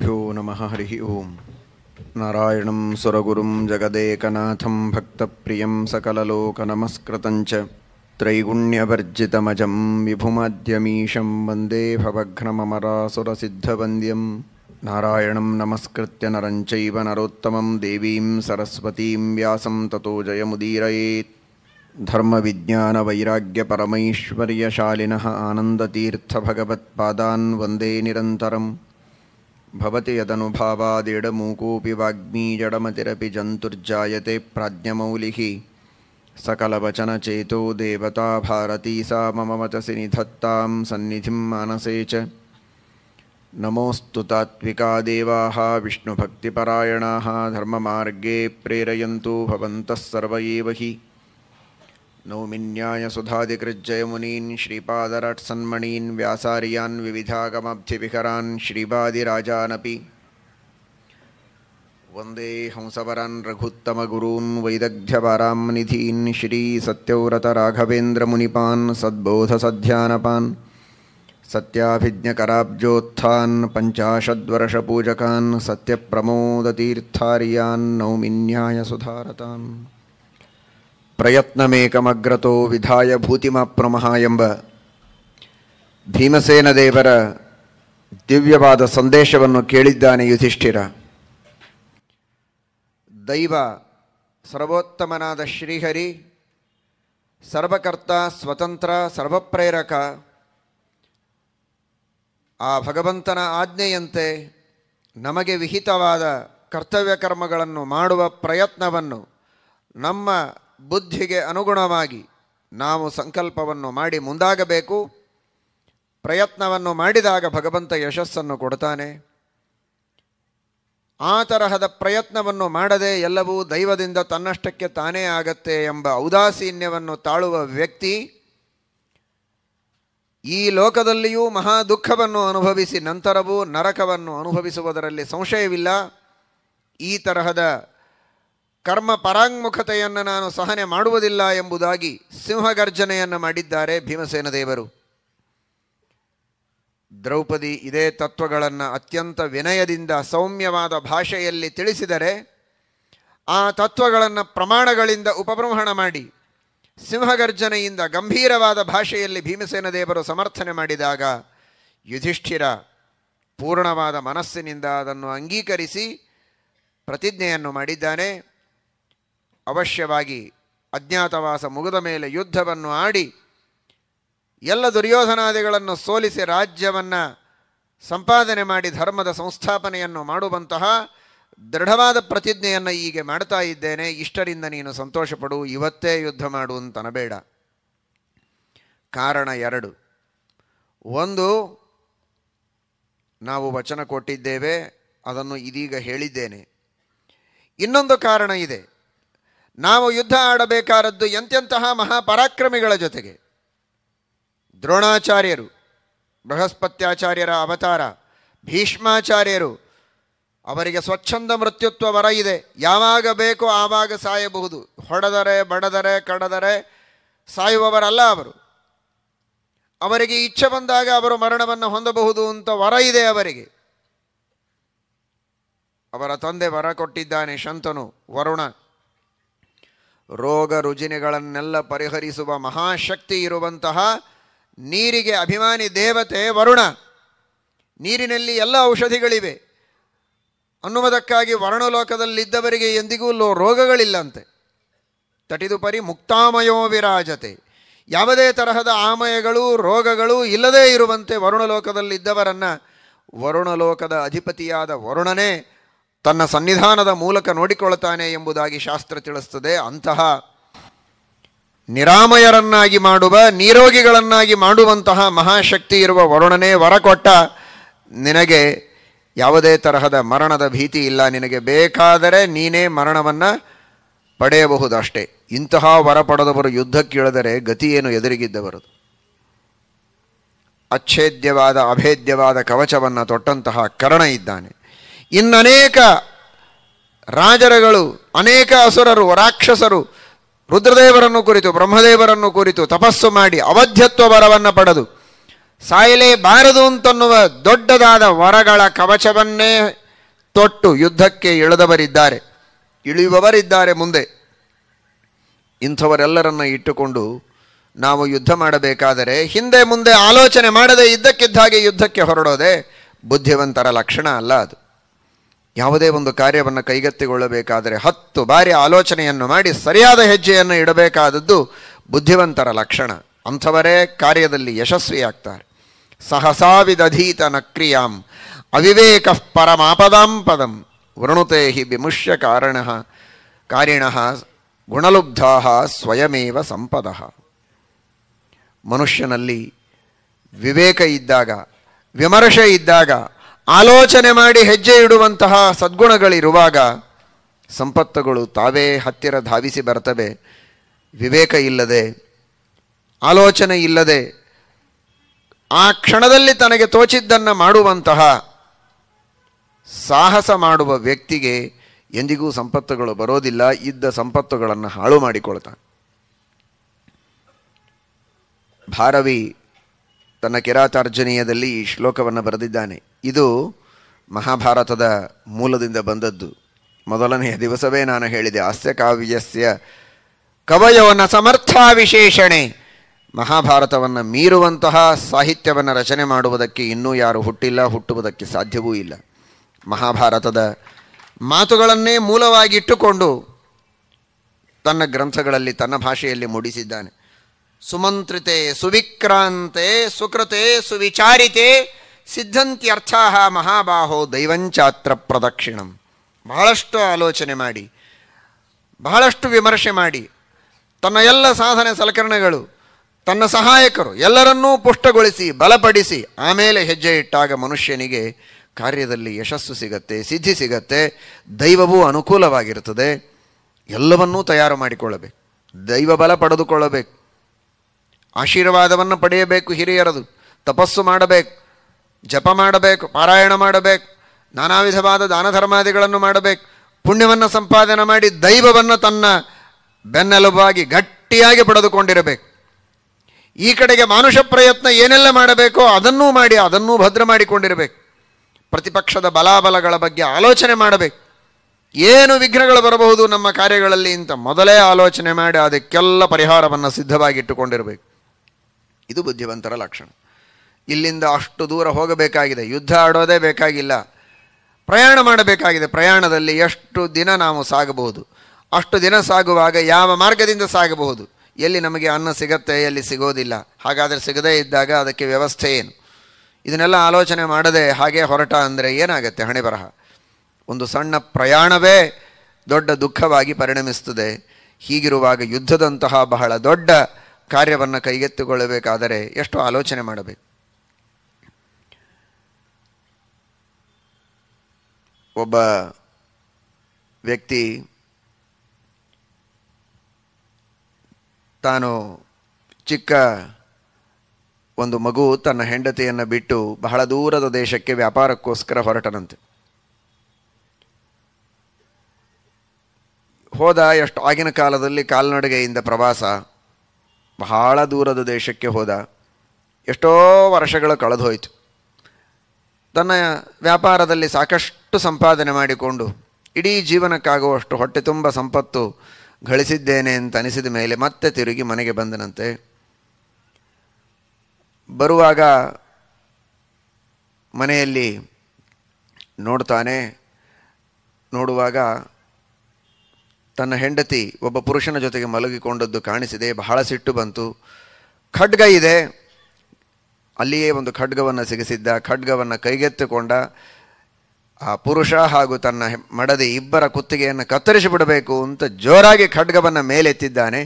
भ्यो नमः हरिः ओम् नारायणं सुरगुरुं जगदेकनाथं भक्तप्रियं सकललोकनमस्कृतं च त्रैगुण्यवर्जितमजं विभुमद्यमीशं वन्दे भवघ्नमरासुरसिद्धवन्द्यं नारायणं नमस्कृत्य नरं चैव नरोत्तमं देवीं सरस्वतीं व्यासं ततो जयमुदीरयेत् धर्मविज्ञानवैराग्यपरमैश्वर्यशालिनः आनन्दतीर्थभगवत्पादान् वन्दे निरन्तरम् भवति यदनुभावादिडमूकोऽपि वाग्मी जडमतिरपि जन्तुर्जायते प्राज्ञमौलिः सकलवचनचेतो देवता भारती सा वचसि निधत्तां सन्निधिं मानसे च नमोऽस्तु तात्विका देवाः विष्णुभक्तिपरायणाः धर्ममार्गे प्रेरयन्तु भवन्तः सर्व एव हि नौमिन्यायसुधाधिकृज्जय नौमिन्यायसुधादिकृज्जयमुनीन् श्रीपादरट्सन्मणीन् व्यासार्यान् विविधागमब्धिविहरान् श्रीपादिराजानपि वन्दे हंसवरान् रघुत्तमगुरून् वैदग्ध्यपरां निधीन् श्रीसत्यव्रतराघवेन्द्रमुनिपान् सद्बोधसध्यानपान् सत्याभिज्ञकराब्जोत्थान् पञ्चाशद्वर्षपूजकान् सत्यप्रमोदतीर्थार्यान् नौमिन्यायसुधारतान् ಪ್ರಯತ್ನಮೇಕಮಗ್ರತೋ ವಿಧಾಯ ಭೂತಿಮಾಪ್ರಮಃ ಎಂಬ ಭೀಮಸೇನ ದೇವರ ದಿವ್ಯವಾದ ಸಂದೇಶವನ್ನು ಕೇಳಿದ್ದಾನೆ ಯುಧಿಷ್ಠಿರ ದೈವ ಸರ್ವೋತ್ತಮನಾದ ಶ್ರೀಹರಿ ಸರ್ವಕರ್ತ ಸ್ವತಂತ್ರ ಸರ್ವಪ್ರೇರಕ ಆ ಭಗವಂತನ ಆಜ್ಞೆಯಂತೆ ನಮಗೆ ವಿಹಿತವಾದ ಕರ್ತವ್ಯ ಕರ್ಮಗಳನ್ನು ಮಾಡುವ ಪ್ರಯತ್ನವನ್ನು ನಮ್ಮ ಬುದ್ಧಿಗೆ ಅನುಗುಣವಾಗಿ ನಾವು ಸಂಕಲ್ಪವನ್ನು ಮಾಡಿ ಮುಂದಾಗಬೇಕು ಪ್ರಯತ್ನವನ್ನು ಮಾಡಿದಾಗ ಭಗವಂತ ಯಶಸ್ಸನ್ನು ಕೊಡ್ತಾನೆ ಆ ತರಹದ ಪ್ರಯತ್ನವನ್ನು ಮಾಡದೆ ಎಲ್ಲವೂ ದೈವದಿಂದ ತನ್ನಷ್ಟಕ್ಕೆ ತಾನೇ ಆಗತ್ತೆ ಎಂಬ ಔದಾಸೀನ್ಯವನ್ನು ತಾಳುವ ವ್ಯಕ್ತಿ ಈ ಲೋಕದಲ್ಲಿಯೂ ಮಹಾ ದುಃಖವನ್ನು ಅನುಭವಿಸಿ ನಂತರವೂ ನರಕವನ್ನು ಅನುಭವಿಸುವುದರಲ್ಲಿ ಸಂಶಯವಿಲ್ಲ ಈ ತರಹದ ಕರ್ಮ ಪರಾಂಗುಖತೆಯನ್ನು ನಾನು ಸಹನೆ ಮಾಡುವುದಿಲ್ಲ ಎಂಬುದಾಗಿ ಸಿಂಹಗರ್ಜನೆಯನ್ನು ಮಾಡಿದ್ದಾರೆ ಭೀಮಸೇನ ದೇವರು ದ್ರೌಪದಿ ಇದೇ ತತ್ವಗಳನ್ನು ಅತ್ಯಂತ ವಿನಯದಿಂದ ಸೌಮ್ಯವಾದ ಭಾಷೆಯಲ್ಲಿ ತಿಳಿಸಿದರೆ ಆ ತತ್ವಗಳನ್ನು ಪ್ರಮಾಣಗಳಿಂದ ಉಪಬ್ರಹ್ಮಣ ಮಾಡಿ ಸಿಂಹಗರ್ಜನೆಯಿಂದ ಗಂಭೀರವಾದ ಭಾಷೆಯಲ್ಲಿ ಭೀಮಸೇನ ದೇವರು ಸಮರ್ಥನೆ ಮಾಡಿದಾಗ ಯುಧಿಷ್ಠಿರ ಪೂರ್ಣವಾದ ಮನಸ್ಸಿನಿಂದ ಅದನ್ನು ಅಂಗೀಕರಿಸಿ ಪ್ರತಿಜ್ಞೆಯನ್ನು ಮಾಡಿದ್ದಾನೆ ಅವಶ್ಯವಾಗಿ ಅಜ್ಞಾತವಾಸ ಮುಗಿದ ಮೇಲೆ ಯುದ್ಧವನ್ನು ಆಡಿ ಎಲ್ಲ ದುರ್ಯೋಧನಾದಿಗಳನ್ನು ಸೋಲಿಸಿ ರಾಜ್ಯವನ್ನು ಸಂಪಾದನೆ ಮಾಡಿ ಧರ್ಮದ ಸಂಸ್ಥಾಪನೆಯನ್ನು ಮಾಡುವಂತಹ ದೃಢವಾದ ಪ್ರತಿಜ್ಞೆಯನ್ನು ಹೀಗೆ ಮಾಡ್ತಾ ಇದ್ದೇನೆ ಇಷ್ಟರಿಂದ ನೀನು ಸಂತೋಷಪಡು ಇವತ್ತೇ ಯುದ್ಧ ಮಾಡು ಅಂತನಬೇಡ ಕಾರಣ ಎರಡು ಒಂದು ನಾವು ವಚನ ಕೊಟ್ಟಿದ್ದೇವೆ ಅದನ್ನು ಇದೀಗ ಹೇಳಿದ್ದೇನೆ ಇನ್ನೊಂದು ಕಾರಣ ಇದೆ ನಾವು ಯುದ್ಧ ಆಡಬೇಕಾದದ್ದು ಎಂತೆಂತಹ ಮಹಾಪರಾಕ್ರಮಿಗಳ ಜೊತೆಗೆ ದ್ರೋಣಾಚಾರ್ಯರು ಬೃಹಸ್ಪತ್ಯಾಚಾರ್ಯರ ಅವತಾರ ಭೀಷ್ಮಾಚಾರ್ಯರು ಅವರಿಗೆ ಸ್ವಚ್ಛಂದ ಮೃತ್ಯುತ್ವ ವರ ಇದೆ ಯಾವಾಗ ಬೇಕೋ ಆವಾಗ ಸಾಯಬಹುದು ಹೊಡೆದರೆ ಬಡದರೆ ಕಡದರೆ ಸಾಯುವವರಲ್ಲ ಅವರು ಅವರಿಗೆ ಇಚ್ಛೆ ಬಂದಾಗ ಅವರು ಮರಣವನ್ನು ಹೊಂದಬಹುದು ಅಂತ ವರ ಇದೆ ಅವರಿಗೆ ಅವರ ತಂದೆ ವರ ಕೊಟ್ಟಿದ್ದಾನೆ ಶಂತನು ವರುಣ ರೋಗ ರುಜಿನಗಳನ್ನೆಲ್ಲ ಪರಿಹರಿಸುವ ಮಹಾಶಕ್ತಿ ಇರುವಂತಹ ನೀರಿಗೆ ಅಭಿಮಾನಿ ದೇವತೆ ವರುಣ ನೀರಿನಲ್ಲಿ ಎಲ್ಲ ಔಷಧಿಗಳಿವೆ ಅನ್ನುವುದಕ್ಕಾಗಿ ವರ್ಣಲೋಕದಲ್ಲಿದ್ದವರಿಗೆ ಎಂದಿಗೂ ಲೋ ರೋಗಗಳಿಲ್ಲಂತೆ ತಟಿದುಪರಿ ಮುಕ್ತಾಮಯೋ ವಿರಾಜತೆ ಯಾವುದೇ ತರಹದ ಆಮಯಗಳು ರೋಗಗಳು ಇಲ್ಲದೇ ಇರುವಂತೆ ವರುಣಲೋಕದಲ್ಲಿದ್ದವರನ್ನು ವರುಣಲೋಕದ ಅಧಿಪತಿಯಾದ ವರುಣನೇ ತನ್ನ ಸನ್ನಿಧಾನದ ಮೂಲಕ ನೋಡಿಕೊಳ್ಳುತ್ತಾನೆ ಎಂಬುದಾಗಿ ಶಾಸ್ತ್ರ ತಿಳಿಸ್ತದೆ ಅಂತಹ ನಿರಾಮಯರನ್ನಾಗಿ ಮಾಡುವ ನಿರೋಗಿಗಳನ್ನಾಗಿ ಮಾಡುವಂತಹ ಮಹಾಶಕ್ತಿ ಇರುವ ವರುಣನೇ ವರ ಕೊಟ್ಟ ನಿನಗೆ ಯಾವುದೇ ತರಹದ ಮರಣದ ಭೀತಿ ಇಲ್ಲ ನಿನಗೆ ಬೇಕಾದರೆ ನೀನೇ ಮರಣವನ್ನು ಪಡೆಯಬಹುದಷ್ಟೇ ಇಂತಹ ವರ ಪಡೆದವರು ಯುದ್ಧಕ್ಕಿಳಿದರೆ ಗತಿಯೇನು ಎದುರಿಗಿದ್ದವರು ಅಚ್ಛೇದ್ಯವಾದ ಅಭೇದ್ಯವಾದ ಕವಚವನ್ನು ತೊಟ್ಟಂತಹ ಕರಣ ಇದ್ದಾನೆ ಇನ್ನನೇಕ ರಾಜರಗಳು ಅನೇಕ ಅಸುರರು ರಾಕ್ಷಸರು ರುದ್ರದೇವರನ್ನು ಕುರಿತು ಬ್ರಹ್ಮದೇವರನ್ನು ಕುರಿತು ತಪಸ್ಸು ಮಾಡಿ ಅವಧ್ಯತ್ವ ವರವನ್ನು ಪಡೆದು ಸಾಯಲೇಬಾರದು ಅಂತನ್ನುವ ದೊಡ್ಡದಾದ ವರಗಳ ಕವಚವನ್ನೇ ತೊಟ್ಟು ಯುದ್ಧಕ್ಕೆ ಇಳಿದವರಿದ್ದಾರೆ ಇಳಿಯುವವರಿದ್ದಾರೆ ಮುಂದೆ ಇಂಥವರೆಲ್ಲರನ್ನು ಇಟ್ಟುಕೊಂಡು ನಾವು ಯುದ್ಧ ಮಾಡಬೇಕಾದರೆ ಹಿಂದೆ ಮುಂದೆ ಆಲೋಚನೆ ಮಾಡದೆ ಇದ್ದಕ್ಕಿದ್ದಾಗೆ ಯುದ್ಧಕ್ಕೆ ಹೊರಡೋದೆ ಬುದ್ಧಿವಂತರ ಲಕ್ಷಣ ಅಲ್ಲ ಅದು ಯಾವುದೇ ಒಂದು ಕಾರ್ಯವನ್ನು ಕೈಗೆತ್ತಿಕೊಳ್ಳಬೇಕಾದರೆ ಹತ್ತು ಬಾರಿ ಆಲೋಚನೆಯನ್ನು ಮಾಡಿ ಸರಿಯಾದ ಹೆಜ್ಜೆಯನ್ನು ಇಡಬೇಕಾದದ್ದು ಬುದ್ಧಿವಂತರ ಲಕ್ಷಣ ಅಂಥವರೇ ಕಾರ್ಯದಲ್ಲಿ ಯಶಸ್ವಿಯಾಗ್ತಾರೆ ಸಹಸಾವಿದಧೀತ ನಕ್ರಿಯಾಂ ಅವಿವೇಕ ಪರಮಾಪದಾಂ ಪದಂ ವೃಣುತೆ ಹಿ ವಿಮುಷ್ಯ ಕಾರಣ ಕಾರಿಣ ಗುಣಲುಬ್ಧ ಸ್ವಯಮೇವ ಸಂಪದ ಮನುಷ್ಯನಲ್ಲಿ ವಿವೇಕ ಇದ್ದಾಗ ವಿಮರ್ಶೆ ಇದ್ದಾಗ ಆಲೋಚನೆ ಮಾಡಿ ಹೆಜ್ಜೆ ಇಡುವಂತಹ ಸದ್ಗುಣಗಳಿರುವಾಗ ಸಂಪತ್ತುಗಳು ತಾವೇ ಹತ್ತಿರ ಧಾವಿಸಿ ಬರ್ತವೆ ವಿವೇಕ ಇಲ್ಲದೆ ಆಲೋಚನೆ ಇಲ್ಲದೆ ಆ ಕ್ಷಣದಲ್ಲಿ ತನಗೆ ತೋಚಿದ್ದನ್ನು ಮಾಡುವಂತಹ ಸಾಹಸ ಮಾಡುವ ವ್ಯಕ್ತಿಗೆ ಎಂದಿಗೂ ಸಂಪತ್ತುಗಳು ಬರೋದಿಲ್ಲ ಇದ್ದ ಸಂಪತ್ತುಗಳನ್ನು ಹಾಳು ಮಾಡಿಕೊಳ್ತಾನೆ ಭಾರವಿ ತನ್ನ ಕಿರಾತಾರ್ಜನೀಯದಲ್ಲಿ ಈ ಶ್ಲೋಕವನ್ನು ಬರೆದಿದ್ದಾನೆ ಇದು ಮಹಾಭಾರತದ ಮೂಲದಿಂದ ಬಂದದ್ದು ಮೊದಲನೆಯ ದಿವಸವೇ ನಾನು ಹೇಳಿದೆ ಹಾಸ್ಯಕಾವ್ಯಸ್ಯ ಕವಯವನ ಸಮರ್ಥ ವಿಶೇಷಣೆ ಮಹಾಭಾರತವನ್ನು ಮೀರುವಂತಹ ಸಾಹಿತ್ಯವನ್ನು ರಚನೆ ಮಾಡುವುದಕ್ಕೆ ಇನ್ನೂ ಯಾರು ಹುಟ್ಟಿಲ್ಲ ಹುಟ್ಟುವುದಕ್ಕೆ ಸಾಧ್ಯವೂ ಇಲ್ಲ ಮಹಾಭಾರತದ ಮಾತುಗಳನ್ನೇ ಮೂಲವಾಗಿಟ್ಟುಕೊಂಡು ತನ್ನ ಗ್ರಂಥಗಳಲ್ಲಿ ತನ್ನ ಭಾಷೆಯಲ್ಲಿ ಮೂಡಿಸಿದ್ದಾನೆ ಸುಮಂತ್ರಿತೆ ಸುವಿಕ್ರಾಂತೆ ಸುಕೃತೆ ಸುವಿಚಾರಿತೆ ಸಿದ್ಧಂತ್ಯರ್ಥಾಹ ಮಹಾಬಾಹೋ ದೈವಂಚಾತ್ರ ಪ್ರದಕ್ಷಿಣಂ ಬಹಳಷ್ಟು ಆಲೋಚನೆ ಮಾಡಿ ಬಹಳಷ್ಟು ವಿಮರ್ಶೆ ಮಾಡಿ ತನ್ನ ಎಲ್ಲ ಸಾಧನೆ ಸಲಕರಣೆಗಳು ತನ್ನ ಸಹಾಯಕರು ಎಲ್ಲರನ್ನೂ ಪುಷ್ಟಗೊಳಿಸಿ ಬಲಪಡಿಸಿ ಆಮೇಲೆ ಹೆಜ್ಜೆ ಇಟ್ಟಾಗ ಮನುಷ್ಯನಿಗೆ ಕಾರ್ಯದಲ್ಲಿ ಯಶಸ್ಸು ಸಿಗತ್ತೆ ಸಿದ್ಧಿ ಸಿಗತ್ತೆ ದೈವವೂ ಅನುಕೂಲವಾಗಿರುತ್ತದೆ ಎಲ್ಲವನ್ನೂ ತಯಾರು ಮಾಡಿಕೊಳ್ಳಬೇಕು ದೈವ ಬಲ ಪಡೆದುಕೊಳ್ಳಬೇಕು ಆಶೀರ್ವಾದವನ್ನು ಪಡೆಯಬೇಕು ಹಿರಿಯರದು ತಪಸ್ಸು ಮಾಡಬೇಕು ಜಪ ಮಾಡಬೇಕು ಪಾರಾಯಣ ಮಾಡಬೇಕು ನಾನಾ ವಿಧವಾದ ದಾನ ಧರ್ಮಾದಿಗಳನ್ನು ಮಾಡಬೇಕು ಪುಣ್ಯವನ್ನು ಸಂಪಾದನೆ ಮಾಡಿ ದೈವವನ್ನು ತನ್ನ ಬೆನ್ನೆಲುಬಾಗಿ ಗಟ್ಟಿಯಾಗಿ ಪಡೆದುಕೊಂಡಿರಬೇಕು ಈ ಕಡೆಗೆ ಮಾನುಷ ಪ್ರಯತ್ನ ಏನೆಲ್ಲ ಮಾಡಬೇಕೋ ಅದನ್ನೂ ಮಾಡಿ ಅದನ್ನೂ ಭದ್ರ ಮಾಡಿಕೊಂಡಿರಬೇಕು ಪ್ರತಿಪಕ್ಷದ ಬಲಾಬಲಗಳ ಬಗ್ಗೆ ಆಲೋಚನೆ ಮಾಡಬೇಕು ಏನು ವಿಘ್ನಗಳು ಬರಬಹುದು ನಮ್ಮ ಕಾರ್ಯಗಳಲ್ಲಿ ಇಂಥ ಮೊದಲೇ ಆಲೋಚನೆ ಮಾಡಿ ಅದಕ್ಕೆಲ್ಲ ಪರಿಹಾರವನ್ನು ಸಿದ್ಧವಾಗಿಟ್ಟುಕೊಂಡಿರಬೇಕು ಇದು ಬುದ್ಧಿವಂತರ ಲಕ್ಷಣ ಇಲ್ಲಿಂದ ಅಷ್ಟು ದೂರ ಹೋಗಬೇಕಾಗಿದೆ ಯುದ್ಧ ಆಡೋದೇ ಬೇಕಾಗಿಲ್ಲ ಪ್ರಯಾಣ ಮಾಡಬೇಕಾಗಿದೆ ಪ್ರಯಾಣದಲ್ಲಿ ಎಷ್ಟು ದಿನ ನಾವು ಸಾಗಬಹುದು ಅಷ್ಟು ದಿನ ಸಾಗುವಾಗ ಯಾವ ಮಾರ್ಗದಿಂದ ಸಾಗಬಹುದು ಎಲ್ಲಿ ನಮಗೆ ಅನ್ನ ಸಿಗತ್ತೆ ಎಲ್ಲಿ ಸಿಗೋದಿಲ್ಲ ಹಾಗಾದರೆ ಸಿಗದೇ ಇದ್ದಾಗ ಅದಕ್ಕೆ ವ್ಯವಸ್ಥೆ ಏನು ಇದನ್ನೆಲ್ಲ ಆಲೋಚನೆ ಮಾಡದೆ ಹಾಗೆ ಹೊರಟ ಅಂದರೆ ಏನಾಗುತ್ತೆ ಹಣೆ ಬರಹ ಒಂದು ಸಣ್ಣ ಪ್ರಯಾಣವೇ ದೊಡ್ಡ ದುಃಖವಾಗಿ ಪರಿಣಮಿಸ್ತದೆ ಹೀಗಿರುವಾಗ ಯುದ್ಧದಂತಹ ಬಹಳ ದೊಡ್ಡ ಕಾರ್ಯವನ್ನು ಕೈಗೆತ್ತಿಕೊಳ್ಳಬೇಕಾದರೆ ಎಷ್ಟು ಆಲೋಚನೆ ಮಾಡಬೇಕು ಒಬ್ಬ ವ್ಯಕ್ತಿ ತಾನು ಚಿಕ್ಕ ಒಂದು ಮಗು ತನ್ನ ಹೆಂಡತಿಯನ್ನು ಬಿಟ್ಟು ಬಹಳ ದೂರದ ದೇಶಕ್ಕೆ ವ್ಯಾಪಾರಕ್ಕೋಸ್ಕರ ಹೊರಟನಂತೆ ಹೋದ ಎಷ್ಟು ಆಗಿನ ಕಾಲದಲ್ಲಿ ಕಾಲ್ನಡಿಗೆಯಿಂದ ಪ್ರವಾಸ ಬಹಳ ದೂರದ ದೇಶಕ್ಕೆ ಹೋದ ಎಷ್ಟೋ ವರ್ಷಗಳು ಕಳೆದೋಯ್ತು ತನ್ನ ವ್ಯಾಪಾರದಲ್ಲಿ ಸಾಕಷ್ಟು ಸಂಪಾದನೆ ಮಾಡಿಕೊಂಡು ಇಡೀ ಜೀವನಕ್ಕಾಗುವಷ್ಟು ಹೊಟ್ಟೆ ತುಂಬ ಸಂಪತ್ತು ಗಳಿಸಿದ್ದೇನೆ ಅಂತ ಅನಿಸಿದ ಮೇಲೆ ಮತ್ತೆ ತಿರುಗಿ ಮನೆಗೆ ಬಂದನಂತೆ ಬರುವಾಗ ಮನೆಯಲ್ಲಿ ನೋಡ್ತಾನೆ ನೋಡುವಾಗ ತನ್ನ ಹೆಂಡತಿ ಒಬ್ಬ ಪುರುಷನ ಜೊತೆಗೆ ಮಲಗಿಕೊಂಡದ್ದು ಕಾಣಿಸಿದೆ ಬಹಳ ಸಿಟ್ಟು ಬಂತು ಖಡ್ಗ ಇದೆ ಅಲ್ಲಿಯೇ ಒಂದು ಖಡ್ಗವನ್ನು ಸಿಗಿಸಿದ್ದ ಖಡ್ಗವನ್ನು ಕೈಗೆತ್ತಿಕೊಂಡ ಆ ಪುರುಷ ಹಾಗೂ ತನ್ನ ಮಡದಿ ಇಬ್ಬರ ಕುತ್ತಿಗೆಯನ್ನು ಕತ್ತರಿಸಿಬಿಡಬೇಕು ಅಂತ ಜೋರಾಗಿ ಖಡ್ಗವನ್ನು ಮೇಲೆತ್ತಿದ್ದಾನೆ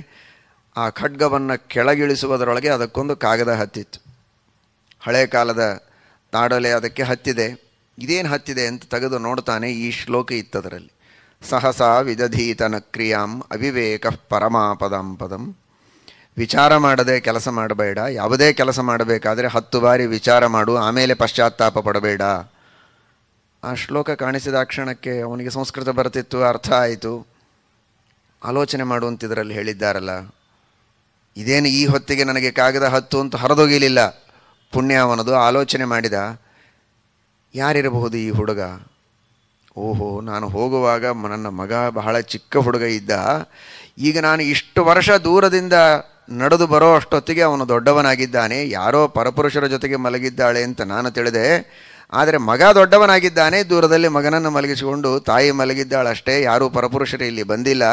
ಆ ಖಡ್ಗವನ್ನು ಕೆಳಗಿಳಿಸುವುದರೊಳಗೆ ಅದಕ್ಕೊಂದು ಕಾಗದ ಹತ್ತಿತ್ತು ಹಳೆ ಕಾಲದ ತಾಡಲೆ ಅದಕ್ಕೆ ಹತ್ತಿದೆ ಇದೇನು ಹತ್ತಿದೆ ಅಂತ ತೆಗೆದು ನೋಡ್ತಾನೆ ಈ ಶ್ಲೋಕ ಇತ್ತದರಲ್ಲಿ ಸಹಸಾ ವಿದಧೀತನ ಕ್ರಿಯಾಂ ಅವಿವೇಕ ಪರಮಾಪದಂ ಪದಂ ವಿಚಾರ ಮಾಡದೆ ಕೆಲಸ ಮಾಡಬೇಡ ಯಾವುದೇ ಕೆಲಸ ಮಾಡಬೇಕಾದ್ರೆ ಹತ್ತು ಬಾರಿ ವಿಚಾರ ಮಾಡು ಆಮೇಲೆ ಪಶ್ಚಾತ್ತಾಪ ಪಡಬೇಡ ಆ ಶ್ಲೋಕ ಕಾಣಿಸಿದ ಕ್ಷಣಕ್ಕೆ ಅವನಿಗೆ ಸಂಸ್ಕೃತ ಬರ್ತಿತ್ತು ಅರ್ಥ ಆಯಿತು ಆಲೋಚನೆ ಮಾಡುವಂತಿದ್ರಲ್ಲಿ ಹೇಳಿದ್ದಾರಲ್ಲ ಇದೇನು ಈ ಹೊತ್ತಿಗೆ ನನಗೆ ಕಾಗದ ಹತ್ತು ಅಂತ ಹರಿದೊಗಿಲಿಲ್ಲ ಪುಣ್ಯ ಅವನದು ಆಲೋಚನೆ ಮಾಡಿದ ಯಾರಿರಬಹುದು ಈ ಹುಡುಗ ಓಹೋ ನಾನು ಹೋಗುವಾಗ ನನ್ನ ಮಗ ಬಹಳ ಚಿಕ್ಕ ಹುಡುಗ ಇದ್ದ ಈಗ ನಾನು ಇಷ್ಟು ವರ್ಷ ದೂರದಿಂದ ನಡೆದು ಬರೋ ಅಷ್ಟೊತ್ತಿಗೆ ಅವನು ದೊಡ್ಡವನಾಗಿದ್ದಾನೆ ಯಾರೋ ಪರಪುರುಷರ ಜೊತೆಗೆ ಮಲಗಿದ್ದಾಳೆ ಅಂತ ನಾನು ತಿಳಿದೆ ಆದರೆ ಮಗ ದೊಡ್ಡವನಾಗಿದ್ದಾನೆ ದೂರದಲ್ಲಿ ಮಗನನ್ನು ಮಲಗಿಸಿಕೊಂಡು ತಾಯಿ ಮಲಗಿದ್ದಾಳಷ್ಟೇ ಯಾರೂ ಪರಪುರುಷರು ಇಲ್ಲಿ ಬಂದಿಲ್ಲ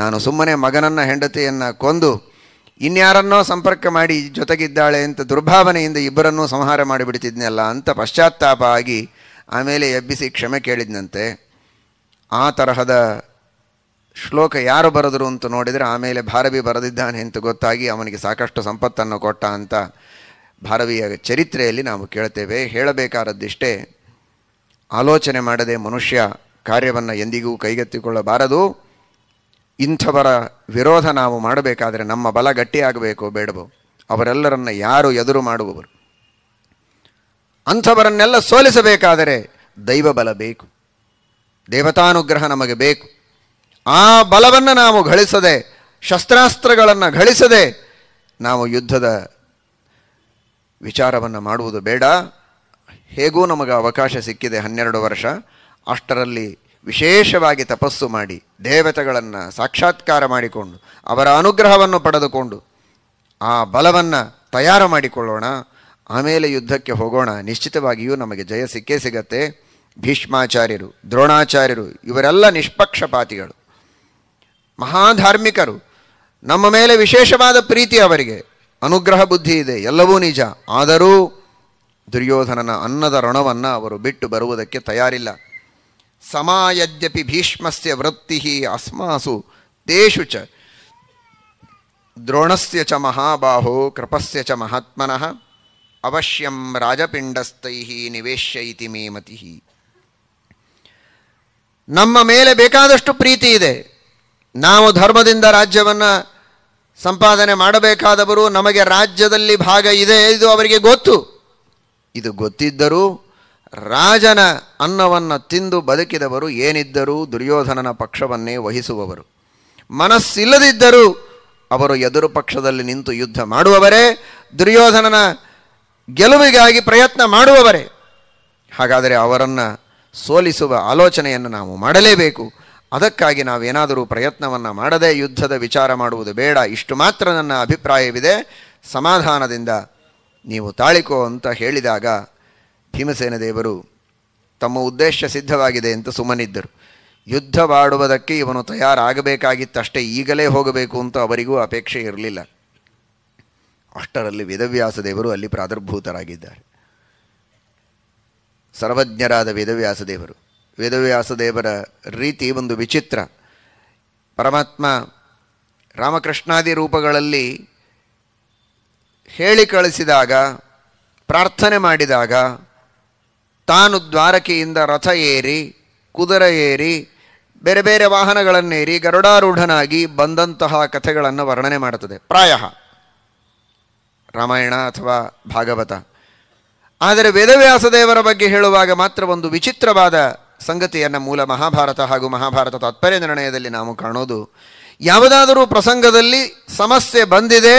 ನಾನು ಸುಮ್ಮನೆ ಮಗನನ್ನು ಹೆಂಡತಿಯನ್ನು ಕೊಂದು ಇನ್ಯಾರನ್ನೋ ಸಂಪರ್ಕ ಮಾಡಿ ಜೊತೆಗಿದ್ದಾಳೆ ಅಂತ ದುರ್ಭಾವನೆಯಿಂದ ಇಬ್ಬರನ್ನೂ ಸಂಹಾರ ಮಾಡಿಬಿಡ್ತಿದ್ನಲ್ಲ ಅಂತ ಪಶ್ಚಾತ್ತಾಪ ಆಗಿ ಆಮೇಲೆ ಎಬ್ಬಿಸಿ ಕ್ಷಮೆ ಕೇಳಿದ್ನಂತೆ ಆ ತರಹದ ಶ್ಲೋಕ ಯಾರು ಬರೆದರು ಅಂತ ನೋಡಿದರೆ ಆಮೇಲೆ ಭಾರವಿ ಬರೆದಿದ್ದಾನೆ ಅಂತ ಗೊತ್ತಾಗಿ ಅವನಿಗೆ ಸಾಕಷ್ಟು ಸಂಪತ್ತನ್ನು ಕೊಟ್ಟ ಅಂತ ಭಾರವಿಯ ಚರಿತ್ರೆಯಲ್ಲಿ ನಾವು ಕೇಳ್ತೇವೆ ಹೇಳಬೇಕಾದದ್ದಿಷ್ಟೇ ಆಲೋಚನೆ ಮಾಡದೆ ಮನುಷ್ಯ ಕಾರ್ಯವನ್ನು ಎಂದಿಗೂ ಕೈಗೆತ್ತಿಕೊಳ್ಳಬಾರದು ಇಂಥವರ ವಿರೋಧ ನಾವು ಮಾಡಬೇಕಾದರೆ ನಮ್ಮ ಬಲ ಗಟ್ಟಿಯಾಗಬೇಕು ಬೇಡವು ಅವರೆಲ್ಲರನ್ನು ಯಾರು ಎದುರು ಮಾಡುವವರು ಅಂಥವರನ್ನೆಲ್ಲ ಸೋಲಿಸಬೇಕಾದರೆ ದೈವ ಬಲ ಬೇಕು ದೇವತಾನುಗ್ರಹ ನಮಗೆ ಬೇಕು ಆ ಬಲವನ್ನು ನಾವು ಗಳಿಸದೆ ಶಸ್ತ್ರಾಸ್ತ್ರಗಳನ್ನು ಗಳಿಸದೆ ನಾವು ಯುದ್ಧದ ವಿಚಾರವನ್ನು ಮಾಡುವುದು ಬೇಡ ಹೇಗೂ ನಮಗೆ ಅವಕಾಶ ಸಿಕ್ಕಿದೆ ಹನ್ನೆರಡು ವರ್ಷ ಅಷ್ಟರಲ್ಲಿ ವಿಶೇಷವಾಗಿ ತಪಸ್ಸು ಮಾಡಿ ದೇವತೆಗಳನ್ನು ಸಾಕ್ಷಾತ್ಕಾರ ಮಾಡಿಕೊಂಡು ಅವರ ಅನುಗ್ರಹವನ್ನು ಪಡೆದುಕೊಂಡು ಆ ಬಲವನ್ನು ತಯಾರು ಮಾಡಿಕೊಳ್ಳೋಣ ಆಮೇಲೆ ಯುದ್ಧಕ್ಕೆ ಹೋಗೋಣ ನಿಶ್ಚಿತವಾಗಿಯೂ ನಮಗೆ ಜಯ ಸಿಕ್ಕೇ ಸಿಗತ್ತೆ ಭೀಷ್ಮಾಚಾರ್ಯರು ದ್ರೋಣಾಚಾರ್ಯರು ಇವರೆಲ್ಲ ನಿಷ್ಪಕ್ಷಪಾತಿಗಳು ಮಹಾಧಾರ್ಮಿಕರು ನಮ್ಮ ಮೇಲೆ ವಿಶೇಷವಾದ ಪ್ರೀತಿ ಅವರಿಗೆ ಅನುಗ್ರಹ ಬುದ್ಧಿ ಇದೆ ಎಲ್ಲವೂ ನಿಜ ಆದರೂ ದುರ್ಯೋಧನನ ಅನ್ನದ ಋಣವನ್ನು ಅವರು ಬಿಟ್ಟು ಬರುವುದಕ್ಕೆ ತಯಾರಿಲ್ಲ ಸಮಾಯದ್ಯಪಿ ಭೀಷ್ಮಸ್ಯ ವೃತ್ತಿ ಅಸ್ಮಾಸು ತೇಷು ಚ ದ್ರೋಣಸ್ಯ ಚ ಮಹಾಬಾಹೋ ಕೃಪಸ್ಯ ಚ ಮಹಾತ್ಮನಃ ಅವಶ್ಯಂ ರಾಜಪಿಂಡಸ್ಥೈ ನಿವೇಶ್ಯ ಇತಿ ಮೇ ಮತಿ ನಮ್ಮ ಮೇಲೆ ಬೇಕಾದಷ್ಟು ಪ್ರೀತಿ ಇದೆ ನಾವು ಧರ್ಮದಿಂದ ರಾಜ್ಯವನ್ನು ಸಂಪಾದನೆ ಮಾಡಬೇಕಾದವರು ನಮಗೆ ರಾಜ್ಯದಲ್ಲಿ ಭಾಗ ಇದೆ ಇದು ಅವರಿಗೆ ಗೊತ್ತು ಇದು ಗೊತ್ತಿದ್ದರೂ ರಾಜನ ಅನ್ನವನ್ನು ತಿಂದು ಬದುಕಿದವರು ಏನಿದ್ದರೂ ದುರ್ಯೋಧನನ ಪಕ್ಷವನ್ನೇ ವಹಿಸುವವರು ಮನಸ್ಸಿಲ್ಲದಿದ್ದರೂ ಅವರು ಎದುರು ಪಕ್ಷದಲ್ಲಿ ನಿಂತು ಯುದ್ಧ ಮಾಡುವವರೇ ದುರ್ಯೋಧನನ ಗೆಲುವಿಗಾಗಿ ಪ್ರಯತ್ನ ಮಾಡುವವರೇ ಹಾಗಾದರೆ ಅವರನ್ನು ಸೋಲಿಸುವ ಆಲೋಚನೆಯನ್ನು ನಾವು ಮಾಡಲೇಬೇಕು ಅದಕ್ಕಾಗಿ ನಾವೇನಾದರೂ ಪ್ರಯತ್ನವನ್ನು ಮಾಡದೆ ಯುದ್ಧದ ವಿಚಾರ ಮಾಡುವುದು ಬೇಡ ಇಷ್ಟು ಮಾತ್ರ ನನ್ನ ಅಭಿಪ್ರಾಯವಿದೆ ಸಮಾಧಾನದಿಂದ ನೀವು ತಾಳಿಕೋ ಅಂತ ಹೇಳಿದಾಗ ಭೀಮಸೇನ ದೇವರು ತಮ್ಮ ಉದ್ದೇಶ ಸಿದ್ಧವಾಗಿದೆ ಅಂತ ಸುಮ್ಮನಿದ್ದರು ಯುದ್ಧವಾಡುವುದಕ್ಕೆ ಇವನು ತಯಾರಾಗಬೇಕಾಗಿತ್ತಷ್ಟೇ ಈಗಲೇ ಹೋಗಬೇಕು ಅಂತ ಅವರಿಗೂ ಅಪೇಕ್ಷೆ ಇರಲಿಲ್ಲ ಅಷ್ಟರಲ್ಲಿ ವೇದವ್ಯಾಸ ದೇವರು ಅಲ್ಲಿ ಪ್ರಾದುರ್ಭೂತರಾಗಿದ್ದಾರೆ ಸರ್ವಜ್ಞರಾದ ವೇದವ್ಯಾಸ ದೇವರು ವೇದವ್ಯಾಸ ದೇವರ ರೀತಿ ಒಂದು ವಿಚಿತ್ರ ಪರಮಾತ್ಮ ರಾಮಕೃಷ್ಣಾದಿ ರೂಪಗಳಲ್ಲಿ ಹೇಳಿ ಕಳಿಸಿದಾಗ ಪ್ರಾರ್ಥನೆ ಮಾಡಿದಾಗ ತಾನು ದ್ವಾರಕೆಯಿಂದ ರಥ ಏರಿ ಕುದುರೆ ಏರಿ ಬೇರೆ ಬೇರೆ ವಾಹನಗಳನ್ನೇರಿ ಗರುಡಾರೂಢನಾಗಿ ಬಂದಂತಹ ಕಥೆಗಳನ್ನು ವರ್ಣನೆ ಮಾಡುತ್ತದೆ ಪ್ರಾಯ ರಾಮಾಯಣ ಅಥವಾ ಭಾಗವತ ಆದರೆ ವೇದವ್ಯಾಸದೇವರ ಬಗ್ಗೆ ಹೇಳುವಾಗ ಮಾತ್ರ ಒಂದು ವಿಚಿತ್ರವಾದ ಸಂಗತಿಯನ್ನು ಮೂಲ ಮಹಾಭಾರತ ಹಾಗೂ ಮಹಾಭಾರತ ತಾತ್ಪರ್ಯ ನಿರ್ಣಯದಲ್ಲಿ ನಾವು ಕಾಣೋದು ಯಾವುದಾದರೂ ಪ್ರಸಂಗದಲ್ಲಿ ಸಮಸ್ಯೆ ಬಂದಿದೆ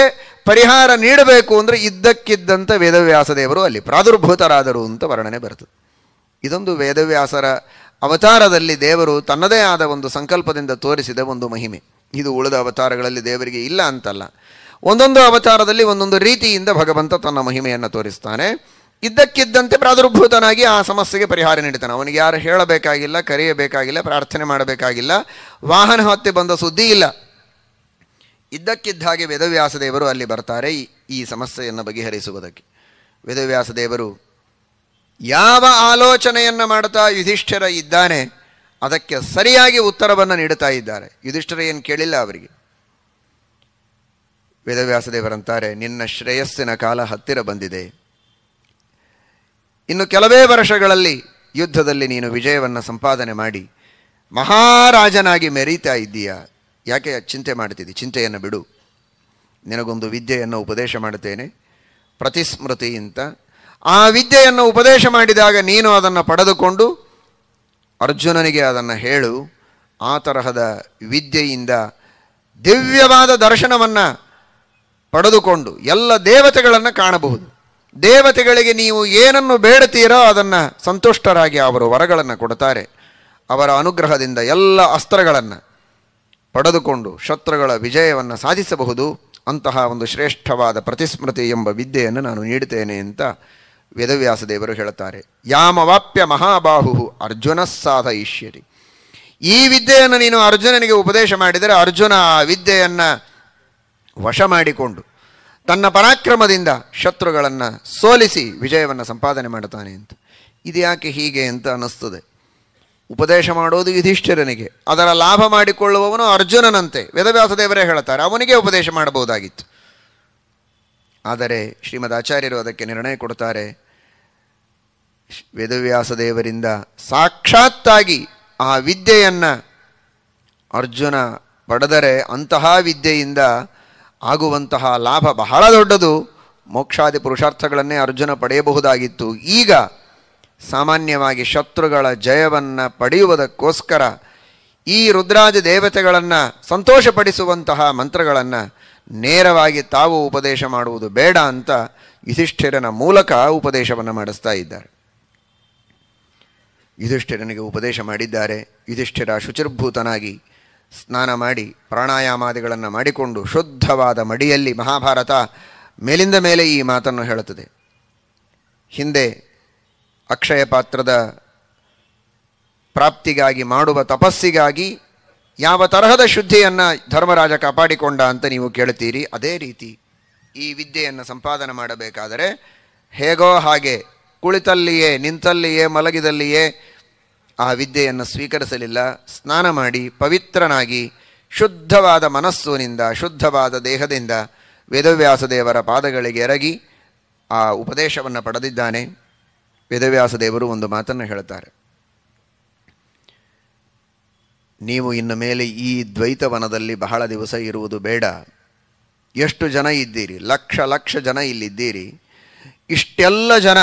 ಪರಿಹಾರ ನೀಡಬೇಕು ಅಂದರೆ ಇದ್ದಕ್ಕಿದ್ದಂಥ ವೇದವ್ಯಾಸ ದೇವರು ಅಲ್ಲಿ ಪ್ರಾದುರ್ಭೂತರಾದರು ಅಂತ ವರ್ಣನೆ ಬರ್ತದೆ ಇದೊಂದು ವೇದವ್ಯಾಸರ ಅವತಾರದಲ್ಲಿ ದೇವರು ತನ್ನದೇ ಆದ ಒಂದು ಸಂಕಲ್ಪದಿಂದ ತೋರಿಸಿದ ಒಂದು ಮಹಿಮೆ ಇದು ಉಳಿದ ಅವತಾರಗಳಲ್ಲಿ ದೇವರಿಗೆ ಇಲ್ಲ ಅಂತಲ್ಲ ಒಂದೊಂದು ಅವತಾರದಲ್ಲಿ ಒಂದೊಂದು ರೀತಿಯಿಂದ ಭಗವಂತ ತನ್ನ ಮಹಿಮೆಯನ್ನು ತೋರಿಸ್ತಾನೆ ಇದ್ದಕ್ಕಿದ್ದಂತೆ ಪ್ರಾದುರ್ಭೂತನಾಗಿ ಆ ಸಮಸ್ಯೆಗೆ ಪರಿಹಾರ ನೀಡ್ತಾನೆ ಅವನಿಗೆ ಯಾರು ಹೇಳಬೇಕಾಗಿಲ್ಲ ಕರೆಯಬೇಕಾಗಿಲ್ಲ ಪ್ರಾರ್ಥನೆ ಮಾಡಬೇಕಾಗಿಲ್ಲ ವಾಹನ ಹತ್ತಿ ಬಂದ ಸುದ್ದಿ ಇಲ್ಲ ಇದ್ದಕ್ಕಿದ್ದ ಹಾಗೆ ವೇದವ್ಯಾಸ ದೇವರು ಅಲ್ಲಿ ಬರ್ತಾರೆ ಈ ಸಮಸ್ಯೆಯನ್ನು ಬಗೆಹರಿಸುವುದಕ್ಕೆ ವೇದವ್ಯಾಸ ದೇವರು ಯಾವ ಆಲೋಚನೆಯನ್ನು ಮಾಡ್ತಾ ಯುಧಿಷ್ಠರ ಇದ್ದಾನೆ ಅದಕ್ಕೆ ಸರಿಯಾಗಿ ಉತ್ತರವನ್ನು ನೀಡುತ್ತಾ ಇದ್ದಾರೆ ಯುಧಿಷ್ಠಿರ ಏನು ಕೇಳಿಲ್ಲ ಅವರಿಗೆ ವೇದವ್ಯಾಸದೇವರಂತಾರೆ ನಿನ್ನ ಶ್ರೇಯಸ್ಸಿನ ಕಾಲ ಹತ್ತಿರ ಬಂದಿದೆ ಇನ್ನು ಕೆಲವೇ ವರ್ಷಗಳಲ್ಲಿ ಯುದ್ಧದಲ್ಲಿ ನೀನು ವಿಜಯವನ್ನು ಸಂಪಾದನೆ ಮಾಡಿ ಮಹಾರಾಜನಾಗಿ ಮೆರೀತಾ ಇದ್ದೀಯ ಯಾಕೆ ಚಿಂತೆ ಮಾಡ್ತಿದ್ದಿ ಚಿಂತೆಯನ್ನು ಬಿಡು ನಿನಗೊಂದು ವಿದ್ಯೆಯನ್ನು ಉಪದೇಶ ಮಾಡುತ್ತೇನೆ ಪ್ರತಿಸ್ಮೃತಿಯಿಂದ ಆ ವಿದ್ಯೆಯನ್ನು ಉಪದೇಶ ಮಾಡಿದಾಗ ನೀನು ಅದನ್ನು ಪಡೆದುಕೊಂಡು ಅರ್ಜುನನಿಗೆ ಅದನ್ನು ಹೇಳು ಆ ತರಹದ ವಿದ್ಯೆಯಿಂದ ದಿವ್ಯವಾದ ದರ್ಶನವನ್ನು ಪಡೆದುಕೊಂಡು ಎಲ್ಲ ದೇವತೆಗಳನ್ನು ಕಾಣಬಹುದು ದೇವತೆಗಳಿಗೆ ನೀವು ಏನನ್ನು ಬೇಡುತ್ತೀರೋ ಅದನ್ನು ಸಂತುಷ್ಟರಾಗಿ ಅವರು ವರಗಳನ್ನು ಕೊಡುತ್ತಾರೆ ಅವರ ಅನುಗ್ರಹದಿಂದ ಎಲ್ಲ ಅಸ್ತ್ರಗಳನ್ನು ಪಡೆದುಕೊಂಡು ಶತ್ರುಗಳ ವಿಜಯವನ್ನು ಸಾಧಿಸಬಹುದು ಅಂತಹ ಒಂದು ಶ್ರೇಷ್ಠವಾದ ಪ್ರತಿಸ್ಮೃತಿ ಎಂಬ ವಿದ್ಯೆಯನ್ನು ನಾನು ನೀಡುತ್ತೇನೆ ಅಂತ ವೇದವ್ಯಾಸ ದೇವರು ಹೇಳುತ್ತಾರೆ ಯಾಮವಾಪ್ಯ ಮಹಾಬಾಹು ಅರ್ಜುನ ಸಾಧಯಿಷ್ಯತಿ ಈ ವಿದ್ಯೆಯನ್ನು ನೀನು ಅರ್ಜುನನಿಗೆ ಉಪದೇಶ ಮಾಡಿದರೆ ಅರ್ಜುನ ಆ ವಿದ್ಯೆಯನ್ನು ವಶ ಮಾಡಿಕೊಂಡು ತನ್ನ ಪರಾಕ್ರಮದಿಂದ ಶತ್ರುಗಳನ್ನು ಸೋಲಿಸಿ ವಿಜಯವನ್ನು ಸಂಪಾದನೆ ಮಾಡುತ್ತಾನೆ ಅಂತ ಇದು ಯಾಕೆ ಹೀಗೆ ಅಂತ ಅನ್ನಿಸ್ತದೆ ಉಪದೇಶ ಮಾಡೋದು ಯುಧಿಷ್ಠಿರನಿಗೆ ಅದರ ಲಾಭ ಮಾಡಿಕೊಳ್ಳುವವನು ಅರ್ಜುನನಂತೆ ವೇದವ್ಯಾಸ ದೇವರೇ ಹೇಳ್ತಾರೆ ಅವನಿಗೆ ಉಪದೇಶ ಮಾಡಬಹುದಾಗಿತ್ತು ಆದರೆ ಶ್ರೀಮದ್ ಆಚಾರ್ಯರು ಅದಕ್ಕೆ ನಿರ್ಣಯ ಕೊಡ್ತಾರೆ ವೇದವ್ಯಾಸ ದೇವರಿಂದ ಸಾಕ್ಷಾತ್ತಾಗಿ ಆ ವಿದ್ಯೆಯನ್ನು ಅರ್ಜುನ ಪಡೆದರೆ ಅಂತಹ ವಿದ್ಯೆಯಿಂದ ಆಗುವಂತಹ ಲಾಭ ಬಹಳ ದೊಡ್ಡದು ಮೋಕ್ಷಾದಿ ಪುರುಷಾರ್ಥಗಳನ್ನೇ ಅರ್ಜುನ ಪಡೆಯಬಹುದಾಗಿತ್ತು ಈಗ ಸಾಮಾನ್ಯವಾಗಿ ಶತ್ರುಗಳ ಜಯವನ್ನು ಪಡೆಯುವುದಕ್ಕೋಸ್ಕರ ಈ ರುದ್ರಾಜ ದೇವತೆಗಳನ್ನು ಸಂತೋಷಪಡಿಸುವಂತಹ ಮಂತ್ರಗಳನ್ನು ನೇರವಾಗಿ ತಾವು ಉಪದೇಶ ಮಾಡುವುದು ಬೇಡ ಅಂತ ಯುಧಿಷ್ಠಿರನ ಮೂಲಕ ಉಪದೇಶವನ್ನು ಮಾಡಿಸ್ತಾ ಇದ್ದಾರೆ ಯುಧಿಷ್ಠಿರನಿಗೆ ಉಪದೇಶ ಮಾಡಿದ್ದಾರೆ ಯುಧಿಷ್ಠಿರ ಶುಚಿರ್ಭೂತನಾಗಿ ಸ್ನಾನ ಮಾಡಿ ಪ್ರಾಣಾಯಾಮಾದಿಗಳನ್ನು ಮಾಡಿಕೊಂಡು ಶುದ್ಧವಾದ ಮಡಿಯಲ್ಲಿ ಮಹಾಭಾರತ ಮೇಲಿಂದ ಮೇಲೆ ಈ ಮಾತನ್ನು ಹೇಳುತ್ತದೆ ಹಿಂದೆ ಅಕ್ಷಯ ಪಾತ್ರದ ಪ್ರಾಪ್ತಿಗಾಗಿ ಮಾಡುವ ತಪಸ್ಸಿಗಾಗಿ ಯಾವ ತರಹದ ಶುದ್ಧಿಯನ್ನು ಧರ್ಮರಾಜ ಕಾಪಾಡಿಕೊಂಡ ಅಂತ ನೀವು ಕೇಳ್ತೀರಿ ಅದೇ ರೀತಿ ಈ ವಿದ್ಯೆಯನ್ನು ಸಂಪಾದನೆ ಮಾಡಬೇಕಾದರೆ ಹೇಗೋ ಹಾಗೆ ಕುಳಿತಲ್ಲಿಯೇ ನಿಂತಲ್ಲಿಯೇ ಮಲಗಿದಲ್ಲಿಯೇ ಆ ವಿದ್ಯೆಯನ್ನು ಸ್ವೀಕರಿಸಲಿಲ್ಲ ಸ್ನಾನ ಮಾಡಿ ಪವಿತ್ರನಾಗಿ ಶುದ್ಧವಾದ ಮನಸ್ಸುನಿಂದ ಶುದ್ಧವಾದ ದೇಹದಿಂದ ವೇದವ್ಯಾಸದೇವರ ಪಾದಗಳಿಗೆ ಎರಗಿ ಆ ಉಪದೇಶವನ್ನು ಪಡೆದಿದ್ದಾನೆ ವೇದವ್ಯಾಸದೇವರು ಒಂದು ಮಾತನ್ನು ಹೇಳುತ್ತಾರೆ ನೀವು ಇನ್ನು ಮೇಲೆ ಈ ದ್ವೈತವನದಲ್ಲಿ ಬಹಳ ದಿವಸ ಇರುವುದು ಬೇಡ ಎಷ್ಟು ಜನ ಇದ್ದೀರಿ ಲಕ್ಷ ಲಕ್ಷ ಜನ ಇಲ್ಲಿದ್ದೀರಿ ಇಷ್ಟೆಲ್ಲ ಜನ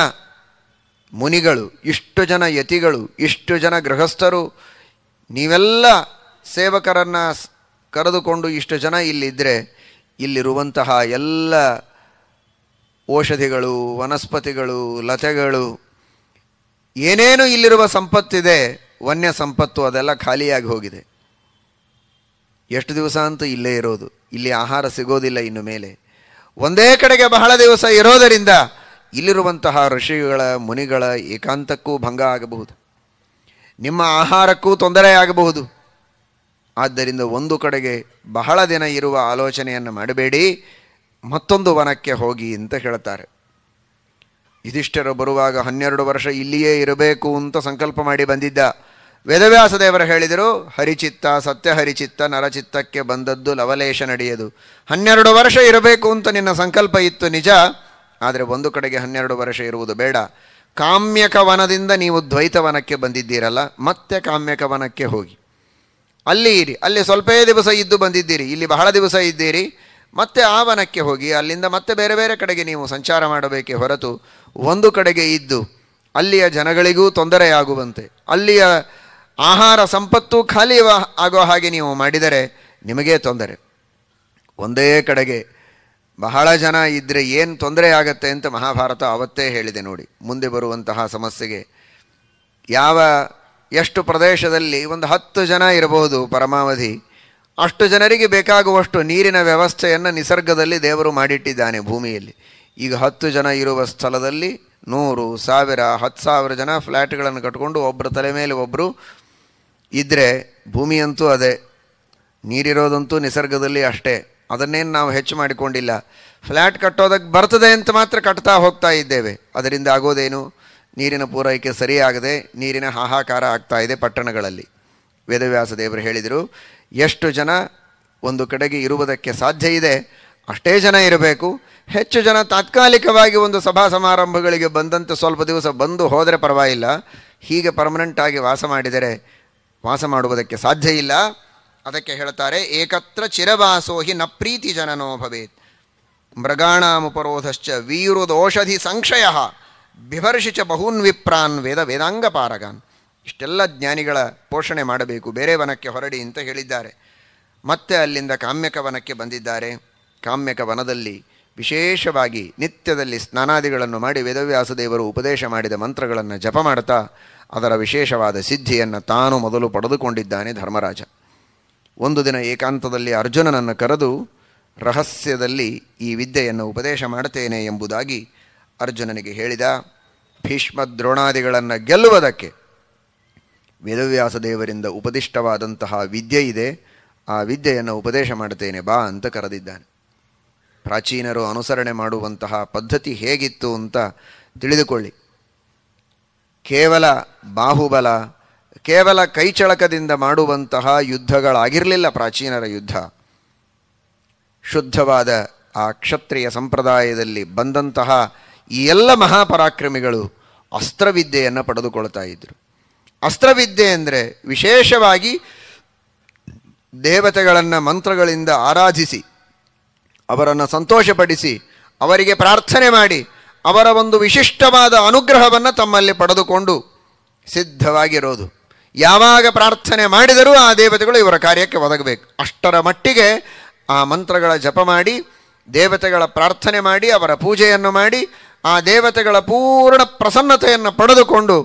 ಮುನಿಗಳು ಇಷ್ಟು ಜನ ಯತಿಗಳು ಇಷ್ಟು ಜನ ಗೃಹಸ್ಥರು ನೀವೆಲ್ಲ ಸೇವಕರನ್ನು ಕರೆದುಕೊಂಡು ಇಷ್ಟು ಜನ ಇಲ್ಲಿದ್ದರೆ ಇಲ್ಲಿರುವಂತಹ ಎಲ್ಲ ಔಷಧಿಗಳು ವನಸ್ಪತಿಗಳು ಲತೆಗಳು ಏನೇನು ಇಲ್ಲಿರುವ ಸಂಪತ್ತಿದೆ ವನ್ಯ ಸಂಪತ್ತು ಅದೆಲ್ಲ ಖಾಲಿಯಾಗಿ ಹೋಗಿದೆ ಎಷ್ಟು ದಿವಸ ಅಂತೂ ಇಲ್ಲೇ ಇರೋದು ಇಲ್ಲಿ ಆಹಾರ ಸಿಗೋದಿಲ್ಲ ಇನ್ನು ಮೇಲೆ ಒಂದೇ ಕಡೆಗೆ ಬಹಳ ದಿವಸ ಇರೋದರಿಂದ ಇಲ್ಲಿರುವಂತಹ ಋಷಿಗಳ ಮುನಿಗಳ ಏಕಾಂತಕ್ಕೂ ಭಂಗ ಆಗಬಹುದು ನಿಮ್ಮ ಆಹಾರಕ್ಕೂ ತೊಂದರೆ ಆಗಬಹುದು ಆದ್ದರಿಂದ ಒಂದು ಕಡೆಗೆ ಬಹಳ ದಿನ ಇರುವ ಆಲೋಚನೆಯನ್ನು ಮಾಡಬೇಡಿ ಮತ್ತೊಂದು ವನಕ್ಕೆ ಹೋಗಿ ಅಂತ ಹೇಳ್ತಾರೆ ಯುಧಿಷ್ಠರು ಬರುವಾಗ ಹನ್ನೆರಡು ವರ್ಷ ಇಲ್ಲಿಯೇ ಇರಬೇಕು ಅಂತ ಸಂಕಲ್ಪ ಮಾಡಿ ಬಂದಿದ್ದ ವೇದವ್ಯಾಸ ದೇವರು ಹೇಳಿದರು ಹರಿಚಿತ್ತ ಸತ್ಯ ಹರಿಚಿತ್ತ ನರಚಿತ್ತಕ್ಕೆ ಬಂದದ್ದು ಲವಲೇಶ ನಡೆಯದು ಹನ್ನೆರಡು ವರ್ಷ ಇರಬೇಕು ಅಂತ ನಿನ್ನ ಸಂಕಲ್ಪ ಇತ್ತು ನಿಜ ಆದರೆ ಒಂದು ಕಡೆಗೆ ಹನ್ನೆರಡು ವರ್ಷ ಇರುವುದು ಬೇಡ ಕಾಮ್ಯಕವನದಿಂದ ನೀವು ದ್ವೈತವನಕ್ಕೆ ಬಂದಿದ್ದೀರಲ್ಲ ಮತ್ತೆ ಕಾಮ್ಯಕವನಕ್ಕೆ ಹೋಗಿ ಅಲ್ಲಿ ಇರಿ ಅಲ್ಲಿ ಸ್ವಲ್ಪೇ ದಿವಸ ಇದ್ದು ಬಂದಿದ್ದೀರಿ ಇಲ್ಲಿ ಬಹಳ ದಿವಸ ಇದ್ದೀರಿ ಮತ್ತೆ ಆ ವನಕ್ಕೆ ಹೋಗಿ ಅಲ್ಲಿಂದ ಮತ್ತೆ ಬೇರೆ ಬೇರೆ ಕಡೆಗೆ ನೀವು ಸಂಚಾರ ಮಾಡಬೇಕೇ ಹೊರತು ಒಂದು ಕಡೆಗೆ ಇದ್ದು ಅಲ್ಲಿಯ ಜನಗಳಿಗೂ ತೊಂದರೆಯಾಗುವಂತೆ ಅಲ್ಲಿಯ ಆಹಾರ ಸಂಪತ್ತು ಖಾಲಿ ಆಗೋ ಹಾಗೆ ನೀವು ಮಾಡಿದರೆ ನಿಮಗೇ ತೊಂದರೆ ಒಂದೇ ಕಡೆಗೆ ಬಹಳ ಜನ ಇದ್ದರೆ ಏನು ತೊಂದರೆ ಆಗತ್ತೆ ಅಂತ ಮಹಾಭಾರತ ಅವತ್ತೇ ಹೇಳಿದೆ ನೋಡಿ ಮುಂದೆ ಬರುವಂತಹ ಸಮಸ್ಯೆಗೆ ಯಾವ ಎಷ್ಟು ಪ್ರದೇಶದಲ್ಲಿ ಒಂದು ಹತ್ತು ಜನ ಇರಬಹುದು ಪರಮಾವಧಿ ಅಷ್ಟು ಜನರಿಗೆ ಬೇಕಾಗುವಷ್ಟು ನೀರಿನ ವ್ಯವಸ್ಥೆಯನ್ನು ನಿಸರ್ಗದಲ್ಲಿ ದೇವರು ಮಾಡಿಟ್ಟಿದ್ದಾನೆ ಭೂಮಿಯಲ್ಲಿ ಈಗ ಹತ್ತು ಜನ ಇರುವ ಸ್ಥಳದಲ್ಲಿ ನೂರು ಸಾವಿರ ಹತ್ತು ಸಾವಿರ ಜನ ಫ್ಲ್ಯಾಟ್ಗಳನ್ನು ಕಟ್ಕೊಂಡು ಒಬ್ಬರ ತಲೆ ಮೇಲೆ ಒಬ್ಬರು ಇದ್ದರೆ ಭೂಮಿಯಂತೂ ಅದೇ ನೀರಿರೋದಂತೂ ನಿಸರ್ಗದಲ್ಲಿ ಅಷ್ಟೇ ಅದನ್ನೇನು ನಾವು ಹೆಚ್ಚು ಮಾಡಿಕೊಂಡಿಲ್ಲ ಫ್ಲ್ಯಾಟ್ ಕಟ್ಟೋದಕ್ಕೆ ಬರ್ತದೆ ಅಂತ ಮಾತ್ರ ಕಟ್ತಾ ಹೋಗ್ತಾ ಇದ್ದೇವೆ ಅದರಿಂದ ಆಗೋದೇನು ನೀರಿನ ಪೂರೈಕೆ ಸರಿಯಾಗದೆ ನೀರಿನ ಹಾಹಾಕಾರ ಆಗ್ತಾ ಇದೆ ಪಟ್ಟಣಗಳಲ್ಲಿ ವೇದವ್ಯಾಸ ದೇವರು ಹೇಳಿದರು ಎಷ್ಟು ಜನ ಒಂದು ಕಡೆಗೆ ಇರುವುದಕ್ಕೆ ಸಾಧ್ಯ ಇದೆ ಅಷ್ಟೇ ಜನ ಇರಬೇಕು ಹೆಚ್ಚು ಜನ ತಾತ್ಕಾಲಿಕವಾಗಿ ಒಂದು ಸಭಾ ಸಮಾರಂಭಗಳಿಗೆ ಬಂದಂತೆ ಸ್ವಲ್ಪ ದಿವಸ ಬಂದು ಹೋದರೆ ಪರವಾಗಿಲ್ಲ ಹೀಗೆ ಪರ್ಮನೆಂಟಾಗಿ ವಾಸ ಮಾಡಿದರೆ ವಾಸ ಮಾಡುವುದಕ್ಕೆ ಸಾಧ್ಯ ಇಲ್ಲ ಅದಕ್ಕೆ ಹೇಳ್ತಾರೆ ಏಕತ್ರ ಚಿರವಾಸೋಹಿ ನ ಪ್ರೀತಿ ಜನನೋ ಭವೇತ್ ಮೃಗಾಣಾಮುಪರೋಧಶ್ಚ ವೀರುದೋಷಧಿ ಸಂಶಯ ಬಿಭರ್ಷಿಚ ಬಹೂನ್ ವಿಪ್ರಾನ್ ವೇದ ವೇದಾಂಗ ಪಾರಗಾನ್ ಇಷ್ಟೆಲ್ಲ ಜ್ಞಾನಿಗಳ ಪೋಷಣೆ ಮಾಡಬೇಕು ಬೇರೆ ವನಕ್ಕೆ ಹೊರಡಿ ಅಂತ ಹೇಳಿದ್ದಾರೆ ಮತ್ತೆ ಅಲ್ಲಿಂದ ಕಾಮ್ಯಕ ವನಕ್ಕೆ ಬಂದಿದ್ದಾರೆ ಕಾಮ್ಯಕ ವನದಲ್ಲಿ ವಿಶೇಷವಾಗಿ ನಿತ್ಯದಲ್ಲಿ ಸ್ನಾನಾದಿಗಳನ್ನು ಮಾಡಿ ವೇದವ್ಯಾಸದೇವರು ಉಪದೇಶ ಮಾಡಿದ ಮಂತ್ರಗಳನ್ನು ಜಪ ಮಾಡ್ತಾ ಅದರ ವಿಶೇಷವಾದ ಸಿದ್ಧಿಯನ್ನು ತಾನು ಮೊದಲು ಪಡೆದುಕೊಂಡಿದ್ದಾನೆ ಧರ್ಮರಾಜ ಒಂದು ದಿನ ಏಕಾಂತದಲ್ಲಿ ಅರ್ಜುನನನ್ನು ಕರೆದು ರಹಸ್ಯದಲ್ಲಿ ಈ ವಿದ್ಯೆಯನ್ನು ಉಪದೇಶ ಮಾಡುತ್ತೇನೆ ಎಂಬುದಾಗಿ ಅರ್ಜುನನಿಗೆ ಹೇಳಿದ ಭೀಷ್ಮ ದ್ರೋಣಾದಿಗಳನ್ನು ಗೆಲ್ಲುವುದಕ್ಕೆ ವೇದವ್ಯಾಸ ದೇವರಿಂದ ಉಪದಿಷ್ಟವಾದಂತಹ ವಿದ್ಯೆ ಇದೆ ಆ ವಿದ್ಯೆಯನ್ನು ಉಪದೇಶ ಮಾಡುತ್ತೇನೆ ಬಾ ಅಂತ ಕರೆದಿದ್ದಾನೆ ಪ್ರಾಚೀನರು ಅನುಸರಣೆ ಮಾಡುವಂತಹ ಪದ್ಧತಿ ಹೇಗಿತ್ತು ಅಂತ ತಿಳಿದುಕೊಳ್ಳಿ ಕೇವಲ ಬಾಹುಬಲ ಕೇವಲ ಕೈಚಳಕದಿಂದ ಮಾಡುವಂತಹ ಯುದ್ಧಗಳಾಗಿರಲಿಲ್ಲ ಪ್ರಾಚೀನರ ಯುದ್ಧ ಶುದ್ಧವಾದ ಆ ಕ್ಷತ್ರಿಯ ಸಂಪ್ರದಾಯದಲ್ಲಿ ಬಂದಂತಹ ಈ ಎಲ್ಲ ಮಹಾಪರಾಕ್ರಮಿಗಳು ಅಸ್ತ್ರವಿದ್ಯೆಯನ್ನು ಪಡೆದುಕೊಳ್ತಾ ಇದ್ದರು ಅಸ್ತ್ರವಿದ್ಯೆ ಅಂದರೆ ವಿಶೇಷವಾಗಿ ದೇವತೆಗಳನ್ನು ಮಂತ್ರಗಳಿಂದ ಆರಾಧಿಸಿ ಅವರನ್ನು ಸಂತೋಷಪಡಿಸಿ ಅವರಿಗೆ ಪ್ರಾರ್ಥನೆ ಮಾಡಿ ಅವರ ಒಂದು ವಿಶಿಷ್ಟವಾದ ಅನುಗ್ರಹವನ್ನು ತಮ್ಮಲ್ಲಿ ಪಡೆದುಕೊಂಡು ಸಿದ್ಧವಾಗಿರೋದು ಯಾವಾಗ ಪ್ರಾರ್ಥನೆ ಮಾಡಿದರೂ ಆ ದೇವತೆಗಳು ಇವರ ಕಾರ್ಯಕ್ಕೆ ಒದಗಬೇಕು ಅಷ್ಟರ ಮಟ್ಟಿಗೆ ಆ ಮಂತ್ರಗಳ ಜಪ ಮಾಡಿ ದೇವತೆಗಳ ಪ್ರಾರ್ಥನೆ ಮಾಡಿ ಅವರ ಪೂಜೆಯನ್ನು ಮಾಡಿ ಆ ದೇವತೆಗಳ ಪೂರ್ಣ ಪ್ರಸನ್ನತೆಯನ್ನು ಪಡೆದುಕೊಂಡು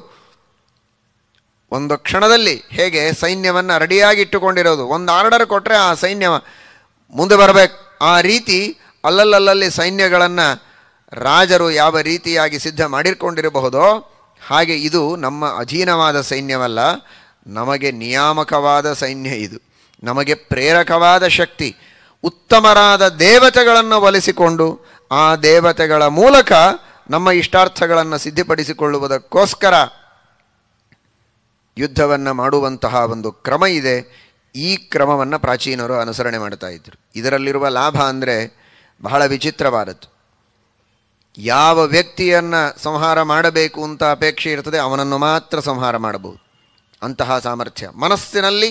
ಒಂದು ಕ್ಷಣದಲ್ಲಿ ಹೇಗೆ ಸೈನ್ಯವನ್ನು ರೆಡಿಯಾಗಿ ಇಟ್ಟುಕೊಂಡಿರೋದು ಒಂದು ಆರ್ಡರ್ ಕೊಟ್ಟರೆ ಆ ಸೈನ್ಯ ಮುಂದೆ ಬರಬೇಕು ಆ ರೀತಿ ಅಲ್ಲಲ್ಲಲ್ಲಲ್ಲಿ ಸೈನ್ಯಗಳನ್ನು ರಾಜರು ಯಾವ ರೀತಿಯಾಗಿ ಸಿದ್ಧ ಮಾಡಿಕೊಂಡಿರಬಹುದೋ ಹಾಗೆ ಇದು ನಮ್ಮ ಅಧೀನವಾದ ಸೈನ್ಯವಲ್ಲ ನಮಗೆ ನಿಯಾಮಕವಾದ ಸೈನ್ಯ ಇದು ನಮಗೆ ಪ್ರೇರಕವಾದ ಶಕ್ತಿ ಉತ್ತಮರಾದ ದೇವತೆಗಳನ್ನು ಒಲಿಸಿಕೊಂಡು ಆ ದೇವತೆಗಳ ಮೂಲಕ ನಮ್ಮ ಇಷ್ಟಾರ್ಥಗಳನ್ನು ಸಿದ್ಧಪಡಿಸಿಕೊಳ್ಳುವುದಕ್ಕೋಸ್ಕರ ಯುದ್ಧವನ್ನು ಮಾಡುವಂತಹ ಒಂದು ಕ್ರಮ ಇದೆ ಈ ಕ್ರಮವನ್ನು ಪ್ರಾಚೀನರು ಅನುಸರಣೆ ಮಾಡ್ತಾ ಇದ್ರು ಇದರಲ್ಲಿರುವ ಲಾಭ ಅಂದರೆ ಬಹಳ ವಿಚಿತ್ರವಾದದ್ದು ಯಾವ ವ್ಯಕ್ತಿಯನ್ನು ಸಂಹಾರ ಮಾಡಬೇಕು ಅಂತ ಅಪೇಕ್ಷೆ ಇರ್ತದೆ ಅವನನ್ನು ಮಾತ್ರ ಸಂಹಾರ ಮಾಡಬಹುದು ಅಂತಹ ಸಾಮರ್ಥ್ಯ ಮನಸ್ಸಿನಲ್ಲಿ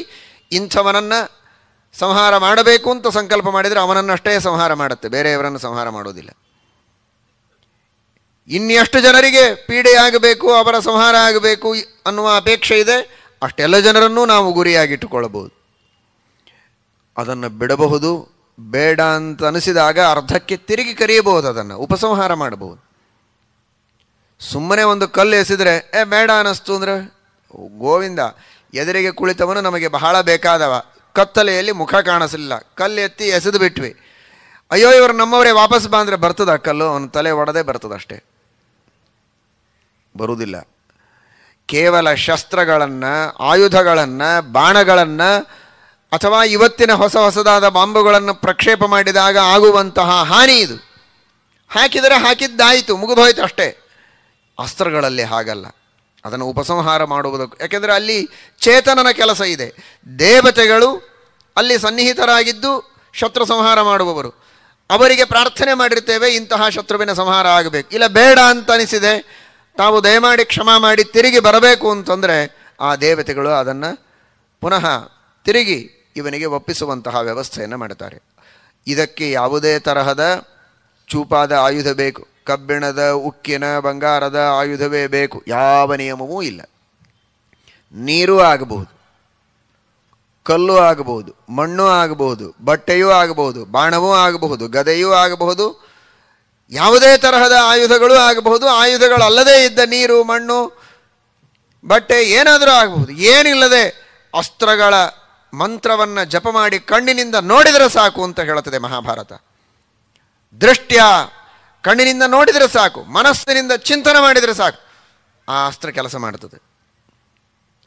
ಇಂಥವನನ್ನು ಸಂಹಾರ ಮಾಡಬೇಕು ಅಂತ ಸಂಕಲ್ಪ ಮಾಡಿದರೆ ಅವನನ್ನಷ್ಟೇ ಸಂಹಾರ ಮಾಡುತ್ತೆ ಬೇರೆಯವರನ್ನು ಸಂಹಾರ ಮಾಡೋದಿಲ್ಲ ಇನ್ನೆಷ್ಟು ಜನರಿಗೆ ಪೀಡೆಯಾಗಬೇಕು ಅವರ ಸಂಹಾರ ಆಗಬೇಕು ಅನ್ನುವ ಅಪೇಕ್ಷೆ ಇದೆ ಅಷ್ಟೆಲ್ಲ ಜನರನ್ನು ನಾವು ಗುರಿಯಾಗಿಟ್ಟುಕೊಳ್ಳಬಹುದು ಅದನ್ನು ಬಿಡಬಹುದು ಬೇಡ ಅಂತ ಅನಿಸಿದಾಗ ಅರ್ಧಕ್ಕೆ ತಿರುಗಿ ಕರೆಯಬಹುದು ಅದನ್ನು ಉಪಸಂಹಾರ ಮಾಡಬಹುದು ಸುಮ್ಮನೆ ಒಂದು ಕಲ್ಲು ಎಸೆದರೆ ಏ ಬೇಡ ಅನ್ನಿಸ್ತು ಅಂದರೆ ಗೋವಿಂದ ಎದುರಿಗೆ ಕುಳಿತವನು ನಮಗೆ ಬಹಳ ಬೇಕಾದವ ಕತ್ತಲೆಯಲ್ಲಿ ಮುಖ ಕಾಣಿಸಲಿಲ್ಲ ಕಲ್ಲು ಎತ್ತಿ ಎಸೆದು ಬಿಟ್ವಿ ಅಯ್ಯೋ ಇವರು ನಮ್ಮವರೇ ವಾಪಸ್ ಬಾ ಬರ್ತದ ಕಲ್ಲು ಅವನು ತಲೆ ಒಡದೆ ಬರ್ತದಷ್ಟೇ ಬರುವುದಿಲ್ಲ ಕೇವಲ ಶಸ್ತ್ರಗಳನ್ನು ಆಯುಧಗಳನ್ನು ಬಾಣಗಳನ್ನು ಅಥವಾ ಇವತ್ತಿನ ಹೊಸ ಹೊಸದಾದ ಬಾಂಬುಗಳನ್ನು ಪ್ರಕ್ಷೇಪ ಮಾಡಿದಾಗ ಆಗುವಂತಹ ಹಾನಿ ಇದು ಹಾಕಿದರೆ ಹಾಕಿದ್ದಾಯಿತು ಮುಗಿದೋಯ್ತು ಅಷ್ಟೇ ಅಸ್ತ್ರಗಳಲ್ಲಿ ಹಾಗಲ್ಲ ಅದನ್ನು ಉಪಸಂಹಾರ ಮಾಡುವುದಕ್ಕೆ ಯಾಕೆಂದರೆ ಅಲ್ಲಿ ಚೇತನನ ಕೆಲಸ ಇದೆ ದೇವತೆಗಳು ಅಲ್ಲಿ ಸನ್ನಿಹಿತರಾಗಿದ್ದು ಶತ್ರು ಸಂಹಾರ ಮಾಡುವವರು ಅವರಿಗೆ ಪ್ರಾರ್ಥನೆ ಮಾಡಿರ್ತೇವೆ ಇಂತಹ ಶತ್ರುವಿನ ಸಂಹಾರ ಆಗಬೇಕು ಇಲ್ಲ ಬೇಡ ಅಂತ ಅನಿಸಿದೆ ತಾವು ದಯಮಾಡಿ ಕ್ಷಮ ಮಾಡಿ ತಿರುಗಿ ಬರಬೇಕು ಅಂತಂದರೆ ಆ ದೇವತೆಗಳು ಅದನ್ನು ಪುನಃ ತಿರುಗಿ ಇವನಿಗೆ ಒಪ್ಪಿಸುವಂತಹ ವ್ಯವಸ್ಥೆಯನ್ನು ಮಾಡುತ್ತಾರೆ ಇದಕ್ಕೆ ಯಾವುದೇ ತರಹದ ಚೂಪಾದ ಆಯುಧ ಬೇಕು ಕಬ್ಬಿಣದ ಉಕ್ಕಿನ ಬಂಗಾರದ ಆಯುಧವೇ ಬೇಕು ಯಾವ ನಿಯಮವೂ ಇಲ್ಲ ನೀರು ಆಗಬಹುದು ಕಲ್ಲು ಆಗಬಹುದು ಮಣ್ಣು ಆಗಬಹುದು ಬಟ್ಟೆಯೂ ಆಗಬಹುದು ಬಾಣವೂ ಆಗಬಹುದು ಗದೆಯೂ ಆಗಬಹುದು ಯಾವುದೇ ತರಹದ ಆಯುಧಗಳು ಆಗಬಹುದು ಆಯುಧಗಳಲ್ಲದೇ ಇದ್ದ ನೀರು ಮಣ್ಣು ಬಟ್ಟೆ ಏನಾದರೂ ಆಗಬಹುದು ಏನಿಲ್ಲದೆ ಅಸ್ತ್ರಗಳ ಮಂತ್ರವನ್ನು ಜಪ ಮಾಡಿ ಕಣ್ಣಿನಿಂದ ನೋಡಿದರೆ ಸಾಕು ಅಂತ ಹೇಳುತ್ತದೆ ಮಹಾಭಾರತ ದೃಷ್ಟ್ಯ ಕಣ್ಣಿನಿಂದ ನೋಡಿದರೆ ಸಾಕು ಮನಸ್ಸಿನಿಂದ ಚಿಂತನೆ ಮಾಡಿದರೆ ಸಾಕು ಆ ಅಸ್ತ್ರ ಕೆಲಸ ಮಾಡ್ತದೆ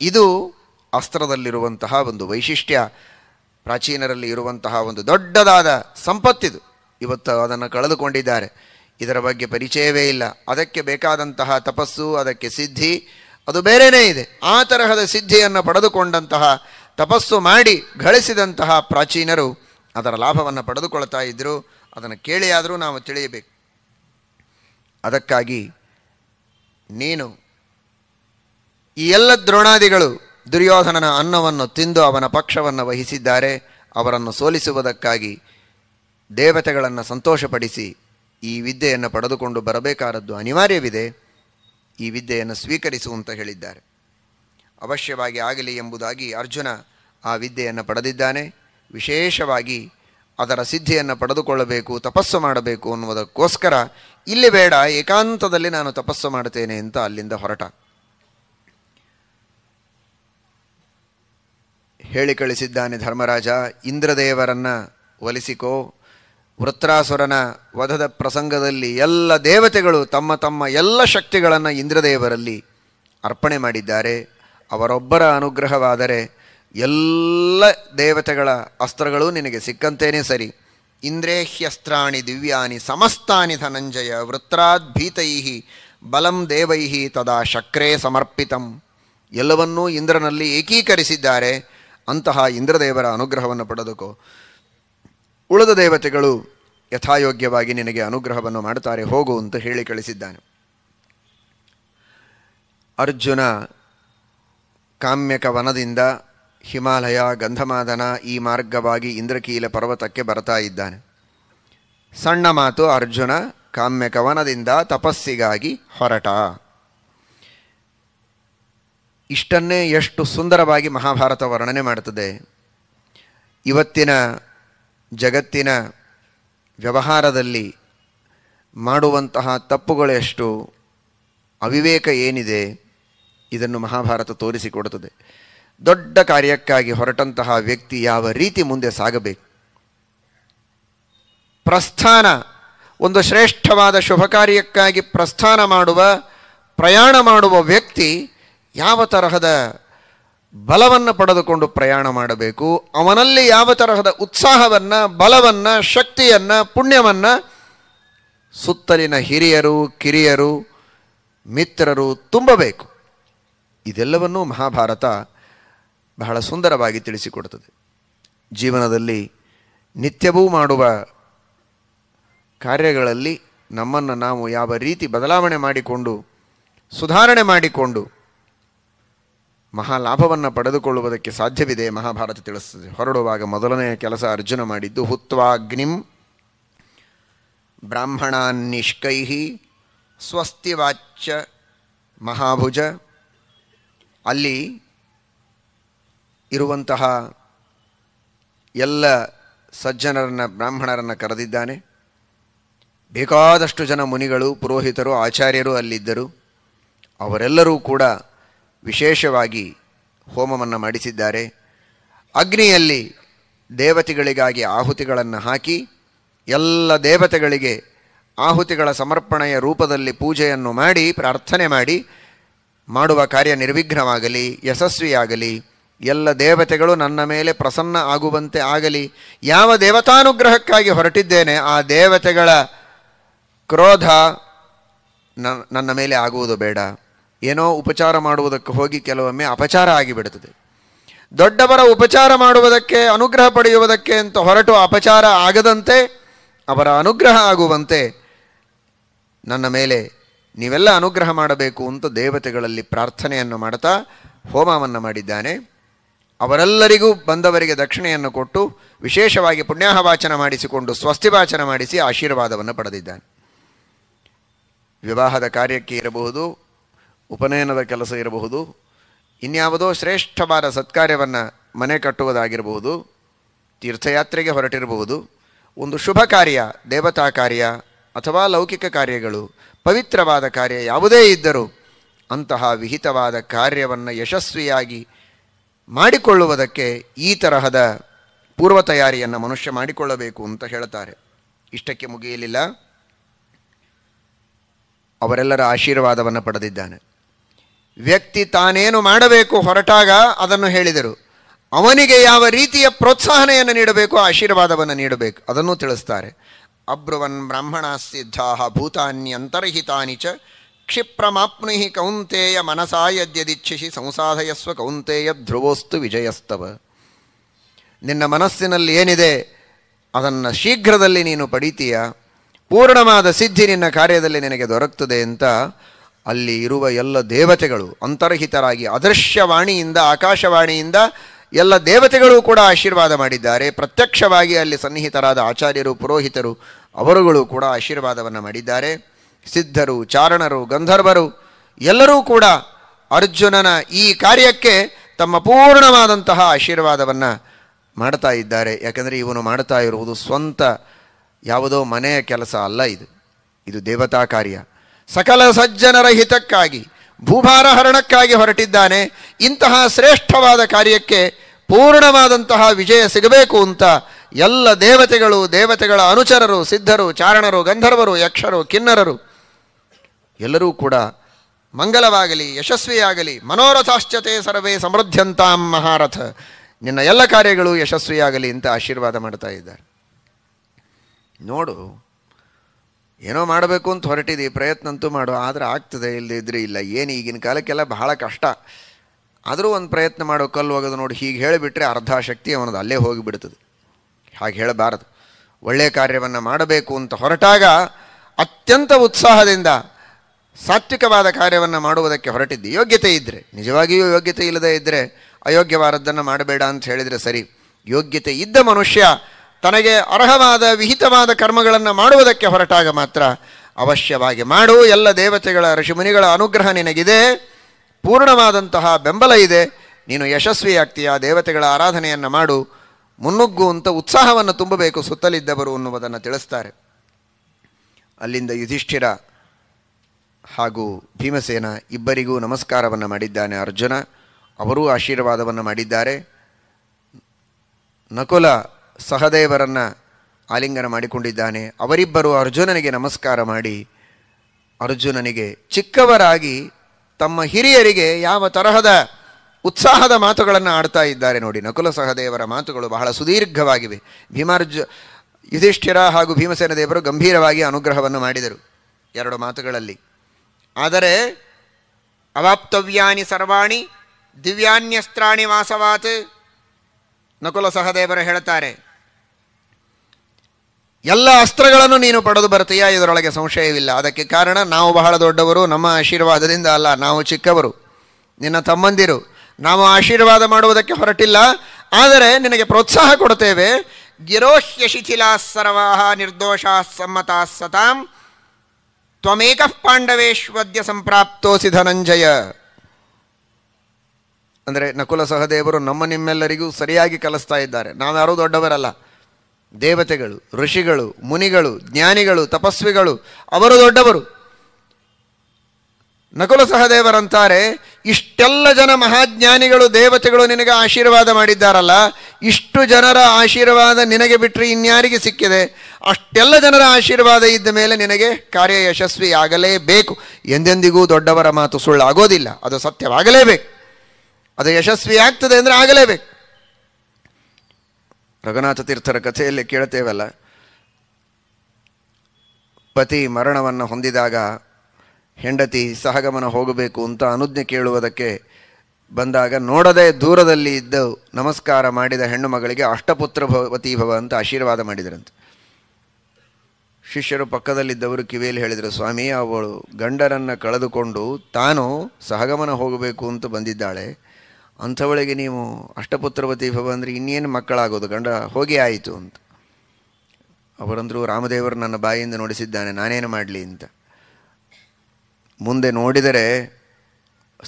ಇದು ಅಸ್ತ್ರದಲ್ಲಿರುವಂತಹ ಒಂದು ವೈಶಿಷ್ಟ್ಯ ಪ್ರಾಚೀನರಲ್ಲಿ ಇರುವಂತಹ ಒಂದು ದೊಡ್ಡದಾದ ಸಂಪತ್ತಿದು ಇವತ್ತು ಅದನ್ನು ಕಳೆದುಕೊಂಡಿದ್ದಾರೆ ಇದರ ಬಗ್ಗೆ ಪರಿಚಯವೇ ಇಲ್ಲ ಅದಕ್ಕೆ ಬೇಕಾದಂತಹ ತಪಸ್ಸು ಅದಕ್ಕೆ ಸಿದ್ಧಿ ಅದು ಬೇರೆಯೇ ಇದೆ ಆ ತರಹದ ಸಿದ್ಧಿಯನ್ನು ಪಡೆದುಕೊಂಡಂತಹ ತಪಸ್ಸು ಮಾಡಿ ಗಳಿಸಿದಂತಹ ಪ್ರಾಚೀನರು ಅದರ ಲಾಭವನ್ನು ಪಡೆದುಕೊಳ್ತಾ ಇದ್ದರು ಅದನ್ನು ಕೇಳಿಯಾದರೂ ನಾವು ತಿಳಿಯಬೇಕು ಅದಕ್ಕಾಗಿ ನೀನು ಈ ಎಲ್ಲ ದ್ರೋಣಾದಿಗಳು ದುರ್ಯೋಧನನ ಅನ್ನವನ್ನು ತಿಂದು ಅವನ ಪಕ್ಷವನ್ನು ವಹಿಸಿದ್ದಾರೆ ಅವರನ್ನು ಸೋಲಿಸುವುದಕ್ಕಾಗಿ ದೇವತೆಗಳನ್ನು ಸಂತೋಷಪಡಿಸಿ ಈ ವಿದ್ಯೆಯನ್ನು ಪಡೆದುಕೊಂಡು ಬರಬೇಕಾದದ್ದು ಅನಿವಾರ್ಯವಿದೆ ಈ ವಿದ್ಯೆಯನ್ನು ಸ್ವೀಕರಿಸು ಅಂತ ಹೇಳಿದ್ದಾರೆ ಅವಶ್ಯವಾಗಿ ಆಗಲಿ ಎಂಬುದಾಗಿ ಅರ್ಜುನ ಆ ವಿದ್ಯೆಯನ್ನು ಪಡೆದಿದ್ದಾನೆ ವಿಶೇಷವಾಗಿ ಅದರ ಸಿದ್ಧಿಯನ್ನು ಪಡೆದುಕೊಳ್ಳಬೇಕು ತಪಸ್ಸು ಮಾಡಬೇಕು ಅನ್ನುವುದಕ್ಕೋಸ್ಕರ ಇಲ್ಲಿ ಬೇಡ ಏಕಾಂತದಲ್ಲಿ ನಾನು ತಪಸ್ಸು ಮಾಡುತ್ತೇನೆ ಅಂತ ಅಲ್ಲಿಂದ ಹೊರಟ ಹೇಳಿ ಕಳಿಸಿದ್ದಾನೆ ಧರ್ಮರಾಜ ಇಂದ್ರದೇವರನ್ನ ಒಲಿಸಿಕೋ ವೃತ್ರಾಸುರನ ವಧದ ಪ್ರಸಂಗದಲ್ಲಿ ಎಲ್ಲ ದೇವತೆಗಳು ತಮ್ಮ ತಮ್ಮ ಎಲ್ಲ ಶಕ್ತಿಗಳನ್ನು ಇಂದ್ರದೇವರಲ್ಲಿ ಅರ್ಪಣೆ ಮಾಡಿದ್ದಾರೆ ಅವರೊಬ್ಬರ ಅನುಗ್ರಹವಾದರೆ ಎಲ್ಲ ದೇವತೆಗಳ ಅಸ್ತ್ರಗಳು ನಿನಗೆ ಸಿಕ್ಕಂತೇನೆ ಸರಿ ಇಂದ್ರೇಹ್ಯಸ್ತ್ರಾಣಿ ದಿವ್ಯಾನಿ ಸಮಸ್ತಾನಿ ಧನಂಜಯ ವೃತ್ರಾದ್ಭೀತೈ ಬಲಂ ದೇವೈಹಿ ತದಾ ಶಕ್ರೇ ಸಮರ್ಪಿತಂ ಎಲ್ಲವನ್ನೂ ಇಂದ್ರನಲ್ಲಿ ಏಕೀಕರಿಸಿದ್ದಾರೆ ಅಂತಹ ಇಂದ್ರದೇವರ ಅನುಗ್ರಹವನ್ನು ಪಡೆದುಕೋ ಉಳಿದ ದೇವತೆಗಳು ಯಥಾಯೋಗ್ಯವಾಗಿ ನಿನಗೆ ಅನುಗ್ರಹವನ್ನು ಮಾಡುತ್ತಾರೆ ಹೋಗು ಅಂತ ಹೇಳಿ ಕಳಿಸಿದ್ದಾನೆ ಅರ್ಜುನ ಕಾಮ್ಯಕ ವನದಿಂದ ಹಿಮಾಲಯ ಗಂಧಮಾದನ ಈ ಮಾರ್ಗವಾಗಿ ಇಂದ್ರಕೀಲ ಪರ್ವತಕ್ಕೆ ಬರ್ತಾ ಇದ್ದಾನೆ ಸಣ್ಣ ಮಾತು ಅರ್ಜುನ ಕಾಮ್ಯ ಕವನದಿಂದ ತಪಸ್ಸಿಗಾಗಿ ಹೊರಟ ಇಷ್ಟನ್ನೇ ಎಷ್ಟು ಸುಂದರವಾಗಿ ಮಹಾಭಾರತ ವರ್ಣನೆ ಮಾಡುತ್ತದೆ ಇವತ್ತಿನ ಜಗತ್ತಿನ ವ್ಯವಹಾರದಲ್ಲಿ ಮಾಡುವಂತಹ ತಪ್ಪುಗಳೆಷ್ಟು ಅವಿವೇಕ ಏನಿದೆ ಇದನ್ನು ಮಹಾಭಾರತ ತೋರಿಸಿಕೊಡುತ್ತದೆ ದೊಡ್ಡ ಕಾರ್ಯಕ್ಕಾಗಿ ಹೊರಟಂತಹ ವ್ಯಕ್ತಿ ಯಾವ ರೀತಿ ಮುಂದೆ ಸಾಗಬೇಕು ಪ್ರಸ್ಥಾನ ಒಂದು ಶ್ರೇಷ್ಠವಾದ ಶುಭ ಕಾರ್ಯಕ್ಕಾಗಿ ಪ್ರಸ್ಥಾನ ಮಾಡುವ ಪ್ರಯಾಣ ಮಾಡುವ ವ್ಯಕ್ತಿ ಯಾವ ತರಹದ ಬಲವನ್ನು ಪಡೆದುಕೊಂಡು ಪ್ರಯಾಣ ಮಾಡಬೇಕು ಅವನಲ್ಲಿ ಯಾವ ತರಹದ ಉತ್ಸಾಹವನ್ನು ಬಲವನ್ನು ಶಕ್ತಿಯನ್ನು ಪುಣ್ಯವನ್ನು ಸುತ್ತಲಿನ ಹಿರಿಯರು ಕಿರಿಯರು ಮಿತ್ರರು ತುಂಬಬೇಕು ಇದೆಲ್ಲವನ್ನೂ ಮಹಾಭಾರತ ಬಹಳ ಸುಂದರವಾಗಿ ತಿಳಿಸಿಕೊಡುತ್ತದೆ ಜೀವನದಲ್ಲಿ ನಿತ್ಯವೂ ಮಾಡುವ ಕಾರ್ಯಗಳಲ್ಲಿ ನಮ್ಮನ್ನು ನಾವು ಯಾವ ರೀತಿ ಬದಲಾವಣೆ ಮಾಡಿಕೊಂಡು ಸುಧಾರಣೆ ಮಾಡಿಕೊಂಡು ಮಹಾಲಾಭವನ್ನು ಪಡೆದುಕೊಳ್ಳುವುದಕ್ಕೆ ಸಾಧ್ಯವಿದೆ ಮಹಾಭಾರತ ತಿಳಿಸ್ತದೆ ಹೊರಡುವಾಗ ಮೊದಲನೆಯ ಕೆಲಸ ಅರ್ಜುನ ಮಾಡಿದ್ದು ಹುತ್ವಾಗ್ನಿಂ ನಿಷ್ಕೈಹಿ ಸ್ವಸ್ತಿವಾಚ್ಯ ಮಹಾಭುಜ ಅಲ್ಲಿ ಇರುವಂತಹ ಎಲ್ಲ ಸಜ್ಜನರನ್ನು ಬ್ರಾಹ್ಮಣರನ್ನು ಕರೆದಿದ್ದಾನೆ ಬೇಕಾದಷ್ಟು ಜನ ಮುನಿಗಳು ಪುರೋಹಿತರು ಆಚಾರ್ಯರು ಅಲ್ಲಿದ್ದರು ಅವರೆಲ್ಲರೂ ಕೂಡ ವಿಶೇಷವಾಗಿ ಹೋಮವನ್ನು ಮಾಡಿಸಿದ್ದಾರೆ ಅಗ್ನಿಯಲ್ಲಿ ದೇವತೆಗಳಿಗಾಗಿ ಆಹುತಿಗಳನ್ನು ಹಾಕಿ ಎಲ್ಲ ದೇವತೆಗಳಿಗೆ ಆಹುತಿಗಳ ಸಮರ್ಪಣೆಯ ರೂಪದಲ್ಲಿ ಪೂಜೆಯನ್ನು ಮಾಡಿ ಪ್ರಾರ್ಥನೆ ಮಾಡಿ ಮಾಡುವ ಕಾರ್ಯ ನಿರ್ವಿಘ್ನವಾಗಲಿ ಯಶಸ್ವಿಯಾಗಲಿ ಎಲ್ಲ ದೇವತೆಗಳು ನನ್ನ ಮೇಲೆ ಪ್ರಸನ್ನ ಆಗುವಂತೆ ಆಗಲಿ ಯಾವ ದೇವತಾನುಗ್ರಹಕ್ಕಾಗಿ ಹೊರಟಿದ್ದೇನೆ ಆ ದೇವತೆಗಳ ಕ್ರೋಧ ನನ್ನ ಮೇಲೆ ಆಗುವುದು ಬೇಡ ಏನೋ ಉಪಚಾರ ಮಾಡುವುದಕ್ಕೆ ಹೋಗಿ ಕೆಲವೊಮ್ಮೆ ಅಪಚಾರ ಆಗಿಬಿಡುತ್ತದೆ ದೊಡ್ಡವರ ಉಪಚಾರ ಮಾಡುವುದಕ್ಕೆ ಅನುಗ್ರಹ ಪಡೆಯುವುದಕ್ಕೆ ಅಂತ ಹೊರಟು ಅಪಚಾರ ಆಗದಂತೆ ಅವರ ಅನುಗ್ರಹ ಆಗುವಂತೆ ನನ್ನ ಮೇಲೆ ನೀವೆಲ್ಲ ಅನುಗ್ರಹ ಮಾಡಬೇಕು ಅಂತ ದೇವತೆಗಳಲ್ಲಿ ಪ್ರಾರ್ಥನೆಯನ್ನು ಮಾಡ್ತಾ ಹೋಮವನ್ನು ಮಾಡಿದ್ದಾನೆ ಅವರೆಲ್ಲರಿಗೂ ಬಂದವರಿಗೆ ದಕ್ಷಿಣೆಯನ್ನು ಕೊಟ್ಟು ವಿಶೇಷವಾಗಿ ಪುಣ್ಯಾಹ ವಾಚನ ಮಾಡಿಸಿಕೊಂಡು ಸ್ವಸ್ತಿ ವಾಚನ ಮಾಡಿಸಿ ಆಶೀರ್ವಾದವನ್ನು ಪಡೆದಿದ್ದಾನೆ ವಿವಾಹದ ಕಾರ್ಯಕ್ಕೆ ಇರಬಹುದು ಉಪನಯನದ ಕೆಲಸ ಇರಬಹುದು ಇನ್ಯಾವುದೋ ಶ್ರೇಷ್ಠವಾದ ಸತ್ಕಾರ್ಯವನ್ನು ಮನೆ ಕಟ್ಟುವುದಾಗಿರಬಹುದು ತೀರ್ಥಯಾತ್ರೆಗೆ ಹೊರಟಿರಬಹುದು ಒಂದು ಶುಭ ಕಾರ್ಯ ದೇವತಾ ಕಾರ್ಯ ಅಥವಾ ಲೌಕಿಕ ಕಾರ್ಯಗಳು ಪವಿತ್ರವಾದ ಕಾರ್ಯ ಯಾವುದೇ ಇದ್ದರೂ ಅಂತಹ ವಿಹಿತವಾದ ಕಾರ್ಯವನ್ನು ಯಶಸ್ವಿಯಾಗಿ ಮಾಡಿಕೊಳ್ಳುವುದಕ್ಕೆ ಈ ತರಹದ ಪೂರ್ವ ತಯಾರಿಯನ್ನು ಮನುಷ್ಯ ಮಾಡಿಕೊಳ್ಳಬೇಕು ಅಂತ ಹೇಳ್ತಾರೆ ಇಷ್ಟಕ್ಕೆ ಮುಗಿಯಲಿಲ್ಲ ಅವರೆಲ್ಲರ ಆಶೀರ್ವಾದವನ್ನು ಪಡೆದಿದ್ದಾನೆ ವ್ಯಕ್ತಿ ತಾನೇನು ಮಾಡಬೇಕು ಹೊರಟಾಗ ಅದನ್ನು ಹೇಳಿದರು ಅವನಿಗೆ ಯಾವ ರೀತಿಯ ಪ್ರೋತ್ಸಾಹನೆಯನ್ನು ನೀಡಬೇಕು ಆಶೀರ್ವಾದವನ್ನು ನೀಡಬೇಕು ಅದನ್ನು ತಿಳಿಸ್ತಾರೆ ಅಬ್ರುವನ್ ಬ್ರಾಹ್ಮಣ ಸಿದ್ಧಾಹ ಭೂತಾನ್ಯಂತರಹಿತಾನಿ ಚ ಕ್ಷಿಪ್ರಮಾಪ್ನುಹಿ ಕೌಂತೆಯ ಮನಸಾಯದ್ಯದಿಚ್ಛಿಸಿ ಸಂಸಾಧಯಸ್ವ ಕೌಂತೆಯ ಧ್ರುವೋಸ್ತು ವಿಜಯಸ್ತವ ನಿನ್ನ ಮನಸ್ಸಿನಲ್ಲಿ ಏನಿದೆ ಅದನ್ನು ಶೀಘ್ರದಲ್ಲಿ ನೀನು ಪಡಿತೀಯ ಪೂರ್ಣವಾದ ಸಿದ್ಧಿ ನಿನ್ನ ಕಾರ್ಯದಲ್ಲಿ ನಿನಗೆ ದೊರಕ್ತದೆ ಅಂತ ಅಲ್ಲಿ ಇರುವ ಎಲ್ಲ ದೇವತೆಗಳು ಅಂತರ್ಹಿತರಾಗಿ ಅದೃಶ್ಯವಾಣಿಯಿಂದ ಆಕಾಶವಾಣಿಯಿಂದ ಎಲ್ಲ ದೇವತೆಗಳು ಕೂಡ ಆಶೀರ್ವಾದ ಮಾಡಿದ್ದಾರೆ ಪ್ರತ್ಯಕ್ಷವಾಗಿ ಅಲ್ಲಿ ಸನ್ನಿಹಿತರಾದ ಆಚಾರ್ಯರು ಪುರೋಹಿತರು ಅವರುಗಳು ಕೂಡ ಆಶೀರ್ವಾದವನ್ನು ಮಾಡಿದ್ದಾರೆ ಸಿದ್ಧರು ಚಾರಣರು ಗಂಧರ್ವರು ಎಲ್ಲರೂ ಕೂಡ ಅರ್ಜುನನ ಈ ಕಾರ್ಯಕ್ಕೆ ತಮ್ಮ ಪೂರ್ಣವಾದಂತಹ ಆಶೀರ್ವಾದವನ್ನು ಮಾಡ್ತಾ ಇದ್ದಾರೆ ಯಾಕೆಂದರೆ ಇವನು ಮಾಡ್ತಾ ಇರುವುದು ಸ್ವಂತ ಯಾವುದೋ ಮನೆಯ ಕೆಲಸ ಅಲ್ಲ ಇದು ಇದು ದೇವತಾ ಕಾರ್ಯ ಸಕಲ ಸಜ್ಜನರ ಹಿತಕ್ಕಾಗಿ ಭೂಭಾರ ಹರಣಕ್ಕಾಗಿ ಹೊರಟಿದ್ದಾನೆ ಇಂತಹ ಶ್ರೇಷ್ಠವಾದ ಕಾರ್ಯಕ್ಕೆ ಪೂರ್ಣವಾದಂತಹ ವಿಜಯ ಸಿಗಬೇಕು ಅಂತ ಎಲ್ಲ ದೇವತೆಗಳು ದೇವತೆಗಳ ಅನುಚರರು ಸಿದ್ಧರು ಚಾರಣರು ಗಂಧರ್ವರು ಯಕ್ಷರು ಕಿನ್ನರರು ಎಲ್ಲರೂ ಕೂಡ ಮಂಗಲವಾಗಲಿ ಯಶಸ್ವಿಯಾಗಲಿ ಮನೋರಥಾಶ್ಚತೆ ಸರ್ವೇ ಸಮೃದ್ಧಂತಾಂ ಮಹಾರಥ ನಿನ್ನ ಎಲ್ಲ ಕಾರ್ಯಗಳು ಯಶಸ್ವಿಯಾಗಲಿ ಅಂತ ಆಶೀರ್ವಾದ ಮಾಡ್ತಾ ಇದ್ದಾರೆ ನೋಡು ಏನೋ ಮಾಡಬೇಕು ಅಂತ ಹೊರಟಿದ್ದೀವಿ ಪ್ರಯತ್ನ ಅಂತೂ ಮಾಡು ಆದರೆ ಆಗ್ತದೆ ಇದ್ರೆ ಇಲ್ಲ ಏನು ಈಗಿನ ಕಾಲಕ್ಕೆಲ್ಲ ಬಹಳ ಕಷ್ಟ ಆದರೂ ಒಂದು ಪ್ರಯತ್ನ ಮಾಡೋ ಕಲ್ಲು ಹೋಗೋದು ನೋಡಿ ಹೀಗೆ ಹೇಳಿಬಿಟ್ರೆ ಅರ್ಧ ಶಕ್ತಿ ಅವನದು ಅಲ್ಲೇ ಹೋಗಿಬಿಡ್ತದೆ ಹಾಗೆ ಹೇಳಬಾರದು ಒಳ್ಳೆಯ ಕಾರ್ಯವನ್ನು ಮಾಡಬೇಕು ಅಂತ ಹೊರಟಾಗ ಅತ್ಯಂತ ಉತ್ಸಾಹದಿಂದ ಸಾತ್ವಿಕವಾದ ಕಾರ್ಯವನ್ನು ಮಾಡುವುದಕ್ಕೆ ಹೊರಟಿದ್ದು ಯೋಗ್ಯತೆ ಇದ್ದರೆ ನಿಜವಾಗಿಯೂ ಯೋಗ್ಯತೆ ಇಲ್ಲದೇ ಇದ್ದರೆ ಅಯೋಗ್ಯವಾದದ್ದನ್ನು ಮಾಡಬೇಡ ಅಂತ ಹೇಳಿದರೆ ಸರಿ ಯೋಗ್ಯತೆ ಇದ್ದ ಮನುಷ್ಯ ತನಗೆ ಅರ್ಹವಾದ ವಿಹಿತವಾದ ಕರ್ಮಗಳನ್ನು ಮಾಡುವುದಕ್ಕೆ ಹೊರಟಾಗ ಮಾತ್ರ ಅವಶ್ಯವಾಗಿ ಮಾಡು ಎಲ್ಲ ದೇವತೆಗಳ ಋಷಿಮುನಿಗಳ ಅನುಗ್ರಹ ನಿನಗಿದೆ ಪೂರ್ಣವಾದಂತಹ ಬೆಂಬಲ ಇದೆ ನೀನು ಯಶಸ್ವಿಯಾಗ್ತೀಯ ದೇವತೆಗಳ ಆರಾಧನೆಯನ್ನು ಮಾಡು ಮುನ್ನುಗ್ಗು ಅಂತ ಉತ್ಸಾಹವನ್ನು ತುಂಬಬೇಕು ಸುತ್ತಲಿದ್ದವರು ಅನ್ನುವುದನ್ನು ತಿಳಿಸ್ತಾರೆ ಅಲ್ಲಿಂದ ಯುಧಿಷ್ಠಿರ ಹಾಗೂ ಭೀಮಸೇನ ಇಬ್ಬರಿಗೂ ನಮಸ್ಕಾರವನ್ನು ಮಾಡಿದ್ದಾನೆ ಅರ್ಜುನ ಅವರೂ ಆಶೀರ್ವಾದವನ್ನು ಮಾಡಿದ್ದಾರೆ ನಕುಲ ಸಹದೇವರನ್ನು ಆಲಿಂಗನ ಮಾಡಿಕೊಂಡಿದ್ದಾನೆ ಅವರಿಬ್ಬರು ಅರ್ಜುನನಿಗೆ ನಮಸ್ಕಾರ ಮಾಡಿ ಅರ್ಜುನನಿಗೆ ಚಿಕ್ಕವರಾಗಿ ತಮ್ಮ ಹಿರಿಯರಿಗೆ ಯಾವ ತರಹದ ಉತ್ಸಾಹದ ಮಾತುಗಳನ್ನು ಆಡ್ತಾ ಇದ್ದಾರೆ ನೋಡಿ ನಕುಲ ಸಹದೇವರ ಮಾತುಗಳು ಬಹಳ ಸುದೀರ್ಘವಾಗಿವೆ ಭೀಮಾರ್ಜು ಯುಧಿಷ್ಠಿರ ಹಾಗೂ ಭೀಮಸೇನ ದೇವರು ಗಂಭೀರವಾಗಿ ಅನುಗ್ರಹವನ್ನು ಮಾಡಿದರು ಎರಡು ಮಾತುಗಳಲ್ಲಿ ಆದರೆ ಅವಾಪ್ತವ್ಯಾನಿ ಸರ್ವಾಣಿ ದಿವ್ಯಾನ್ಯಸ್ತ್ರಾಣಿ ವಾಸವಾತ್ ನಕುಲ ಸಹದೇವರು ಹೇಳ್ತಾರೆ ಎಲ್ಲ ಅಸ್ತ್ರಗಳನ್ನು ನೀನು ಪಡೆದು ಬರ್ತೀಯಾ ಇದರೊಳಗೆ ಸಂಶಯವಿಲ್ಲ ಅದಕ್ಕೆ ಕಾರಣ ನಾವು ಬಹಳ ದೊಡ್ಡವರು ನಮ್ಮ ಆಶೀರ್ವಾದದಿಂದ ಅಲ್ಲ ನಾವು ಚಿಕ್ಕವರು ನಿನ್ನ ತಮ್ಮಂದಿರು ನಾವು ಆಶೀರ್ವಾದ ಮಾಡುವುದಕ್ಕೆ ಹೊರಟಿಲ್ಲ ಆದರೆ ನಿನಗೆ ಪ್ರೋತ್ಸಾಹ ಕೊಡುತ್ತೇವೆ ಗಿರೋಹ್ಯ ಶಿಥಿಲಾಸ್ಸರ್ವಾ ನಿರ್ದೋಷಾ ಸತಾಂ ತ್ವಮೇಕ ಪಾಂಡವೇಶ್ವದ್ಯ ಸಂಪ್ರಾಪ್ತೋಸಿ ಧನಂಜಯ ಅಂದರೆ ನಕುಲ ಸಹದೇವರು ನಮ್ಮ ನಿಮ್ಮೆಲ್ಲರಿಗೂ ಸರಿಯಾಗಿ ಕಲಿಸ್ತಾ ಇದ್ದಾರೆ ನಾವ್ಯಾರೂ ದೊಡ್ಡವರಲ್ಲ ದೇವತೆಗಳು ಋಷಿಗಳು ಮುನಿಗಳು ಜ್ಞಾನಿಗಳು ತಪಸ್ವಿಗಳು ಅವರು ದೊಡ್ಡವರು ನಕುಲ ಸಹದೇವರಂತಾರೆ ಇಷ್ಟೆಲ್ಲ ಜನ ಮಹಾಜ್ಞಾನಿಗಳು ದೇವತೆಗಳು ನಿನಗೆ ಆಶೀರ್ವಾದ ಮಾಡಿದ್ದಾರಲ್ಲ ಇಷ್ಟು ಜನರ ಆಶೀರ್ವಾದ ನಿನಗೆ ಬಿಟ್ಟರೆ ಇನ್ಯಾರಿಗೆ ಸಿಕ್ಕಿದೆ ಅಷ್ಟೆಲ್ಲ ಜನರ ಆಶೀರ್ವಾದ ಇದ್ದ ಮೇಲೆ ನಿನಗೆ ಕಾರ್ಯ ಯಶಸ್ವಿ ಆಗಲೇಬೇಕು ಎಂದೆಂದಿಗೂ ದೊಡ್ಡವರ ಮಾತು ಆಗೋದಿಲ್ಲ ಅದು ಸತ್ಯವಾಗಲೇಬೇಕು ಅದು ಯಶಸ್ವಿ ಆಗ್ತದೆ ಅಂದರೆ ಆಗಲೇಬೇಕು ರಘುನಾಥ ತೀರ್ಥರ ಕಥೆಯಲ್ಲಿ ಕೇಳ್ತೇವಲ್ಲ ಪತಿ ಮರಣವನ್ನು ಹೊಂದಿದಾಗ ಹೆಂಡತಿ ಸಹಗಮನ ಹೋಗಬೇಕು ಅಂತ ಅನುಜ್ಞೆ ಕೇಳುವುದಕ್ಕೆ ಬಂದಾಗ ನೋಡದೆ ದೂರದಲ್ಲಿ ಇದ್ದು ನಮಸ್ಕಾರ ಮಾಡಿದ ಹೆಣ್ಣು ಮಗಳಿಗೆ ಅಷ್ಟಪುತ್ರ ಭವ ಅಂತ ಆಶೀರ್ವಾದ ಮಾಡಿದರಂತೆ ಶಿಷ್ಯರು ಪಕ್ಕದಲ್ಲಿದ್ದವರು ಕಿವಿಯಲ್ಲಿ ಹೇಳಿದರು ಸ್ವಾಮಿ ಅವಳು ಗಂಡರನ್ನು ಕಳೆದುಕೊಂಡು ತಾನು ಸಹಗಮನ ಹೋಗಬೇಕು ಅಂತ ಬಂದಿದ್ದಾಳೆ ಅಂಥವಳಿಗೆ ನೀವು ಅಷ್ಟಪುತ್ರವತಿ ಭವ ಅಂದರೆ ಇನ್ನೇನು ಮಕ್ಕಳಾಗೋದು ಗಂಡ ಹೋಗಿ ಆಯಿತು ಅಂತ ಅವರಂದರು ರಾಮದೇವರು ನನ್ನ ಬಾಯಿಂದ ನೋಡಿಸಿದ್ದಾನೆ ನಾನೇನು ಮಾಡಲಿ ಅಂತ ಮುಂದೆ ನೋಡಿದರೆ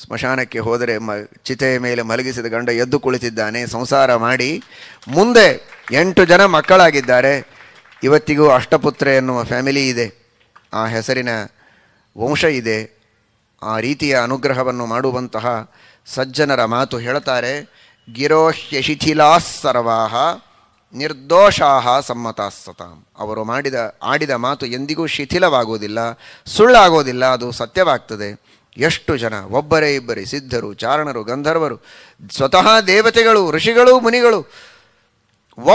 ಸ್ಮಶಾನಕ್ಕೆ ಹೋದರೆ ಮ ಚಿತೆಯ ಮೇಲೆ ಮಲಗಿಸಿದ ಗಂಡ ಎದ್ದು ಕುಳಿತಿದ್ದಾನೆ ಸಂಸಾರ ಮಾಡಿ ಮುಂದೆ ಎಂಟು ಜನ ಮಕ್ಕಳಾಗಿದ್ದಾರೆ ಇವತ್ತಿಗೂ ಅಷ್ಟಪುತ್ರ ಎನ್ನುವ ಫ್ಯಾಮಿಲಿ ಇದೆ ಆ ಹೆಸರಿನ ವಂಶ ಇದೆ ಆ ರೀತಿಯ ಅನುಗ್ರಹವನ್ನು ಮಾಡುವಂತಹ ಸಜ್ಜನರ ಮಾತು ಹೇಳ್ತಾರೆ ಗಿರೋಹ್ಯಶಿಥಿಲಾಸ್ ಸರ್ವಾಹ ನಿರ್ದೋಷಾಹ ಸಮ್ಮತಾಸ್ತತ ಅವರು ಮಾಡಿದ ಆಡಿದ ಮಾತು ಎಂದಿಗೂ ಶಿಥಿಲವಾಗುವುದಿಲ್ಲ ಸುಳ್ಳಾಗೋದಿಲ್ಲ ಅದು ಸತ್ಯವಾಗ್ತದೆ ಎಷ್ಟು ಜನ ಒಬ್ಬರೇ ಇಬ್ಬರೇ ಸಿದ್ಧರು ಚಾರಣರು ಗಂಧರ್ವರು ಸ್ವತಃ ದೇವತೆಗಳು ಋಷಿಗಳು ಮುನಿಗಳು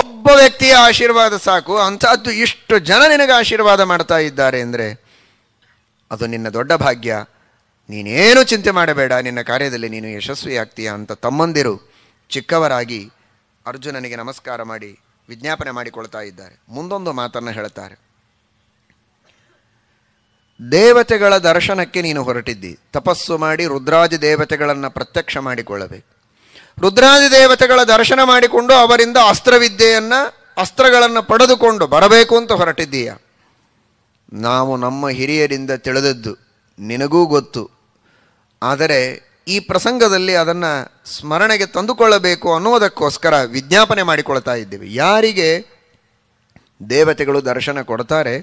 ಒಬ್ಬ ವ್ಯಕ್ತಿಯ ಆಶೀರ್ವಾದ ಸಾಕು ಅಂಥದ್ದು ಇಷ್ಟು ಜನ ನಿನಗೆ ಆಶೀರ್ವಾದ ಮಾಡ್ತಾ ಇದ್ದಾರೆ ಅಂದರೆ ಅದು ನಿನ್ನ ದೊಡ್ಡ ಭಾಗ್ಯ ನೀನೇನು ಚಿಂತೆ ಮಾಡಬೇಡ ನಿನ್ನ ಕಾರ್ಯದಲ್ಲಿ ನೀನು ಯಶಸ್ವಿಯಾಗ್ತೀಯಾ ಅಂತ ತಮ್ಮಂದಿರು ಚಿಕ್ಕವರಾಗಿ ಅರ್ಜುನನಿಗೆ ನಮಸ್ಕಾರ ಮಾಡಿ ವಿಜ್ಞಾಪನೆ ಮಾಡಿಕೊಳ್ತಾ ಇದ್ದಾರೆ ಮುಂದೊಂದು ಮಾತನ್ನು ಹೇಳ್ತಾರೆ ದೇವತೆಗಳ ದರ್ಶನಕ್ಕೆ ನೀನು ಹೊರಟಿದ್ದಿ ತಪಸ್ಸು ಮಾಡಿ ರುದ್ರಾದಿ ದೇವತೆಗಳನ್ನು ಪ್ರತ್ಯಕ್ಷ ಮಾಡಿಕೊಳ್ಳಬೇಕು ರುದ್ರಾದಿ ದೇವತೆಗಳ ದರ್ಶನ ಮಾಡಿಕೊಂಡು ಅವರಿಂದ ಅಸ್ತ್ರವಿದ್ಯೆಯನ್ನು ಅಸ್ತ್ರಗಳನ್ನು ಪಡೆದುಕೊಂಡು ಬರಬೇಕು ಅಂತ ಹೊರಟಿದ್ದೀಯ ನಾವು ನಮ್ಮ ಹಿರಿಯರಿಂದ ತಿಳಿದದ್ದು ನಿನಗೂ ಗೊತ್ತು ಆದರೆ ಈ ಪ್ರಸಂಗದಲ್ಲಿ ಅದನ್ನು ಸ್ಮರಣೆಗೆ ತಂದುಕೊಳ್ಳಬೇಕು ಅನ್ನೋದಕ್ಕೋಸ್ಕರ ವಿಜ್ಞಾಪನೆ ಮಾಡಿಕೊಳ್ತಾ ಇದ್ದೇವೆ ಯಾರಿಗೆ ದೇವತೆಗಳು ದರ್ಶನ ಕೊಡ್ತಾರೆ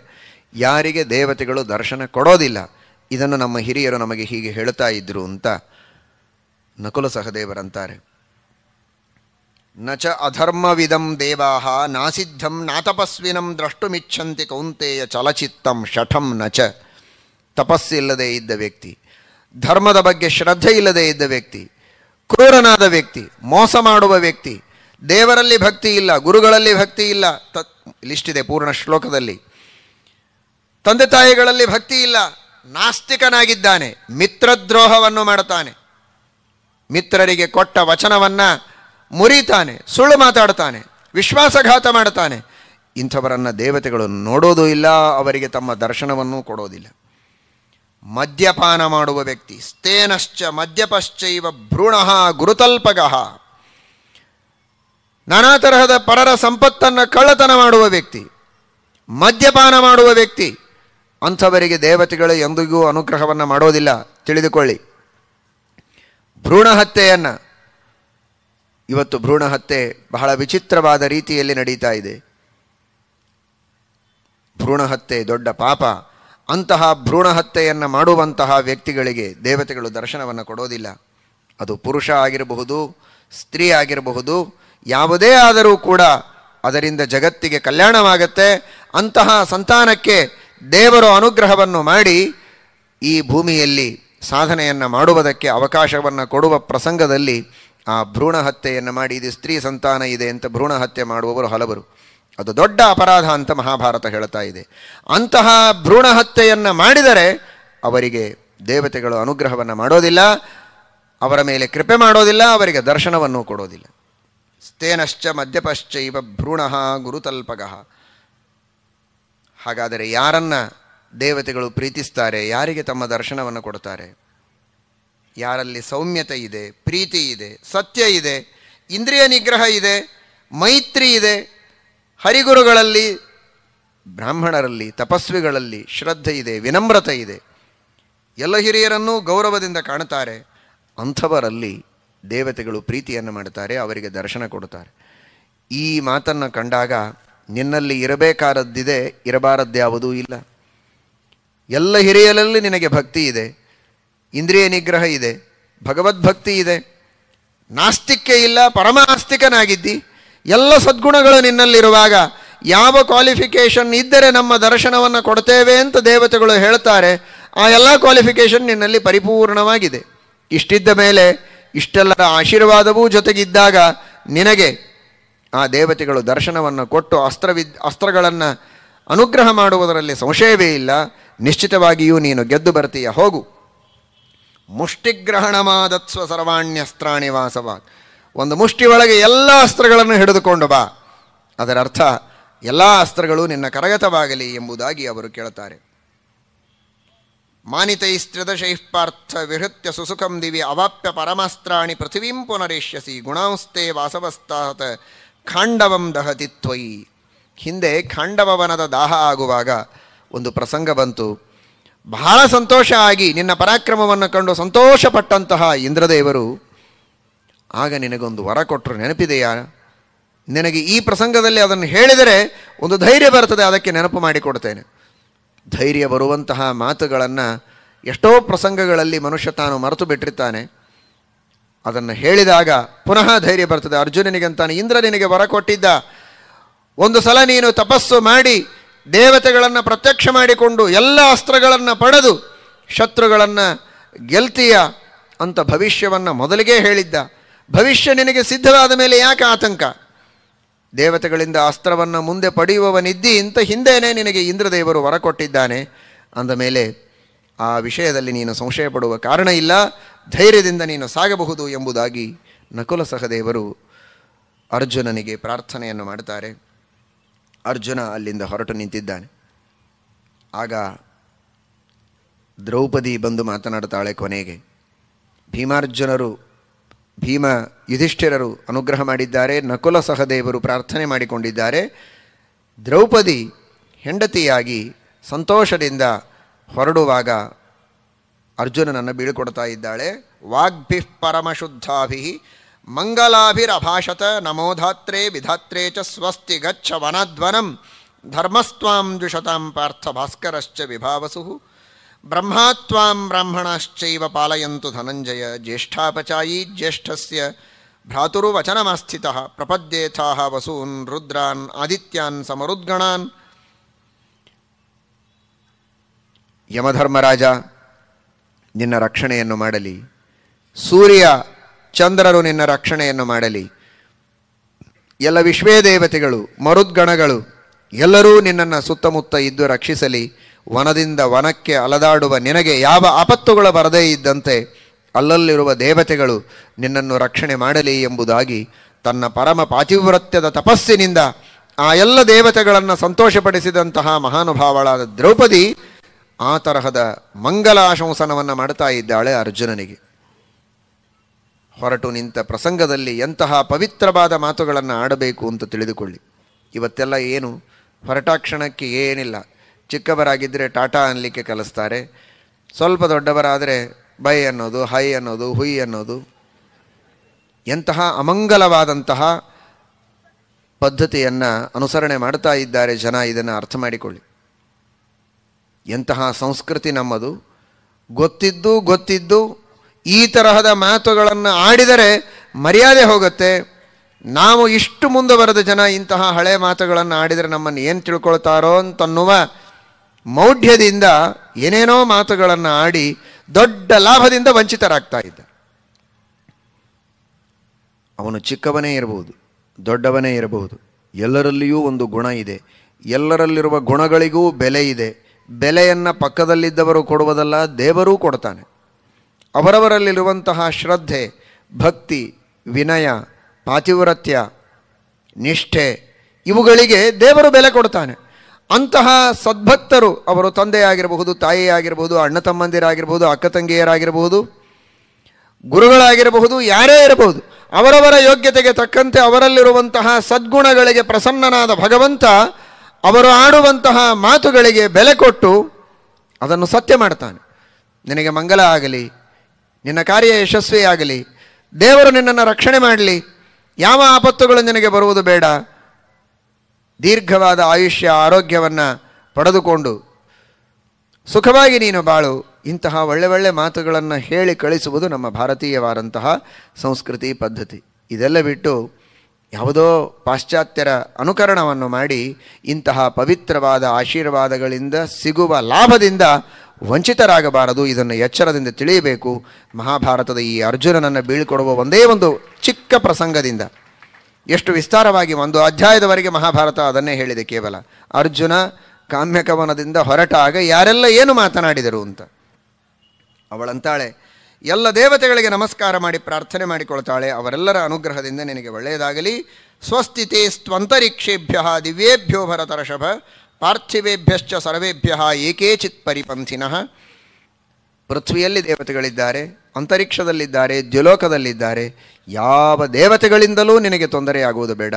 ಯಾರಿಗೆ ದೇವತೆಗಳು ದರ್ಶನ ಕೊಡೋದಿಲ್ಲ ಇದನ್ನು ನಮ್ಮ ಹಿರಿಯರು ನಮಗೆ ಹೀಗೆ ಹೇಳ್ತಾ ಇದ್ರು ಅಂತ ನಕುಲ ಸಹದೇವರಂತಾರೆ ನ ಚ ಅಧರ್ಮವಿಧಂ ದೇವಾ ನಾಸಿದ್ಧಂ ನಾತಪಸ್ವಿನಂ ದ್ರಷ್ಟುಮಿಚ್ಛಂತಿ ಕೌಂತೆಯ ಚಲಚಿತ್ತಂ ಶಠಂ ನ ಚ ತಪಸ್ಸಿಲ್ಲದೆ ಇದ್ದ ವ್ಯಕ್ತಿ ಧರ್ಮದ ಬಗ್ಗೆ ಶ್ರದ್ಧೆ ಇಲ್ಲದೆ ಇದ್ದ ವ್ಯಕ್ತಿ ಕ್ರೂರನಾದ ವ್ಯಕ್ತಿ ಮೋಸ ಮಾಡುವ ವ್ಯಕ್ತಿ ದೇವರಲ್ಲಿ ಭಕ್ತಿ ಇಲ್ಲ ಗುರುಗಳಲ್ಲಿ ಭಕ್ತಿ ಇಲ್ಲ ತ ಇದೆ ಪೂರ್ಣ ಶ್ಲೋಕದಲ್ಲಿ ತಂದೆ ತಾಯಿಗಳಲ್ಲಿ ಭಕ್ತಿ ಇಲ್ಲ ನಾಸ್ತಿಕನಾಗಿದ್ದಾನೆ ಮಿತ್ರದ್ರೋಹವನ್ನು ಮಾಡುತ್ತಾನೆ ಮಿತ್ರರಿಗೆ ಕೊಟ್ಟ ವಚನವನ್ನು ಮುರಿತಾನೆ ಸುಳ್ಳು ಮಾತಾಡ್ತಾನೆ ವಿಶ್ವಾಸಘಾತ ಮಾಡುತ್ತಾನೆ ಇಂಥವರನ್ನು ದೇವತೆಗಳು ನೋಡೋದೂ ಇಲ್ಲ ಅವರಿಗೆ ತಮ್ಮ ದರ್ಶನವನ್ನು ಕೊಡೋದಿಲ್ಲ ಮದ್ಯಪಾನ ಮಾಡುವ ವ್ಯಕ್ತಿ ಸ್ತೇನಶ್ಚ ಮದ್ಯಪಶ್ಚೈವ ಭ್ರೂಣ ಗುರುತಲ್ಪಗ ನಾನಾ ತರಹದ ಪರರ ಸಂಪತ್ತನ್ನು ಕಳ್ಳತನ ಮಾಡುವ ವ್ಯಕ್ತಿ ಮದ್ಯಪಾನ ಮಾಡುವ ವ್ಯಕ್ತಿ ಅಂಥವರಿಗೆ ದೇವತೆಗಳು ಎಂದಿಗೂ ಅನುಗ್ರಹವನ್ನು ಮಾಡೋದಿಲ್ಲ ತಿಳಿದುಕೊಳ್ಳಿ ಭ್ರೂಣ ಹತ್ಯೆಯನ್ನು ಇವತ್ತು ಭ್ರೂಣ ಹತ್ಯೆ ಬಹಳ ವಿಚಿತ್ರವಾದ ರೀತಿಯಲ್ಲಿ ನಡೀತಾ ಇದೆ ಭ್ರೂಣ ಹತ್ಯೆ ದೊಡ್ಡ ಪಾಪ ಅಂತಹ ಭ್ರೂಣ ಹತ್ಯೆಯನ್ನು ಮಾಡುವಂತಹ ವ್ಯಕ್ತಿಗಳಿಗೆ ದೇವತೆಗಳು ದರ್ಶನವನ್ನು ಕೊಡೋದಿಲ್ಲ ಅದು ಪುರುಷ ಆಗಿರಬಹುದು ಸ್ತ್ರೀ ಆಗಿರಬಹುದು ಯಾವುದೇ ಆದರೂ ಕೂಡ ಅದರಿಂದ ಜಗತ್ತಿಗೆ ಕಲ್ಯಾಣವಾಗತ್ತೆ ಅಂತಹ ಸಂತಾನಕ್ಕೆ ದೇವರು ಅನುಗ್ರಹವನ್ನು ಮಾಡಿ ಈ ಭೂಮಿಯಲ್ಲಿ ಸಾಧನೆಯನ್ನು ಮಾಡುವುದಕ್ಕೆ ಅವಕಾಶವನ್ನು ಕೊಡುವ ಪ್ರಸಂಗದಲ್ಲಿ ಆ ಭ್ರೂಣ ಹತ್ಯೆಯನ್ನು ಮಾಡಿ ಇದು ಸ್ತ್ರೀ ಸಂತಾನ ಇದೆ ಅಂತ ಭ್ರೂಣ ಹತ್ಯೆ ಮಾಡುವವರು ಹಲವರು ಅದು ದೊಡ್ಡ ಅಪರಾಧ ಅಂತ ಮಹಾಭಾರತ ಹೇಳ್ತಾ ಇದೆ ಅಂತಹ ಭ್ರೂಣ ಹತ್ಯೆಯನ್ನು ಮಾಡಿದರೆ ಅವರಿಗೆ ದೇವತೆಗಳು ಅನುಗ್ರಹವನ್ನು ಮಾಡೋದಿಲ್ಲ ಅವರ ಮೇಲೆ ಕೃಪೆ ಮಾಡೋದಿಲ್ಲ ಅವರಿಗೆ ದರ್ಶನವನ್ನು ಕೊಡೋದಿಲ್ಲ ಸ್ತೇನಶ್ಚ ಇವ ಭ್ರೂಣ ಗುರುತಲ್ಪಗ ಹಾಗಾದರೆ ಯಾರನ್ನ ದೇವತೆಗಳು ಪ್ರೀತಿಸ್ತಾರೆ ಯಾರಿಗೆ ತಮ್ಮ ದರ್ಶನವನ್ನು ಕೊಡ್ತಾರೆ ಯಾರಲ್ಲಿ ಸೌಮ್ಯತೆ ಇದೆ ಪ್ರೀತಿ ಇದೆ ಸತ್ಯ ಇದೆ ಇಂದ್ರಿಯ ನಿಗ್ರಹ ಇದೆ ಮೈತ್ರಿ ಇದೆ ಹರಿಗುರುಗಳಲ್ಲಿ ಬ್ರಾಹ್ಮಣರಲ್ಲಿ ತಪಸ್ವಿಗಳಲ್ಲಿ ಶ್ರದ್ಧೆ ಇದೆ ವಿನಮ್ರತೆ ಇದೆ ಎಲ್ಲ ಹಿರಿಯರನ್ನೂ ಗೌರವದಿಂದ ಕಾಣುತ್ತಾರೆ ಅಂಥವರಲ್ಲಿ ದೇವತೆಗಳು ಪ್ರೀತಿಯನ್ನು ಮಾಡುತ್ತಾರೆ ಅವರಿಗೆ ದರ್ಶನ ಕೊಡುತ್ತಾರೆ ಈ ಮಾತನ್ನು ಕಂಡಾಗ ನಿನ್ನಲ್ಲಿ ಇರಬೇಕಾದದ್ದಿದೆ ಇರಬಾರದ್ದ್ಯಾವುದೂ ಇಲ್ಲ ಎಲ್ಲ ಹಿರಿಯರಲ್ಲಿ ನಿನಗೆ ಭಕ್ತಿ ಇದೆ ಇಂದ್ರಿಯ ನಿಗ್ರಹ ಇದೆ ಭಗವದ್ಭಕ್ತಿ ಇದೆ ನಾಸ್ತಿಕ್ಯ ಇಲ್ಲ ಪರಮಾಸ್ತಿಕನಾಗಿದ್ದಿ ಎಲ್ಲ ಸದ್ಗುಣಗಳು ನಿನ್ನಲ್ಲಿರುವಾಗ ಯಾವ ಕ್ವಾಲಿಫಿಕೇಷನ್ ಇದ್ದರೆ ನಮ್ಮ ದರ್ಶನವನ್ನು ಕೊಡ್ತೇವೆ ಅಂತ ದೇವತೆಗಳು ಹೇಳ್ತಾರೆ ಆ ಎಲ್ಲ ಕ್ವಾಲಿಫಿಕೇಷನ್ ನಿನ್ನಲ್ಲಿ ಪರಿಪೂರ್ಣವಾಗಿದೆ ಇಷ್ಟಿದ್ದ ಮೇಲೆ ಇಷ್ಟೆಲ್ಲರ ಆಶೀರ್ವಾದವೂ ಜೊತೆಗಿದ್ದಾಗ ನಿನಗೆ ಆ ದೇವತೆಗಳು ದರ್ಶನವನ್ನು ಕೊಟ್ಟು ಅಸ್ತ್ರವಿದ್ ಅಸ್ತ್ರಗಳನ್ನು ಅನುಗ್ರಹ ಮಾಡುವುದರಲ್ಲಿ ಸಂಶಯವೇ ಇಲ್ಲ ನಿಶ್ಚಿತವಾಗಿಯೂ ನೀನು ಗೆದ್ದು ಬರ್ತೀಯ ಹೋಗು ಮಾದತ್ಸ್ವ ಸರ್ವಾಣ್ಯಸ್ತ್ರಾಣಿ ವಾಸವಾಗ್ ಒಂದು ಒಳಗೆ ಎಲ್ಲ ಅಸ್ತ್ರಗಳನ್ನು ಹಿಡಿದುಕೊಂಡು ಬಾ ಅದರ ಅರ್ಥ ಎಲ್ಲ ಅಸ್ತ್ರಗಳು ನಿನ್ನ ಕರಗತವಾಗಲಿ ಎಂಬುದಾಗಿ ಅವರು ಕೇಳುತ್ತಾರೆ ಮಾನಿತೈಸ್ತ್ರದ ಪಾರ್ಥ ವಿಹೃತ್ಯ ಸುಸುಖಂ ದಿವಿ ಅವಾಪ್ಯ ಪರಮಾಸ್ತ್ರಾಣಿ ಪೃಥಿವೀಂ ಪುನರೇಷ್ಯಸಿ ಗುಣಾಂಸ್ತೆ ವಾಸವಸ್ತಾತ ಖಾಂಡವಂ ದಹತಿ ತ್ವಯಿ ಹಿಂದೆ ಖಾಂಡವವನದ ದಾಹ ಆಗುವಾಗ ಒಂದು ಪ್ರಸಂಗ ಬಂತು ಬಹಳ ಸಂತೋಷ ಆಗಿ ನಿನ್ನ ಪರಾಕ್ರಮವನ್ನು ಕಂಡು ಸಂತೋಷಪಟ್ಟಂತಹ ಇಂದ್ರದೇವರು ಆಗ ನಿನಗೊಂದು ವರ ಕೊಟ್ಟರು ನೆನಪಿದೆಯಾ ನಿನಗೆ ಈ ಪ್ರಸಂಗದಲ್ಲಿ ಅದನ್ನು ಹೇಳಿದರೆ ಒಂದು ಧೈರ್ಯ ಬರ್ತದೆ ಅದಕ್ಕೆ ನೆನಪು ಮಾಡಿಕೊಡ್ತೇನೆ ಧೈರ್ಯ ಬರುವಂತಹ ಮಾತುಗಳನ್ನು ಎಷ್ಟೋ ಪ್ರಸಂಗಗಳಲ್ಲಿ ಮನುಷ್ಯ ತಾನು ಮರೆತು ಬಿಟ್ಟಿರ್ತಾನೆ ಅದನ್ನು ಹೇಳಿದಾಗ ಪುನಃ ಧೈರ್ಯ ಬರ್ತದೆ ಅರ್ಜುನನಿಗಂತಾನೆ ಇಂದ್ರ ನಿನಗೆ ವರ ಕೊಟ್ಟಿದ್ದ ಒಂದು ಸಲ ನೀನು ತಪಸ್ಸು ಮಾಡಿ ದೇವತೆಗಳನ್ನು ಪ್ರತ್ಯಕ್ಷ ಮಾಡಿಕೊಂಡು ಎಲ್ಲ ಅಸ್ತ್ರಗಳನ್ನು ಪಡೆದು ಶತ್ರುಗಳನ್ನು ಗೆಲ್ತೀಯ ಅಂತ ಭವಿಷ್ಯವನ್ನು ಮೊದಲಿಗೆ ಹೇಳಿದ್ದ ಭವಿಷ್ಯ ನಿನಗೆ ಸಿದ್ಧವಾದ ಮೇಲೆ ಯಾಕೆ ಆತಂಕ ದೇವತೆಗಳಿಂದ ಅಸ್ತ್ರವನ್ನು ಮುಂದೆ ಪಡೆಯುವವನಿದ್ದಿ ಇಂಥ ಹಿಂದೆಯೇ ನಿನಗೆ ಇಂದ್ರದೇವರು ವರ ಕೊಟ್ಟಿದ್ದಾನೆ ಅಂದ ಮೇಲೆ ಆ ವಿಷಯದಲ್ಲಿ ನೀನು ಸಂಶಯ ಪಡುವ ಕಾರಣ ಇಲ್ಲ ಧೈರ್ಯದಿಂದ ನೀನು ಸಾಗಬಹುದು ಎಂಬುದಾಗಿ ನಕುಲ ಸಹದೇವರು ಅರ್ಜುನನಿಗೆ ಪ್ರಾರ್ಥನೆಯನ್ನು ಮಾಡುತ್ತಾರೆ ಅರ್ಜುನ ಅಲ್ಲಿಂದ ಹೊರಟು ನಿಂತಿದ್ದಾನೆ ಆಗ ದ್ರೌಪದಿ ಬಂದು ಮಾತನಾಡುತ್ತಾಳೆ ಕೊನೆಗೆ ಭೀಮಾರ್ಜುನರು ಭೀಮ ಯುಧಿಷ್ಠಿರರು ಅನುಗ್ರಹ ಮಾಡಿದ್ದಾರೆ ನಕುಲ ಸಹದೇವರು ಪ್ರಾರ್ಥನೆ ಮಾಡಿಕೊಂಡಿದ್ದಾರೆ ದ್ರೌಪದಿ ಹೆಂಡತಿಯಾಗಿ ಸಂತೋಷದಿಂದ ಹೊರಡುವಾಗ ಅರ್ಜುನನನ್ನು ಬೀಳ್ಕೊಡ್ತಾ ಇದ್ದಾಳೆ ವಾಗ್ಭಿ ಪರಮಶುದ್ಧಾಭಿ ಮಂಗಲಾಭಿರಭಾಷತ ನಮೋಧಾತ್ರೇ ವಿಧಾತ್ರೇ ಚ ಸ್ವಸ್ತಿ ಗಚ್ಚ ವನಧ್ವನಂ ಧರ್ಮಸ್ವಾಂ ದ್ವಿಷತಾಂ ಪಾರ್ಥ ಭಾಸ್ಕರಶ್ಚ ವಿಭಾವಸು ಬ್ರಹ್ಮಾತ್ವಾಂ ಬ್ರಾಹ್ಮಣಶ್ಚವ ಪಾಲಯಂತು ಧನಂಜಯ ಜ್ಯೇಷ್ಠಾಪಚಾಯೀ ಜ್ಯೇಷ್ಠಸ್ಯ ಭ್ರಾತುರುವಚನಮಾಸ್ಥಿತ ಪ್ರಪದ್ಯೇಥಾ ವಸೂನ್ ರುದ್ರಾನ್ ಆದಿತ್ಯಾನ್ ಸಮರುದ್ಗಣಾನ್ ಯಮಧರ್ಮರಾಜ ನಿನ್ನ ರಕ್ಷಣೆಯನ್ನು ಮಾಡಲಿ ಸೂರ್ಯ ಚಂದ್ರರು ನಿನ್ನ ರಕ್ಷಣೆಯನ್ನು ಮಾಡಲಿ ಎಲ್ಲ ವಿಶ್ವೇ ದೇವತೆಗಳು ಮರುದ್ಗಣಗಳು ಎಲ್ಲರೂ ನಿನ್ನನ್ನು ಸುತ್ತಮುತ್ತ ಇದ್ದು ರಕ್ಷಿಸಲಿ ವನದಿಂದ ವನಕ್ಕೆ ಅಲದಾಡುವ ನಿನಗೆ ಯಾವ ಆಪತ್ತುಗಳು ಬರದೇ ಇದ್ದಂತೆ ಅಲ್ಲಲ್ಲಿರುವ ದೇವತೆಗಳು ನಿನ್ನನ್ನು ರಕ್ಷಣೆ ಮಾಡಲಿ ಎಂಬುದಾಗಿ ತನ್ನ ಪರಮ ಪಾತಿವ್ರತ್ಯದ ತಪಸ್ಸಿನಿಂದ ಆ ಎಲ್ಲ ದೇವತೆಗಳನ್ನು ಸಂತೋಷಪಡಿಸಿದಂತಹ ಮಹಾನುಭಾವಳಾದ ದ್ರೌಪದಿ ಆ ತರಹದ ಮಂಗಲಾಶಂಸನವನ್ನು ಮಾಡ್ತಾ ಇದ್ದಾಳೆ ಅರ್ಜುನನಿಗೆ ಹೊರಟು ನಿಂತ ಪ್ರಸಂಗದಲ್ಲಿ ಎಂತಹ ಪವಿತ್ರವಾದ ಮಾತುಗಳನ್ನು ಆಡಬೇಕು ಅಂತ ತಿಳಿದುಕೊಳ್ಳಿ ಇವತ್ತೆಲ್ಲ ಏನು ಹೊರಟಾಕ್ಷಣಕ್ಕೆ ಏನಿಲ್ಲ ಚಿಕ್ಕವರಾಗಿದ್ದರೆ ಟಾಟಾ ಅನ್ನಲಿಕ್ಕೆ ಕಲಿಸ್ತಾರೆ ಸ್ವಲ್ಪ ದೊಡ್ಡವರಾದರೆ ಬೈ ಅನ್ನೋದು ಹೈ ಅನ್ನೋದು ಹುಯ್ ಅನ್ನೋದು ಎಂತಹ ಅಮಂಗಲವಾದಂತಹ ಪದ್ಧತಿಯನ್ನು ಅನುಸರಣೆ ಮಾಡ್ತಾ ಇದ್ದಾರೆ ಜನ ಇದನ್ನು ಅರ್ಥ ಮಾಡಿಕೊಳ್ಳಿ ಎಂತಹ ಸಂಸ್ಕೃತಿ ನಮ್ಮದು ಗೊತ್ತಿದ್ದು ಗೊತ್ತಿದ್ದು ಈ ತರಹದ ಮಾತುಗಳನ್ನು ಆಡಿದರೆ ಮರ್ಯಾದೆ ಹೋಗುತ್ತೆ ನಾವು ಇಷ್ಟು ಮುಂದುವರೆದ ಜನ ಇಂತಹ ಹಳೆ ಮಾತುಗಳನ್ನು ಆಡಿದರೆ ನಮ್ಮನ್ನು ಏನು ತಿಳ್ಕೊಳ್ತಾರೋ ಅಂತನ್ನುವ ಮೌಢ್ಯದಿಂದ ಏನೇನೋ ಮಾತುಗಳನ್ನು ಆಡಿ ದೊಡ್ಡ ಲಾಭದಿಂದ ವಂಚಿತರಾಗ್ತಾ ಇದ್ದ ಅವನು ಚಿಕ್ಕವನೇ ಇರಬಹುದು ದೊಡ್ಡವನೇ ಇರಬಹುದು ಎಲ್ಲರಲ್ಲಿಯೂ ಒಂದು ಗುಣ ಇದೆ ಎಲ್ಲರಲ್ಲಿರುವ ಗುಣಗಳಿಗೂ ಬೆಲೆ ಇದೆ ಬೆಲೆಯನ್ನು ಪಕ್ಕದಲ್ಲಿದ್ದವರು ಕೊಡುವುದಲ್ಲ ದೇವರೂ ಕೊಡ್ತಾನೆ ಅವರವರಲ್ಲಿರುವಂತಹ ಶ್ರದ್ಧೆ ಭಕ್ತಿ ವಿನಯ ಪಾತಿವ್ರತ್ಯ ನಿಷ್ಠೆ ಇವುಗಳಿಗೆ ದೇವರು ಬೆಲೆ ಕೊಡ್ತಾನೆ ಅಂತಹ ಸದ್ಭಕ್ತರು ಅವರು ತಂದೆಯಾಗಿರಬಹುದು ತಾಯಿಯಾಗಿರಬಹುದು ಅಣ್ಣ ತಮ್ಮಂದಿರಾಗಿರಬಹುದು ಅಕ್ಕ ತಂಗಿಯರಾಗಿರಬಹುದು ಗುರುಗಳಾಗಿರಬಹುದು ಯಾರೇ ಇರಬಹುದು ಅವರವರ ಯೋಗ್ಯತೆಗೆ ತಕ್ಕಂತೆ ಅವರಲ್ಲಿರುವಂತಹ ಸದ್ಗುಣಗಳಿಗೆ ಪ್ರಸನ್ನನಾದ ಭಗವಂತ ಅವರು ಆಡುವಂತಹ ಮಾತುಗಳಿಗೆ ಬೆಲೆ ಕೊಟ್ಟು ಅದನ್ನು ಸತ್ಯ ಮಾಡ್ತಾನೆ ನಿನಗೆ ಮಂಗಲ ಆಗಲಿ ನಿನ್ನ ಕಾರ್ಯ ಯಶಸ್ವಿಯಾಗಲಿ ದೇವರು ನಿನ್ನನ್ನು ರಕ್ಷಣೆ ಮಾಡಲಿ ಯಾವ ಆಪತ್ತುಗಳು ನಿನಗೆ ಬರುವುದು ಬೇಡ ದೀರ್ಘವಾದ ಆಯುಷ್ಯ ಆರೋಗ್ಯವನ್ನು ಪಡೆದುಕೊಂಡು ಸುಖವಾಗಿ ನೀನು ಬಾಳು ಇಂತಹ ಒಳ್ಳೆ ಒಳ್ಳೆ ಮಾತುಗಳನ್ನು ಹೇಳಿ ಕಳಿಸುವುದು ನಮ್ಮ ಭಾರತೀಯವಾದಂತಹ ಸಂಸ್ಕೃತಿ ಪದ್ಧತಿ ಇದೆಲ್ಲ ಬಿಟ್ಟು ಯಾವುದೋ ಪಾಶ್ಚಾತ್ಯರ ಅನುಕರಣವನ್ನು ಮಾಡಿ ಇಂತಹ ಪವಿತ್ರವಾದ ಆಶೀರ್ವಾದಗಳಿಂದ ಸಿಗುವ ಲಾಭದಿಂದ ವಂಚಿತರಾಗಬಾರದು ಇದನ್ನು ಎಚ್ಚರದಿಂದ ತಿಳಿಯಬೇಕು ಮಹಾಭಾರತದ ಈ ಅರ್ಜುನನನ್ನು ಬೀಳ್ಕೊಡುವ ಒಂದೇ ಒಂದು ಚಿಕ್ಕ ಪ್ರಸಂಗದಿಂದ ಎಷ್ಟು ವಿಸ್ತಾರವಾಗಿ ಒಂದು ಅಧ್ಯಾಯದವರೆಗೆ ಮಹಾಭಾರತ ಅದನ್ನೇ ಹೇಳಿದೆ ಕೇವಲ ಅರ್ಜುನ ಕಾಮ್ಯಕವನದಿಂದ ಹೊರಟಾಗ ಯಾರೆಲ್ಲ ಏನು ಮಾತನಾಡಿದರು ಅಂತ ಅವಳಂತಾಳೆ ಎಲ್ಲ ದೇವತೆಗಳಿಗೆ ನಮಸ್ಕಾರ ಮಾಡಿ ಪ್ರಾರ್ಥನೆ ಮಾಡಿಕೊಳ್ತಾಳೆ ಅವರೆಲ್ಲರ ಅನುಗ್ರಹದಿಂದ ನಿನಗೆ ಒಳ್ಳೆಯದಾಗಲಿ ಸ್ವಸ್ಥಿತಿ ಸ್ವಂತರಿಕ್ಷೇಭ್ಯ ದಿವ್ಯೇಭ್ಯೋ ಭರತರಷಭ ಪಾರ್ಥಿವೇಭ್ಯಶ್ಚ ಸರ್ವೇಭ್ಯ ಏಕೇಚಿತ್ ಪರಿಪಂಥಿನಃ ಪೃಥ್ವಿಯಲ್ಲಿ ದೇವತೆಗಳಿದ್ದಾರೆ ಅಂತರಿಕ್ಷದಲ್ಲಿದ್ದಾರೆ ದ್ಯುಲೋಕದಲ್ಲಿದ್ದಾರೆ ಯಾವ ದೇವತೆಗಳಿಂದಲೂ ನಿನಗೆ ತೊಂದರೆಯಾಗುವುದು ಬೇಡ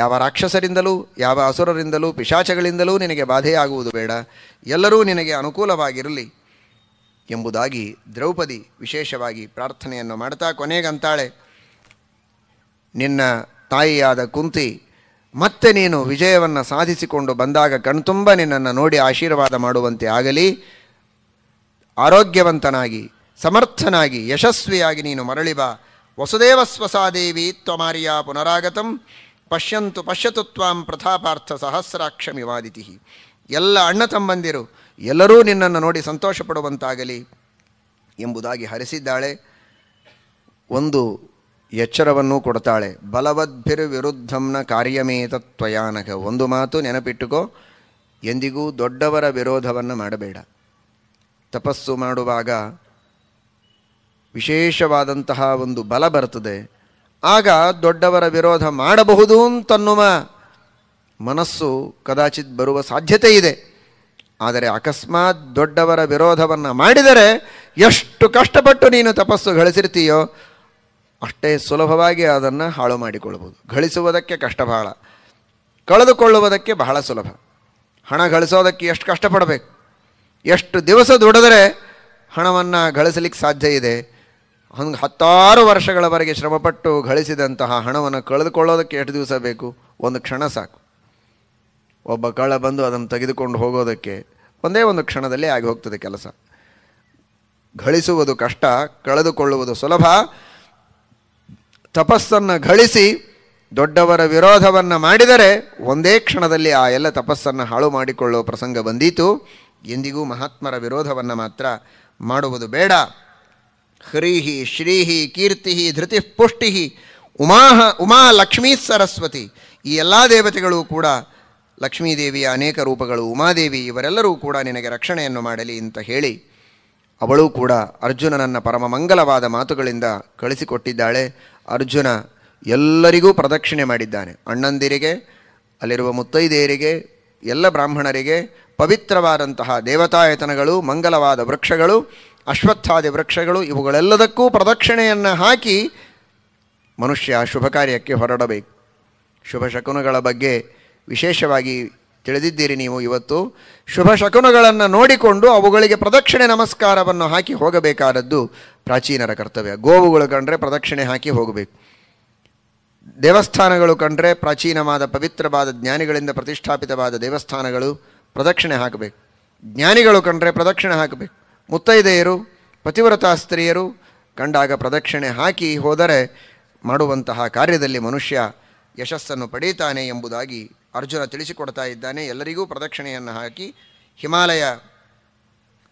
ಯಾವ ರಾಕ್ಷಸರಿಂದಲೂ ಯಾವ ಅಸುರರಿಂದಲೂ ಪಿಶಾಚಗಳಿಂದಲೂ ನಿನಗೆ ಬಾಧೆಯಾಗುವುದು ಬೇಡ ಎಲ್ಲರೂ ನಿನಗೆ ಅನುಕೂಲವಾಗಿರಲಿ ಎಂಬುದಾಗಿ ದ್ರೌಪದಿ ವಿಶೇಷವಾಗಿ ಪ್ರಾರ್ಥನೆಯನ್ನು ಮಾಡ್ತಾ ಕೊನೆಗಂತಾಳೆ ನಿನ್ನ ತಾಯಿಯಾದ ಕುಂತಿ ಮತ್ತೆ ನೀನು ವಿಜಯವನ್ನು ಸಾಧಿಸಿಕೊಂಡು ಬಂದಾಗ ಕಣ್ತುಂಬ ನಿನ್ನನ್ನು ನೋಡಿ ಆಶೀರ್ವಾದ ಮಾಡುವಂತೆ ಆಗಲಿ ಆರೋಗ್ಯವಂತನಾಗಿ ಸಮರ್ಥನಾಗಿ ಯಶಸ್ವಿಯಾಗಿ ನೀನು ಮರಳಿ ಬಾ ವಸುದೇವ ತ್ವಮಾರ್ಯ ಪುನರಾಗತಂ ಪಶ್ಯಂತು ಪಶ್ಯತು ತ್ವಾಂ ಪ್ರಥಾಪಾರ್ಥ ಸಹಸ್ರಾಕ್ಷಮಿವಾದಿತಿಹಿ ಎಲ್ಲ ಅಣ್ಣ ತಮ್ಮಂದಿರು ಎಲ್ಲರೂ ನಿನ್ನನ್ನು ನೋಡಿ ಸಂತೋಷ ಪಡುವಂತಾಗಲಿ ಎಂಬುದಾಗಿ ಹರಿಸಿದ್ದಾಳೆ ಒಂದು ಎಚ್ಚರವನ್ನು ಕೊಡ್ತಾಳೆ ಬಲವದ್ಭಿರ್ ವಿರುದ್ಧಂನ ಕಾರ್ಯಮೇತತ್ವಯಾನಕ ಒಂದು ಮಾತು ನೆನಪಿಟ್ಟುಕೋ ಎಂದಿಗೂ ದೊಡ್ಡವರ ವಿರೋಧವನ್ನು ಮಾಡಬೇಡ ತಪಸ್ಸು ಮಾಡುವಾಗ ವಿಶೇಷವಾದಂತಹ ಒಂದು ಬಲ ಬರ್ತದೆ ಆಗ ದೊಡ್ಡವರ ವಿರೋಧ ಮಾಡಬಹುದು ಅಂತನ್ನುವ ಮನಸ್ಸು ಕದಾಚಿತ್ ಬರುವ ಸಾಧ್ಯತೆ ಇದೆ ಆದರೆ ಅಕಸ್ಮಾತ್ ದೊಡ್ಡವರ ವಿರೋಧವನ್ನು ಮಾಡಿದರೆ ಎಷ್ಟು ಕಷ್ಟಪಟ್ಟು ನೀನು ತಪಸ್ಸು ಗಳಿಸಿರ್ತೀಯೋ ಅಷ್ಟೇ ಸುಲಭವಾಗಿ ಅದನ್ನು ಹಾಳು ಮಾಡಿಕೊಳ್ಳಬಹುದು ಗಳಿಸುವುದಕ್ಕೆ ಕಷ್ಟ ಬಹಳ ಕಳೆದುಕೊಳ್ಳುವುದಕ್ಕೆ ಬಹಳ ಸುಲಭ ಹಣ ಗಳಿಸೋದಕ್ಕೆ ಎಷ್ಟು ಕಷ್ಟಪಡಬೇಕು ಎಷ್ಟು ದಿವಸ ದುಡಿದರೆ ಹಣವನ್ನು ಗಳಿಸಲಿಕ್ಕೆ ಸಾಧ್ಯ ಇದೆ ಹಂಗೆ ಹತ್ತಾರು ವರ್ಷಗಳವರೆಗೆ ಶ್ರಮಪಟ್ಟು ಗಳಿಸಿದಂತಹ ಹಣವನ್ನು ಕಳೆದುಕೊಳ್ಳೋದಕ್ಕೆ ಎಷ್ಟು ದಿವಸ ಬೇಕು ಒಂದು ಕ್ಷಣ ಸಾಕು ಒಬ್ಬ ಕಳ್ಳ ಬಂದು ಅದನ್ನು ತೆಗೆದುಕೊಂಡು ಹೋಗೋದಕ್ಕೆ ಒಂದೇ ಒಂದು ಕ್ಷಣದಲ್ಲಿ ಆಗಿ ಹೋಗ್ತದೆ ಕೆಲಸ ಗಳಿಸುವುದು ಕಷ್ಟ ಕಳೆದುಕೊಳ್ಳುವುದು ಸುಲಭ ತಪಸ್ಸನ್ನು ಗಳಿಸಿ ದೊಡ್ಡವರ ವಿರೋಧವನ್ನು ಮಾಡಿದರೆ ಒಂದೇ ಕ್ಷಣದಲ್ಲಿ ಆ ಎಲ್ಲ ತಪಸ್ಸನ್ನು ಹಾಳು ಮಾಡಿಕೊಳ್ಳುವ ಪ್ರಸಂಗ ಬಂದೀತು ಎಂದಿಗೂ ಮಹಾತ್ಮರ ವಿರೋಧವನ್ನು ಮಾತ್ರ ಮಾಡುವುದು ಬೇಡ ಹ್ರೀಹಿ ಶ್ರೀಹಿ ಕೀರ್ತಿ ಧೃತಿ ಪುಷ್ಟಿಹಿ ಉಮಾಹ ಉಮಾ ಲಕ್ಷ್ಮೀ ಸರಸ್ವತಿ ಈ ಎಲ್ಲ ದೇವತೆಗಳು ಕೂಡ ಲಕ್ಷ್ಮೀದೇವಿಯ ಅನೇಕ ರೂಪಗಳು ಉಮಾದೇವಿ ಇವರೆಲ್ಲರೂ ಕೂಡ ನಿನಗೆ ರಕ್ಷಣೆಯನ್ನು ಮಾಡಲಿ ಅಂತ ಹೇಳಿ ಅವಳು ಕೂಡ ಅರ್ಜುನನನ್ನ ಪರಮ ಮಂಗಲವಾದ ಮಾತುಗಳಿಂದ ಕಳಿಸಿಕೊಟ್ಟಿದ್ದಾಳೆ ಅರ್ಜುನ ಎಲ್ಲರಿಗೂ ಪ್ರದಕ್ಷಿಣೆ ಮಾಡಿದ್ದಾನೆ ಅಣ್ಣಂದಿರಿಗೆ ಅಲ್ಲಿರುವ ಮುತ್ತೈದೆಯರಿಗೆ ಎಲ್ಲ ಬ್ರಾಹ್ಮಣರಿಗೆ ಪವಿತ್ರವಾದಂತಹ ದೇವತಾಯತನಗಳು ಮಂಗಲವಾದ ವೃಕ್ಷಗಳು ಅಶ್ವತ್ಥಾದಿ ವೃಕ್ಷಗಳು ಇವುಗಳೆಲ್ಲದಕ್ಕೂ ಪ್ರದಕ್ಷಿಣೆಯನ್ನು ಹಾಕಿ ಮನುಷ್ಯ ಶುಭ ಕಾರ್ಯಕ್ಕೆ ಹೊರಡಬೇಕು ಶುಭ ಶಕುನಗಳ ಬಗ್ಗೆ ವಿಶೇಷವಾಗಿ ತಿಳಿದಿದ್ದೀರಿ ನೀವು ಇವತ್ತು ಶುಭ ಶಕುನಗಳನ್ನು ನೋಡಿಕೊಂಡು ಅವುಗಳಿಗೆ ಪ್ರದಕ್ಷಿಣೆ ನಮಸ್ಕಾರವನ್ನು ಹಾಕಿ ಹೋಗಬೇಕಾದದ್ದು ಪ್ರಾಚೀನರ ಕರ್ತವ್ಯ ಗೋವುಗಳು ಕಂಡ್ರೆ ಪ್ರದಕ್ಷಿಣೆ ಹಾಕಿ ಹೋಗಬೇಕು ದೇವಸ್ಥಾನಗಳು ಕಂಡರೆ ಪ್ರಾಚೀನವಾದ ಪವಿತ್ರವಾದ ಜ್ಞಾನಿಗಳಿಂದ ಪ್ರತಿಷ್ಠಾಪಿತವಾದ ದೇವಸ್ಥಾನಗಳು ಪ್ರದಕ್ಷಿಣೆ ಹಾಕಬೇಕು ಜ್ಞಾನಿಗಳು ಕಂಡರೆ ಪ್ರದಕ್ಷಿಣೆ ಹಾಕಬೇಕು ಮುತ್ತೈದೆಯರು ಪತಿವ್ರತಾ ಸ್ತ್ರೀಯರು ಕಂಡಾಗ ಪ್ರದಕ್ಷಿಣೆ ಹಾಕಿ ಹೋದರೆ ಮಾಡುವಂತಹ ಕಾರ್ಯದಲ್ಲಿ ಮನುಷ್ಯ ಯಶಸ್ಸನ್ನು ಪಡೆಯುತ್ತಾನೆ ಎಂಬುದಾಗಿ ಅರ್ಜುನ ತಿಳಿಸಿಕೊಡ್ತಾ ಇದ್ದಾನೆ ಎಲ್ಲರಿಗೂ ಪ್ರದಕ್ಷಿಣೆಯನ್ನು ಹಾಕಿ ಹಿಮಾಲಯ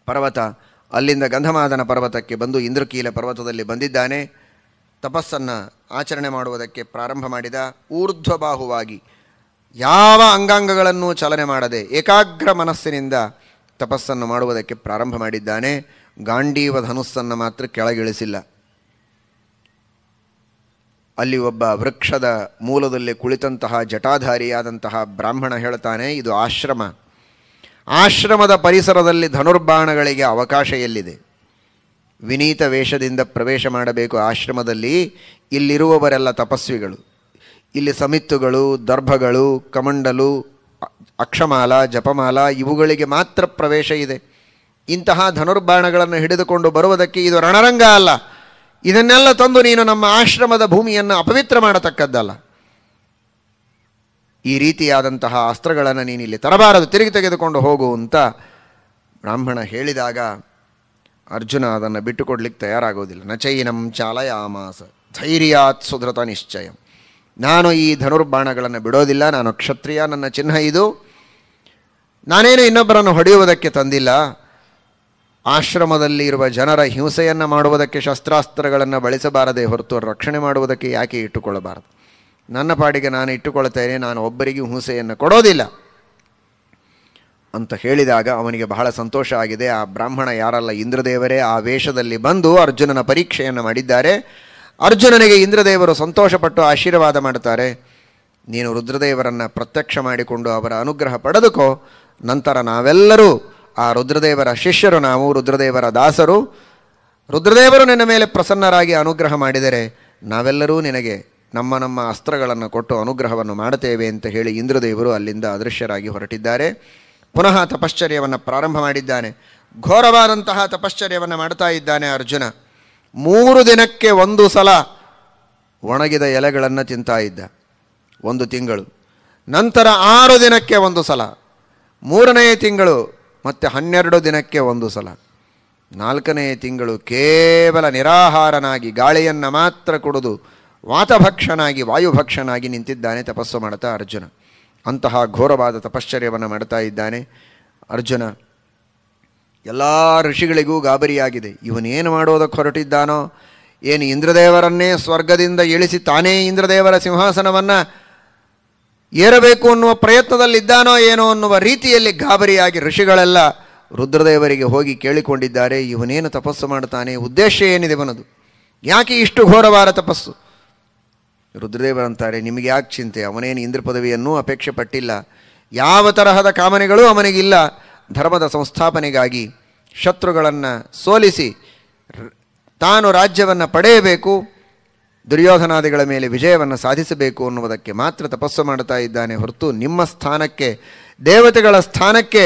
ಪರ್ವತ ಅಲ್ಲಿಂದ ಗಂಧಮಾದನ ಪರ್ವತಕ್ಕೆ ಬಂದು ಇಂದ್ರಕೀಲ ಪರ್ವತದಲ್ಲಿ ಬಂದಿದ್ದಾನೆ ತಪಸ್ಸನ್ನು ಆಚರಣೆ ಮಾಡುವುದಕ್ಕೆ ಪ್ರಾರಂಭ ಮಾಡಿದ ಊರ್ಧ್ವಬಾಹುವಾಗಿ ಯಾವ ಅಂಗಾಂಗಗಳನ್ನು ಚಲನೆ ಮಾಡದೆ ಏಕಾಗ್ರ ಮನಸ್ಸಿನಿಂದ ತಪಸ್ಸನ್ನು ಮಾಡುವುದಕ್ಕೆ ಪ್ರಾರಂಭ ಮಾಡಿದ್ದಾನೆ ಗಾಂಡೀವ ಧನುಸ್ಸನ್ನು ಮಾತ್ರ ಕೆಳಗಿಳಿಸಿಲ್ಲ ಅಲ್ಲಿ ಒಬ್ಬ ವೃಕ್ಷದ ಮೂಲದಲ್ಲಿ ಕುಳಿತಂತಹ ಜಟಾಧಾರಿಯಾದಂತಹ ಬ್ರಾಹ್ಮಣ ಹೇಳ್ತಾನೆ ಇದು ಆಶ್ರಮ ಆಶ್ರಮದ ಪರಿಸರದಲ್ಲಿ ಧನುರ್ಬಾಣಗಳಿಗೆ ಅವಕಾಶ ಎಲ್ಲಿದೆ ವಿನೀತ ವೇಷದಿಂದ ಪ್ರವೇಶ ಮಾಡಬೇಕು ಆಶ್ರಮದಲ್ಲಿ ಇಲ್ಲಿರುವವರೆಲ್ಲ ತಪಸ್ವಿಗಳು ಇಲ್ಲಿ ಸಮಿತ್ತುಗಳು ದರ್ಭಗಳು ಕಮಂಡಲು ಅಕ್ಷಮಾಲ ಜಪಮಾಲ ಇವುಗಳಿಗೆ ಮಾತ್ರ ಪ್ರವೇಶ ಇದೆ ಇಂತಹ ಧನುರ್ಬಾಣಗಳನ್ನು ಹಿಡಿದುಕೊಂಡು ಬರುವುದಕ್ಕೆ ಇದು ರಣರಂಗ ಅಲ್ಲ ಇದನ್ನೆಲ್ಲ ತಂದು ನೀನು ನಮ್ಮ ಆಶ್ರಮದ ಭೂಮಿಯನ್ನು ಅಪವಿತ್ರ ಮಾಡತಕ್ಕದ್ದಲ್ಲ ಈ ರೀತಿಯಾದಂತಹ ಅಸ್ತ್ರಗಳನ್ನು ನೀನಿಲ್ಲಿ ತರಬಾರದು ತಿರುಗಿ ತೆಗೆದುಕೊಂಡು ಹೋಗು ಅಂತ ಬ್ರಾಹ್ಮಣ ಹೇಳಿದಾಗ ಅರ್ಜುನ ಅದನ್ನು ಬಿಟ್ಟುಕೊಡ್ಲಿಕ್ಕೆ ತಯಾರಾಗೋದಿಲ್ಲ ನಚೈನಂ ಚಾಲಯಾಮಾಸ ಧೈರ್ಯಾತ್ ಸುಧೃತ ನಿಶ್ಚಯ ನಾನು ಈ ಧನುರ್ಬಾಣಗಳನ್ನು ಬಿಡೋದಿಲ್ಲ ನಾನು ಕ್ಷತ್ರಿಯ ನನ್ನ ಚಿಹ್ನ ಇದು ನಾನೇನು ಇನ್ನೊಬ್ಬರನ್ನು ಹೊಡೆಯುವುದಕ್ಕೆ ತಂದಿಲ್ಲ ಆಶ್ರಮದಲ್ಲಿ ಇರುವ ಜನರ ಹಿಂಸೆಯನ್ನು ಮಾಡುವುದಕ್ಕೆ ಶಸ್ತ್ರಾಸ್ತ್ರಗಳನ್ನು ಬಳಸಬಾರದೆ ಹೊರತು ರಕ್ಷಣೆ ಮಾಡುವುದಕ್ಕೆ ಯಾಕೆ ಇಟ್ಟುಕೊಳ್ಳಬಾರದು ನನ್ನ ಪಾಡಿಗೆ ನಾನು ಇಟ್ಟುಕೊಳ್ತೇನೆ ನಾನು ಒಬ್ಬರಿಗೂ ಹಿಂಸೆಯನ್ನು ಕೊಡೋದಿಲ್ಲ ಅಂತ ಹೇಳಿದಾಗ ಅವನಿಗೆ ಬಹಳ ಸಂತೋಷ ಆಗಿದೆ ಆ ಬ್ರಾಹ್ಮಣ ಯಾರಲ್ಲ ಇಂದ್ರದೇವರೇ ಆ ವೇಷದಲ್ಲಿ ಬಂದು ಅರ್ಜುನನ ಪರೀಕ್ಷೆಯನ್ನು ಮಾಡಿದ್ದಾರೆ ಅರ್ಜುನನಿಗೆ ಇಂದ್ರದೇವರು ಸಂತೋಷಪಟ್ಟು ಆಶೀರ್ವಾದ ಮಾಡುತ್ತಾರೆ ನೀನು ರುದ್ರದೇವರನ್ನು ಪ್ರತ್ಯಕ್ಷ ಮಾಡಿಕೊಂಡು ಅವರ ಅನುಗ್ರಹ ಪಡೆದುಕೋ ನಂತರ ನಾವೆಲ್ಲರೂ ಆ ರುದ್ರದೇವರ ಶಿಷ್ಯರು ನಾವು ರುದ್ರದೇವರ ದಾಸರು ರುದ್ರದೇವರು ನಿನ್ನ ಮೇಲೆ ಪ್ರಸನ್ನರಾಗಿ ಅನುಗ್ರಹ ಮಾಡಿದರೆ ನಾವೆಲ್ಲರೂ ನಿನಗೆ ನಮ್ಮ ನಮ್ಮ ಅಸ್ತ್ರಗಳನ್ನು ಕೊಟ್ಟು ಅನುಗ್ರಹವನ್ನು ಮಾಡುತ್ತೇವೆ ಅಂತ ಹೇಳಿ ಇಂದ್ರದೇವರು ಅಲ್ಲಿಂದ ಅದೃಶ್ಯರಾಗಿ ಹೊರಟಿದ್ದಾರೆ ಪುನಃ ತಪಶ್ಚರ್ಯವನ್ನು ಪ್ರಾರಂಭ ಮಾಡಿದ್ದಾನೆ ಘೋರವಾದಂತಹ ತಪಶ್ಚರ್ಯವನ್ನು ಮಾಡ್ತಾ ಇದ್ದಾನೆ ಅರ್ಜುನ ಮೂರು ದಿನಕ್ಕೆ ಒಂದು ಸಲ ಒಣಗಿದ ಎಲೆಗಳನ್ನು ತಿಂತಾ ಇದ್ದ ಒಂದು ತಿಂಗಳು ನಂತರ ಆರು ದಿನಕ್ಕೆ ಒಂದು ಸಲ ಮೂರನೆಯ ತಿಂಗಳು ಮತ್ತು ಹನ್ನೆರಡು ದಿನಕ್ಕೆ ಒಂದು ಸಲ ನಾಲ್ಕನೆಯ ತಿಂಗಳು ಕೇವಲ ನಿರಾಹಾರನಾಗಿ ಗಾಳಿಯನ್ನು ಮಾತ್ರ ಕುಡಿದು ವಾತಭಕ್ಷನಾಗಿ ವಾಯುಭಕ್ಷನಾಗಿ ನಿಂತಿದ್ದಾನೆ ತಪಸ್ಸು ಮಾಡ್ತಾ ಅರ್ಜುನ ಅಂತಹ ಘೋರವಾದ ತಪಶ್ಚರ್ಯವನ್ನು ಮಾಡ್ತಾ ಇದ್ದಾನೆ ಅರ್ಜುನ ಎಲ್ಲ ಋಷಿಗಳಿಗೂ ಗಾಬರಿಯಾಗಿದೆ ಇವನೇನು ಮಾಡೋದಕ್ಕೆ ಹೊರಟಿದ್ದಾನೋ ಏನು ಇಂದ್ರದೇವರನ್ನೇ ಸ್ವರ್ಗದಿಂದ ಇಳಿಸಿ ತಾನೇ ಇಂದ್ರದೇವರ ಸಿಂಹಾಸನವನ್ನು ಏರಬೇಕು ಅನ್ನುವ ಪ್ರಯತ್ನದಲ್ಲಿದ್ದಾನೋ ಏನೋ ಅನ್ನುವ ರೀತಿಯಲ್ಲಿ ಗಾಬರಿಯಾಗಿ ಋಷಿಗಳೆಲ್ಲ ರುದ್ರದೇವರಿಗೆ ಹೋಗಿ ಕೇಳಿಕೊಂಡಿದ್ದಾರೆ ಇವನೇನು ತಪಸ್ಸು ಮಾಡ್ತಾನೆ ಉದ್ದೇಶ ಏನಿದೆ ಇವನದು ಯಾಕೆ ಇಷ್ಟು ಘೋರವಾದ ತಪಸ್ಸು ರುದ್ರದೇವರಂತಾರೆ ನಿಮಗೆ ಯಾಕೆ ಚಿಂತೆ ಅವನೇನು ಇಂದ್ರ ಪದವಿಯನ್ನೂ ಅಪೇಕ್ಷೆ ಪಟ್ಟಿಲ್ಲ ಯಾವ ತರಹದ ಕಾಮನೆಗಳು ಅವನಿಗಿಲ್ಲ ಧರ್ಮದ ಸಂಸ್ಥಾಪನೆಗಾಗಿ ಶತ್ರುಗಳನ್ನು ಸೋಲಿಸಿ ತಾನು ರಾಜ್ಯವನ್ನು ಪಡೆಯಬೇಕು ದುರ್ಯೋಧನಾದಿಗಳ ಮೇಲೆ ವಿಜಯವನ್ನು ಸಾಧಿಸಬೇಕು ಅನ್ನುವುದಕ್ಕೆ ಮಾತ್ರ ತಪಸ್ಸು ಮಾಡ್ತಾ ಇದ್ದಾನೆ ಹೊರತು ನಿಮ್ಮ ಸ್ಥಾನಕ್ಕೆ ದೇವತೆಗಳ ಸ್ಥಾನಕ್ಕೆ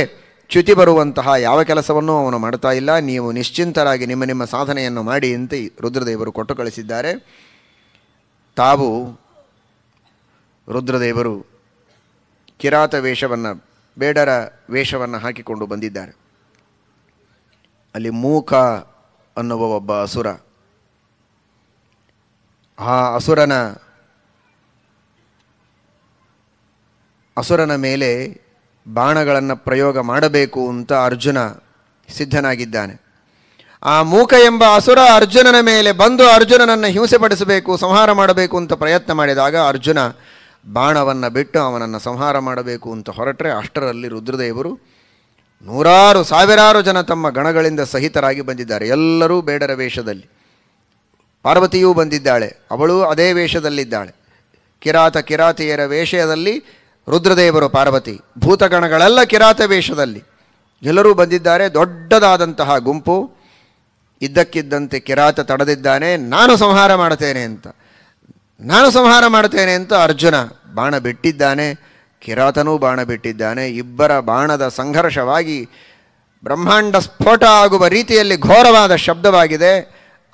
ಚ್ಯುತಿ ಬರುವಂತಹ ಯಾವ ಕೆಲಸವನ್ನು ಅವನು ಮಾಡ್ತಾ ಇಲ್ಲ ನೀವು ನಿಶ್ಚಿಂತರಾಗಿ ನಿಮ್ಮ ನಿಮ್ಮ ಸಾಧನೆಯನ್ನು ಮಾಡಿ ಅಂತ ರುದ್ರದೇವರು ಕೊಟ್ಟು ಕಳಿಸಿದ್ದಾರೆ ತಾವು ರುದ್ರದೇವರು ಕಿರಾತ ವೇಷವನ್ನು ಬೇಡರ ವೇಷವನ್ನು ಹಾಕಿಕೊಂಡು ಬಂದಿದ್ದಾರೆ ಅಲ್ಲಿ ಮೂಕ ಅನ್ನುವ ಒಬ್ಬ ಅಸುರ ಆ ಅಸುರನ ಅಸುರನ ಮೇಲೆ ಬಾಣಗಳನ್ನು ಪ್ರಯೋಗ ಮಾಡಬೇಕು ಅಂತ ಅರ್ಜುನ ಸಿದ್ಧನಾಗಿದ್ದಾನೆ ಆ ಮೂಕ ಎಂಬ ಅಸುರ ಅರ್ಜುನನ ಮೇಲೆ ಬಂದು ಅರ್ಜುನನನ್ನು ಹಿಂಸೆ ಪಡಿಸಬೇಕು ಸಂಹಾರ ಮಾಡಬೇಕು ಅಂತ ಪ್ರಯತ್ನ ಮಾಡಿದಾಗ ಅರ್ಜುನ ಬಾಣವನ್ನು ಬಿಟ್ಟು ಅವನನ್ನು ಸಂಹಾರ ಮಾಡಬೇಕು ಅಂತ ಹೊರಟ್ರೆ ಅಷ್ಟರಲ್ಲಿ ರುದ್ರದೇವರು ನೂರಾರು ಸಾವಿರಾರು ಜನ ತಮ್ಮ ಗಣಗಳಿಂದ ಸಹಿತರಾಗಿ ಬಂದಿದ್ದಾರೆ ಎಲ್ಲರೂ ಬೇಡರ ವೇಷದಲ್ಲಿ ಪಾರ್ವತಿಯೂ ಬಂದಿದ್ದಾಳೆ ಅವಳು ಅದೇ ವೇಷದಲ್ಲಿದ್ದಾಳೆ ಕಿರಾತ ಕಿರಾತಿಯರ ವೇಷದಲ್ಲಿ ರುದ್ರದೇವರು ಪಾರ್ವತಿ ಭೂತಗಣಗಳೆಲ್ಲ ಕಿರಾತ ವೇಷದಲ್ಲಿ ಎಲ್ಲರೂ ಬಂದಿದ್ದಾರೆ ದೊಡ್ಡದಾದಂತಹ ಗುಂಪು ಇದ್ದಕ್ಕಿದ್ದಂತೆ ಕಿರಾತ ತಡೆದಿದ್ದಾನೆ ನಾನು ಸಂಹಾರ ಮಾಡ್ತೇನೆ ಅಂತ ನಾನು ಸಂಹಾರ ಮಾಡ್ತೇನೆ ಅಂತ ಅರ್ಜುನ ಬಾಣ ಬಿಟ್ಟಿದ್ದಾನೆ ಕಿರಾತನೂ ಬಾಣ ಬಿಟ್ಟಿದ್ದಾನೆ ಇಬ್ಬರ ಬಾಣದ ಸಂಘರ್ಷವಾಗಿ ಬ್ರಹ್ಮಾಂಡ ಸ್ಫೋಟ ಆಗುವ ರೀತಿಯಲ್ಲಿ ಘೋರವಾದ ಶಬ್ದವಾಗಿದೆ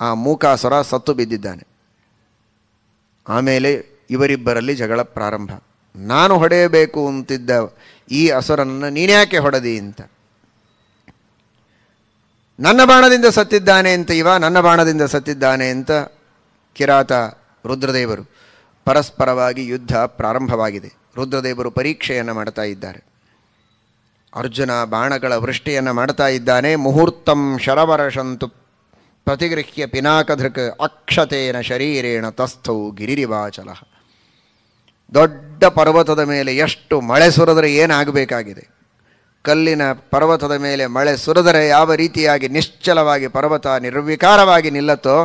ಆ ಮೂಕಾಸುರ ಸತ್ತು ಬಿದ್ದಿದ್ದಾನೆ ಆಮೇಲೆ ಇವರಿಬ್ಬರಲ್ಲಿ ಜಗಳ ಪ್ರಾರಂಭ ನಾನು ಹೊಡೆಯಬೇಕು ಅಂತಿದ್ದ ಈ ಅಸುರನನ್ನು ನೀನ್ಯಾಕೆ ಹೊಡೆದಿ ಅಂತ ನನ್ನ ಬಾಣದಿಂದ ಸತ್ತಿದ್ದಾನೆ ಅಂತ ಇವ ನನ್ನ ಬಾಣದಿಂದ ಸತ್ತಿದ್ದಾನೆ ಅಂತ ಕಿರಾತ ರುದ್ರದೇವರು ಪರಸ್ಪರವಾಗಿ ಯುದ್ಧ ಪ್ರಾರಂಭವಾಗಿದೆ ರುದ್ರದೇವರು ಪರೀಕ್ಷೆಯನ್ನು ಮಾಡ್ತಾ ಇದ್ದಾರೆ ಅರ್ಜುನ ಬಾಣಗಳ ವೃಷ್ಟಿಯನ್ನು ಮಾಡ್ತಾ ಇದ್ದಾನೆ ಮುಹೂರ್ತಂ ಶರವರಷಂತು ಪ್ರತಿಗೃಹ್ಯ ಪಿನಾಕಧೃಕ್ ಅಕ್ಷತೇನ ಶರೀರೇಣ ತಸ್ಥೌ ಗಿರಿರಿವಾಚಲ ದೊಡ್ಡ ಪರ್ವತದ ಮೇಲೆ ಎಷ್ಟು ಮಳೆ ಸುರಿದ್ರೆ ಏನಾಗಬೇಕಾಗಿದೆ ಕಲ್ಲಿನ ಪರ್ವತದ ಮೇಲೆ ಮಳೆ ಸುರಿದರೆ ಯಾವ ರೀತಿಯಾಗಿ ನಿಶ್ಚಲವಾಗಿ ಪರ್ವತ ನಿರ್ವಿಕಾರವಾಗಿ ನಿಲ್ಲತ್ತೋ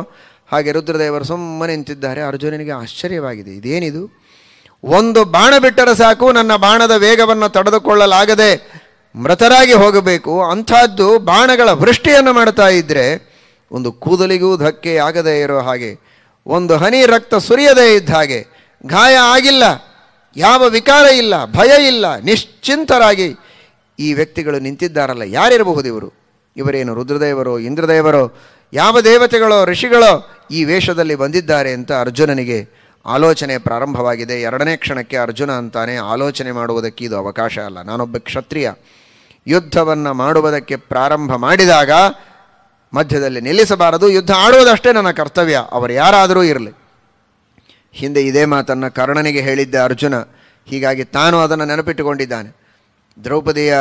ಹಾಗೆ ರುದ್ರದೇವರು ಸುಮ್ಮನೆ ನಿಂತಿದ್ದಾರೆ ಅರ್ಜುನನಿಗೆ ಆಶ್ಚರ್ಯವಾಗಿದೆ ಇದೇನಿದು ಒಂದು ಬಾಣ ಬಿಟ್ಟರೆ ಸಾಕು ನನ್ನ ಬಾಣದ ವೇಗವನ್ನು ತಡೆದುಕೊಳ್ಳಲಾಗದೆ ಮೃತರಾಗಿ ಹೋಗಬೇಕು ಅಂಥದ್ದು ಬಾಣಗಳ ವೃಷ್ಟಿಯನ್ನು ಮಾಡ್ತಾ ಇದ್ದರೆ ಒಂದು ಕೂದಲಿಗೂ ಧಕ್ಕೆ ಆಗದೇ ಇರೋ ಹಾಗೆ ಒಂದು ಹನಿ ರಕ್ತ ಸುರಿಯದೇ ಇದ್ದ ಹಾಗೆ ಗಾಯ ಆಗಿಲ್ಲ ಯಾವ ವಿಕಾರ ಇಲ್ಲ ಭಯ ಇಲ್ಲ ನಿಶ್ಚಿಂತರಾಗಿ ಈ ವ್ಯಕ್ತಿಗಳು ನಿಂತಿದ್ದಾರಲ್ಲ ಯಾರಿರಬಹುದು ಇವರು ಇವರೇನು ರುದ್ರದೇವರೋ ಇಂದ್ರದೇವರೋ ಯಾವ ದೇವತೆಗಳೋ ಋಷಿಗಳೋ ಈ ವೇಷದಲ್ಲಿ ಬಂದಿದ್ದಾರೆ ಅಂತ ಅರ್ಜುನನಿಗೆ ಆಲೋಚನೆ ಪ್ರಾರಂಭವಾಗಿದೆ ಎರಡನೇ ಕ್ಷಣಕ್ಕೆ ಅರ್ಜುನ ಅಂತಾನೆ ಆಲೋಚನೆ ಮಾಡುವುದಕ್ಕೆ ಇದು ಅವಕಾಶ ಅಲ್ಲ ನಾನೊಬ್ಬ ಕ್ಷತ್ರಿಯ ಯುದ್ಧವನ್ನು ಮಾಡುವುದಕ್ಕೆ ಪ್ರಾರಂಭ ಮಾಡಿದಾಗ ಮಧ್ಯದಲ್ಲಿ ನಿಲ್ಲಿಸಬಾರದು ಯುದ್ಧ ಆಡುವುದಷ್ಟೇ ನನ್ನ ಕರ್ತವ್ಯ ಅವರು ಯಾರಾದರೂ ಇರಲಿ ಹಿಂದೆ ಇದೇ ಮಾತನ್ನು ಕರ್ಣನಿಗೆ ಹೇಳಿದ್ದ ಅರ್ಜುನ ಹೀಗಾಗಿ ತಾನು ಅದನ್ನು ನೆನಪಿಟ್ಟುಕೊಂಡಿದ್ದಾನೆ ದ್ರೌಪದಿಯ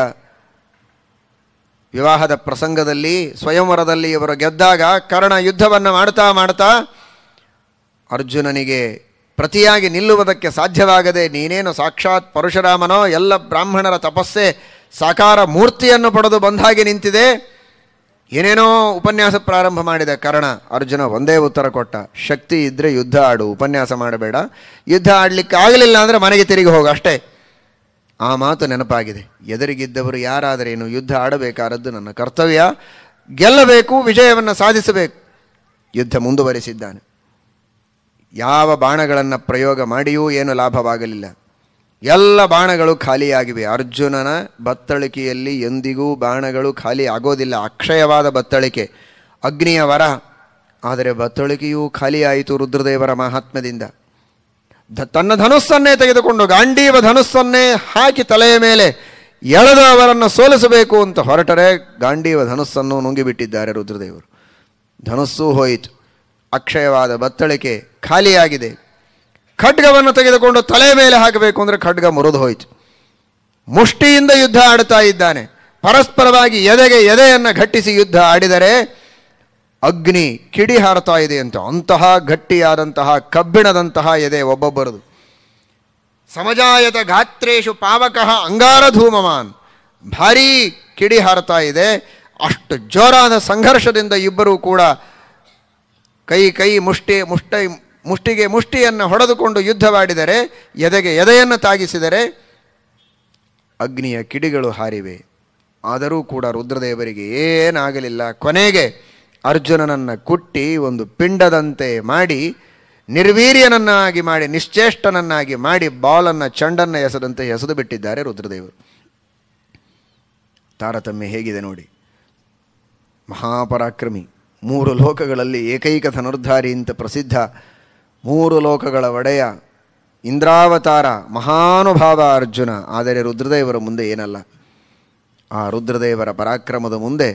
ವಿವಾಹದ ಪ್ರಸಂಗದಲ್ಲಿ ಸ್ವಯಂವರದಲ್ಲಿ ಇವರು ಗೆದ್ದಾಗ ಕರ್ಣ ಯುದ್ಧವನ್ನು ಮಾಡ್ತಾ ಮಾಡ್ತಾ ಅರ್ಜುನನಿಗೆ ಪ್ರತಿಯಾಗಿ ನಿಲ್ಲುವುದಕ್ಕೆ ಸಾಧ್ಯವಾಗದೆ ನೀನೇನು ಸಾಕ್ಷಾತ್ ಪರಶುರಾಮನೋ ಎಲ್ಲ ಬ್ರಾಹ್ಮಣರ ತಪಸ್ಸೆ ಸಾಕಾರ ಮೂರ್ತಿಯನ್ನು ಪಡೆದು ಬಂದಾಗಿ ನಿಂತಿದೆ ಏನೇನೋ ಉಪನ್ಯಾಸ ಪ್ರಾರಂಭ ಮಾಡಿದ ಕರ್ಣ ಅರ್ಜುನ ಒಂದೇ ಉತ್ತರ ಕೊಟ್ಟ ಶಕ್ತಿ ಇದ್ದರೆ ಯುದ್ಧ ಆಡು ಉಪನ್ಯಾಸ ಮಾಡಬೇಡ ಯುದ್ಧ ಆಡಲಿಕ್ಕೆ ಆಗಲಿಲ್ಲ ಅಂದರೆ ಮನೆಗೆ ತಿರುಗಿ ಹೋಗು ಅಷ್ಟೇ ಆ ಮಾತು ನೆನಪಾಗಿದೆ ಎದುರಿಗಿದ್ದವರು ಯಾರಾದರೇನು ಯುದ್ಧ ಆಡಬೇಕಾದದ್ದು ನನ್ನ ಕರ್ತವ್ಯ ಗೆಲ್ಲಬೇಕು ವಿಜಯವನ್ನು ಸಾಧಿಸಬೇಕು ಯುದ್ಧ ಮುಂದುವರಿಸಿದ್ದಾನೆ ಯಾವ ಬಾಣಗಳನ್ನು ಪ್ರಯೋಗ ಮಾಡಿಯೂ ಏನು ಲಾಭವಾಗಲಿಲ್ಲ ಎಲ್ಲ ಬಾಣಗಳು ಖಾಲಿಯಾಗಿವೆ ಅರ್ಜುನನ ಬತ್ತಳಿಕೆಯಲ್ಲಿ ಎಂದಿಗೂ ಬಾಣಗಳು ಖಾಲಿ ಆಗೋದಿಲ್ಲ ಅಕ್ಷಯವಾದ ಬತ್ತಳಿಕೆ ಅಗ್ನಿಯ ವರ ಆದರೆ ಬತ್ತಳಿಕೆಯೂ ಖಾಲಿಯಾಯಿತು ರುದ್ರದೇವರ ಮಹಾತ್ಮದಿಂದ ತನ್ನ ಧನುಸ್ಸನ್ನೇ ತೆಗೆದುಕೊಂಡು ಗಾಂಡೀವ ಧನುಸ್ಸನ್ನೇ ಹಾಕಿ ತಲೆಯ ಮೇಲೆ ಎಳೆದು ಅವರನ್ನು ಸೋಲಿಸಬೇಕು ಅಂತ ಹೊರಟರೆ ಗಾಂಡೀವ ಧನುಸ್ಸನ್ನು ನುಂಗಿಬಿಟ್ಟಿದ್ದಾರೆ ರುದ್ರದೇವರು ಧನುಸ್ಸು ಹೋಯಿತು ಅಕ್ಷಯವಾದ ಬತ್ತಳಿಕೆ ಖಾಲಿಯಾಗಿದೆ ಖಡ್ಗವನ್ನು ತೆಗೆದುಕೊಂಡು ತಲೆ ಮೇಲೆ ಹಾಕಬೇಕು ಅಂದರೆ ಖಡ್ಗ ಮುರಿದು ಹೋಯಿತು ಮುಷ್ಟಿಯಿಂದ ಯುದ್ಧ ಆಡ್ತಾ ಇದ್ದಾನೆ ಪರಸ್ಪರವಾಗಿ ಎದೆಗೆ ಎದೆಯನ್ನು ಘಟ್ಟಿಸಿ ಯುದ್ಧ ಆಡಿದರೆ ಅಗ್ನಿ ಕಿಡಿ ಹಾರತಾ ಇದೆ ಅಂತ ಅಂತಹ ಗಟ್ಟಿಯಾದಂತಹ ಕಬ್ಬಿಣದಂತಹ ಎದೆ ಒಬ್ಬೊಬ್ಬರದು ಸಮಜಾಯದ ಗಾತ್ರೇಶು ಪಾವಕಃ ಅಂಗಾರ ಧೂಮವಾನ್ ಭಾರೀ ಕಿಡಿ ಹಾರತಾ ಇದೆ ಅಷ್ಟು ಜೋರಾದ ಸಂಘರ್ಷದಿಂದ ಇಬ್ಬರೂ ಕೂಡ ಕೈ ಕೈ ಮುಷ್ಟಿ ಮುಷ್ಟ ಮುಷ್ಟಿಗೆ ಮುಷ್ಟಿಯನ್ನು ಹೊಡೆದುಕೊಂಡು ಯುದ್ಧವಾಡಿದರೆ ಎದೆಗೆ ಎದೆಯನ್ನು ತಾಗಿಸಿದರೆ ಅಗ್ನಿಯ ಕಿಡಿಗಳು ಹಾರಿವೆ ಆದರೂ ಕೂಡ ರುದ್ರದೇವರಿಗೆ ಏನಾಗಲಿಲ್ಲ ಕೊನೆಗೆ ಅರ್ಜುನನನ್ನು ಕುಟ್ಟಿ ಒಂದು ಪಿಂಡದಂತೆ ಮಾಡಿ ನಿರ್ವೀರ್ಯನನ್ನಾಗಿ ಮಾಡಿ ನಿಶ್ಚೇಷ್ಟನನ್ನಾಗಿ ಮಾಡಿ ಬಾಲನ್ನು ಚಂಡನ್ನು ಎಸೆದಂತೆ ಎಸೆದು ಬಿಟ್ಟಿದ್ದಾರೆ ರುದ್ರದೇವರು ತಾರತಮ್ಯ ಹೇಗಿದೆ ನೋಡಿ ಮಹಾಪರಾಕ್ರಮಿ ಮೂರು ಲೋಕಗಳಲ್ಲಿ ಏಕೈಕ ಧನುರ್ಧಾರಿ ಅಂತ ಪ್ರಸಿದ್ಧ ಮೂರು ಲೋಕಗಳ ಒಡೆಯ ಇಂದ್ರಾವತಾರ ಮಹಾನುಭಾವ ಅರ್ಜುನ ಆದರೆ ರುದ್ರದೇವರ ಮುಂದೆ ಏನಲ್ಲ ಆ ರುದ್ರದೇವರ ಪರಾಕ್ರಮದ ಮುಂದೆ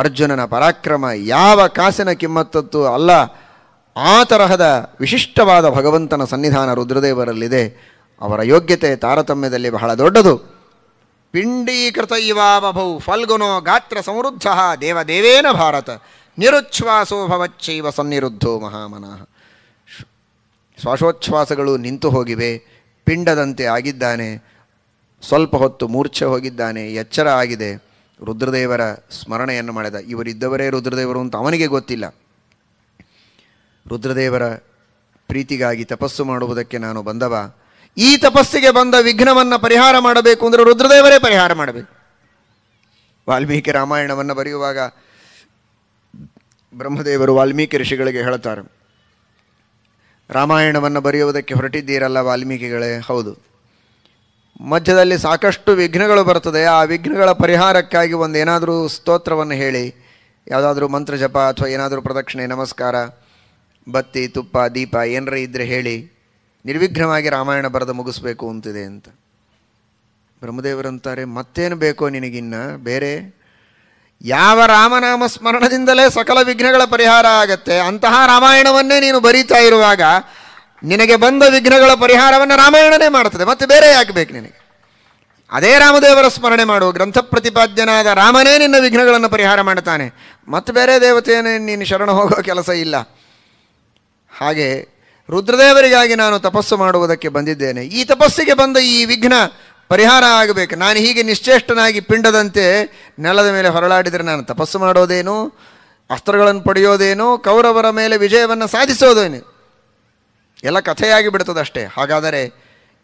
ಅರ್ಜುನನ ಪರಾಕ್ರಮ ಯಾವ ಕಾಸಿನ ಕಿಮ್ಮತ್ತದ್ದು ಅಲ್ಲ ಆ ತರಹದ ವಿಶಿಷ್ಟವಾದ ಭಗವಂತನ ಸನ್ನಿಧಾನ ರುದ್ರದೇವರಲ್ಲಿದೆ ಅವರ ಯೋಗ್ಯತೆ ತಾರತಮ್ಯದಲ್ಲಿ ಬಹಳ ದೊಡ್ಡದು ಪಿಂಡೀಕೃತ ಇವಾಬಭೌ ಫಲ್ಗುನೋ ಗಾತ್ರ ಸಮೃದ್ಧ ದೇವದೇವೇನ ಭಾರತ ನಿರುಚ್ಛ್ವಾಸೋ ನಿರುಚ್ಛ್ವಾಸೋಭವಚ್ಛೈವ ಸನ್ನಿರುದ್ಧೋ ಮಹಾಮನಃ ಶ್ವಾಸೋಚ್ಛ್ವಾಸಗಳು ನಿಂತು ಹೋಗಿವೆ ಪಿಂಡದಂತೆ ಆಗಿದ್ದಾನೆ ಸ್ವಲ್ಪ ಹೊತ್ತು ಮೂರ್ಛೆ ಹೋಗಿದ್ದಾನೆ ಎಚ್ಚರ ಆಗಿದೆ ರುದ್ರದೇವರ ಸ್ಮರಣೆಯನ್ನು ಮಾಡಿದ ಇವರಿದ್ದವರೇ ರುದ್ರದೇವರು ಅಂತ ಅವನಿಗೆ ಗೊತ್ತಿಲ್ಲ ರುದ್ರದೇವರ ಪ್ರೀತಿಗಾಗಿ ತಪಸ್ಸು ಮಾಡುವುದಕ್ಕೆ ನಾನು ಬಂದವ ಈ ತಪಸ್ಸಿಗೆ ಬಂದ ವಿಘ್ನವನ್ನು ಪರಿಹಾರ ಮಾಡಬೇಕು ಅಂದರೆ ರುದ್ರದೇವರೇ ಪರಿಹಾರ ಮಾಡಬೇಕು ವಾಲ್ಮೀಕಿ ರಾಮಾಯಣವನ್ನು ಬರೆಯುವಾಗ ಬ್ರಹ್ಮದೇವರು ವಾಲ್ಮೀಕಿ ಋಷಿಗಳಿಗೆ ಹೇಳುತ್ತಾರೆ ರಾಮಾಯಣವನ್ನು ಬರೆಯುವುದಕ್ಕೆ ಹೊರಟಿದ್ದೀರಲ್ಲ ವಾಲ್ಮೀಕಿಗಳೇ ಹೌದು ಮಧ್ಯದಲ್ಲಿ ಸಾಕಷ್ಟು ವಿಘ್ನಗಳು ಬರ್ತದೆ ಆ ವಿಘ್ನಗಳ ಪರಿಹಾರಕ್ಕಾಗಿ ಒಂದು ಏನಾದರೂ ಸ್ತೋತ್ರವನ್ನು ಹೇಳಿ ಯಾವುದಾದ್ರೂ ಮಂತ್ರ ಜಪ ಅಥವಾ ಏನಾದರೂ ಪ್ರದಕ್ಷಿಣೆ ನಮಸ್ಕಾರ ಬತ್ತಿ ತುಪ್ಪ ದೀಪ ಏನರ ಇದ್ದರೆ ಹೇಳಿ ನಿರ್ವಿಘ್ನವಾಗಿ ರಾಮಾಯಣ ಬರೆದು ಮುಗಿಸ್ಬೇಕು ಅಂತಿದೆ ಅಂತ ಬ್ರಹ್ಮದೇವರಂತಾರೆ ಮತ್ತೇನು ಬೇಕೋ ನಿನಗಿನ್ನ ಬೇರೆ ಯಾವ ರಾಮನಾಮ ಸ್ಮರಣದಿಂದಲೇ ಸಕಲ ವಿಘ್ನಗಳ ಪರಿಹಾರ ಆಗತ್ತೆ ಅಂತಹ ರಾಮಾಯಣವನ್ನೇ ನೀನು ಬರೀತಾ ಇರುವಾಗ ನಿನಗೆ ಬಂದ ವಿಘ್ನಗಳ ಪರಿಹಾರವನ್ನು ರಾಮಾಯಣನೇ ಮಾಡುತ್ತದೆ ಮತ್ತೆ ಬೇರೆ ಯಾಕೆ ಬೇಕು ನಿನಗೆ ಅದೇ ರಾಮದೇವರ ಸ್ಮರಣೆ ಮಾಡು ಗ್ರಂಥ ಪ್ರತಿಪಾದ್ಯನಾದ ರಾಮನೇ ನಿನ್ನ ವಿಘ್ನಗಳನ್ನು ಪರಿಹಾರ ಮಾಡ್ತಾನೆ ಮತ್ತು ಬೇರೆ ದೇವತೆಯನ್ನು ನೀನು ಶರಣ ಹೋಗೋ ಕೆಲಸ ಇಲ್ಲ ಹಾಗೆ ರುದ್ರದೇವರಿಗಾಗಿ ನಾನು ತಪಸ್ಸು ಮಾಡುವುದಕ್ಕೆ ಬಂದಿದ್ದೇನೆ ಈ ತಪಸ್ಸಿಗೆ ಬಂದ ಈ ವಿಘ್ನ ಪರಿಹಾರ ಆಗಬೇಕು ನಾನು ಹೀಗೆ ನಿಶ್ಚೇಷ್ಟನಾಗಿ ಪಿಂಡದಂತೆ ನೆಲದ ಮೇಲೆ ಹೊರಳಾಡಿದರೆ ನಾನು ತಪಸ್ಸು ಮಾಡೋದೇನು ಅಸ್ತ್ರಗಳನ್ನು ಪಡೆಯೋದೇನು ಕೌರವರ ಮೇಲೆ ವಿಜಯವನ್ನು ಸಾಧಿಸೋದೇನು ಎಲ್ಲ ಕಥೆಯಾಗಿ ಅಷ್ಟೇ ಹಾಗಾದರೆ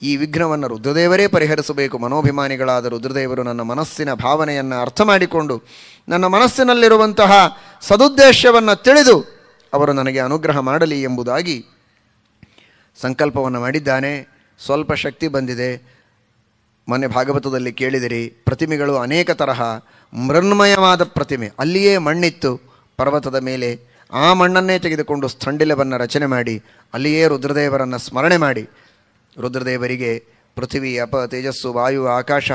ಈ ವಿಘ್ನವನ್ನು ರುದ್ರದೇವರೇ ಪರಿಹರಿಸಬೇಕು ಮನೋಭಿಮಾನಿಗಳಾದ ರುದ್ರದೇವರು ನನ್ನ ಮನಸ್ಸಿನ ಭಾವನೆಯನ್ನು ಅರ್ಥ ಮಾಡಿಕೊಂಡು ನನ್ನ ಮನಸ್ಸಿನಲ್ಲಿರುವಂತಹ ಸದುದ್ದೇಶವನ್ನು ತಿಳಿದು ಅವರು ನನಗೆ ಅನುಗ್ರಹ ಮಾಡಲಿ ಎಂಬುದಾಗಿ ಸಂಕಲ್ಪವನ್ನು ಮಾಡಿದ್ದಾನೆ ಸ್ವಲ್ಪ ಶಕ್ತಿ ಬಂದಿದೆ ಮೊನ್ನೆ ಭಾಗವತದಲ್ಲಿ ಕೇಳಿದಿರಿ ಪ್ರತಿಮೆಗಳು ಅನೇಕ ತರಹ ಮೃಣ್ಮಯವಾದ ಪ್ರತಿಮೆ ಅಲ್ಲಿಯೇ ಮಣ್ಣಿತ್ತು ಪರ್ವತದ ಮೇಲೆ ಆ ಮಣ್ಣನ್ನೇ ತೆಗೆದುಕೊಂಡು ಸ್ಥಂಡಿಲವನ್ನು ರಚನೆ ಮಾಡಿ ಅಲ್ಲಿಯೇ ರುದ್ರದೇವರನ್ನು ಸ್ಮರಣೆ ಮಾಡಿ ರುದ್ರದೇವರಿಗೆ ಪೃಥ್ವಿ ಅಪ ತೇಜಸ್ಸು ವಾಯು ಆಕಾಶ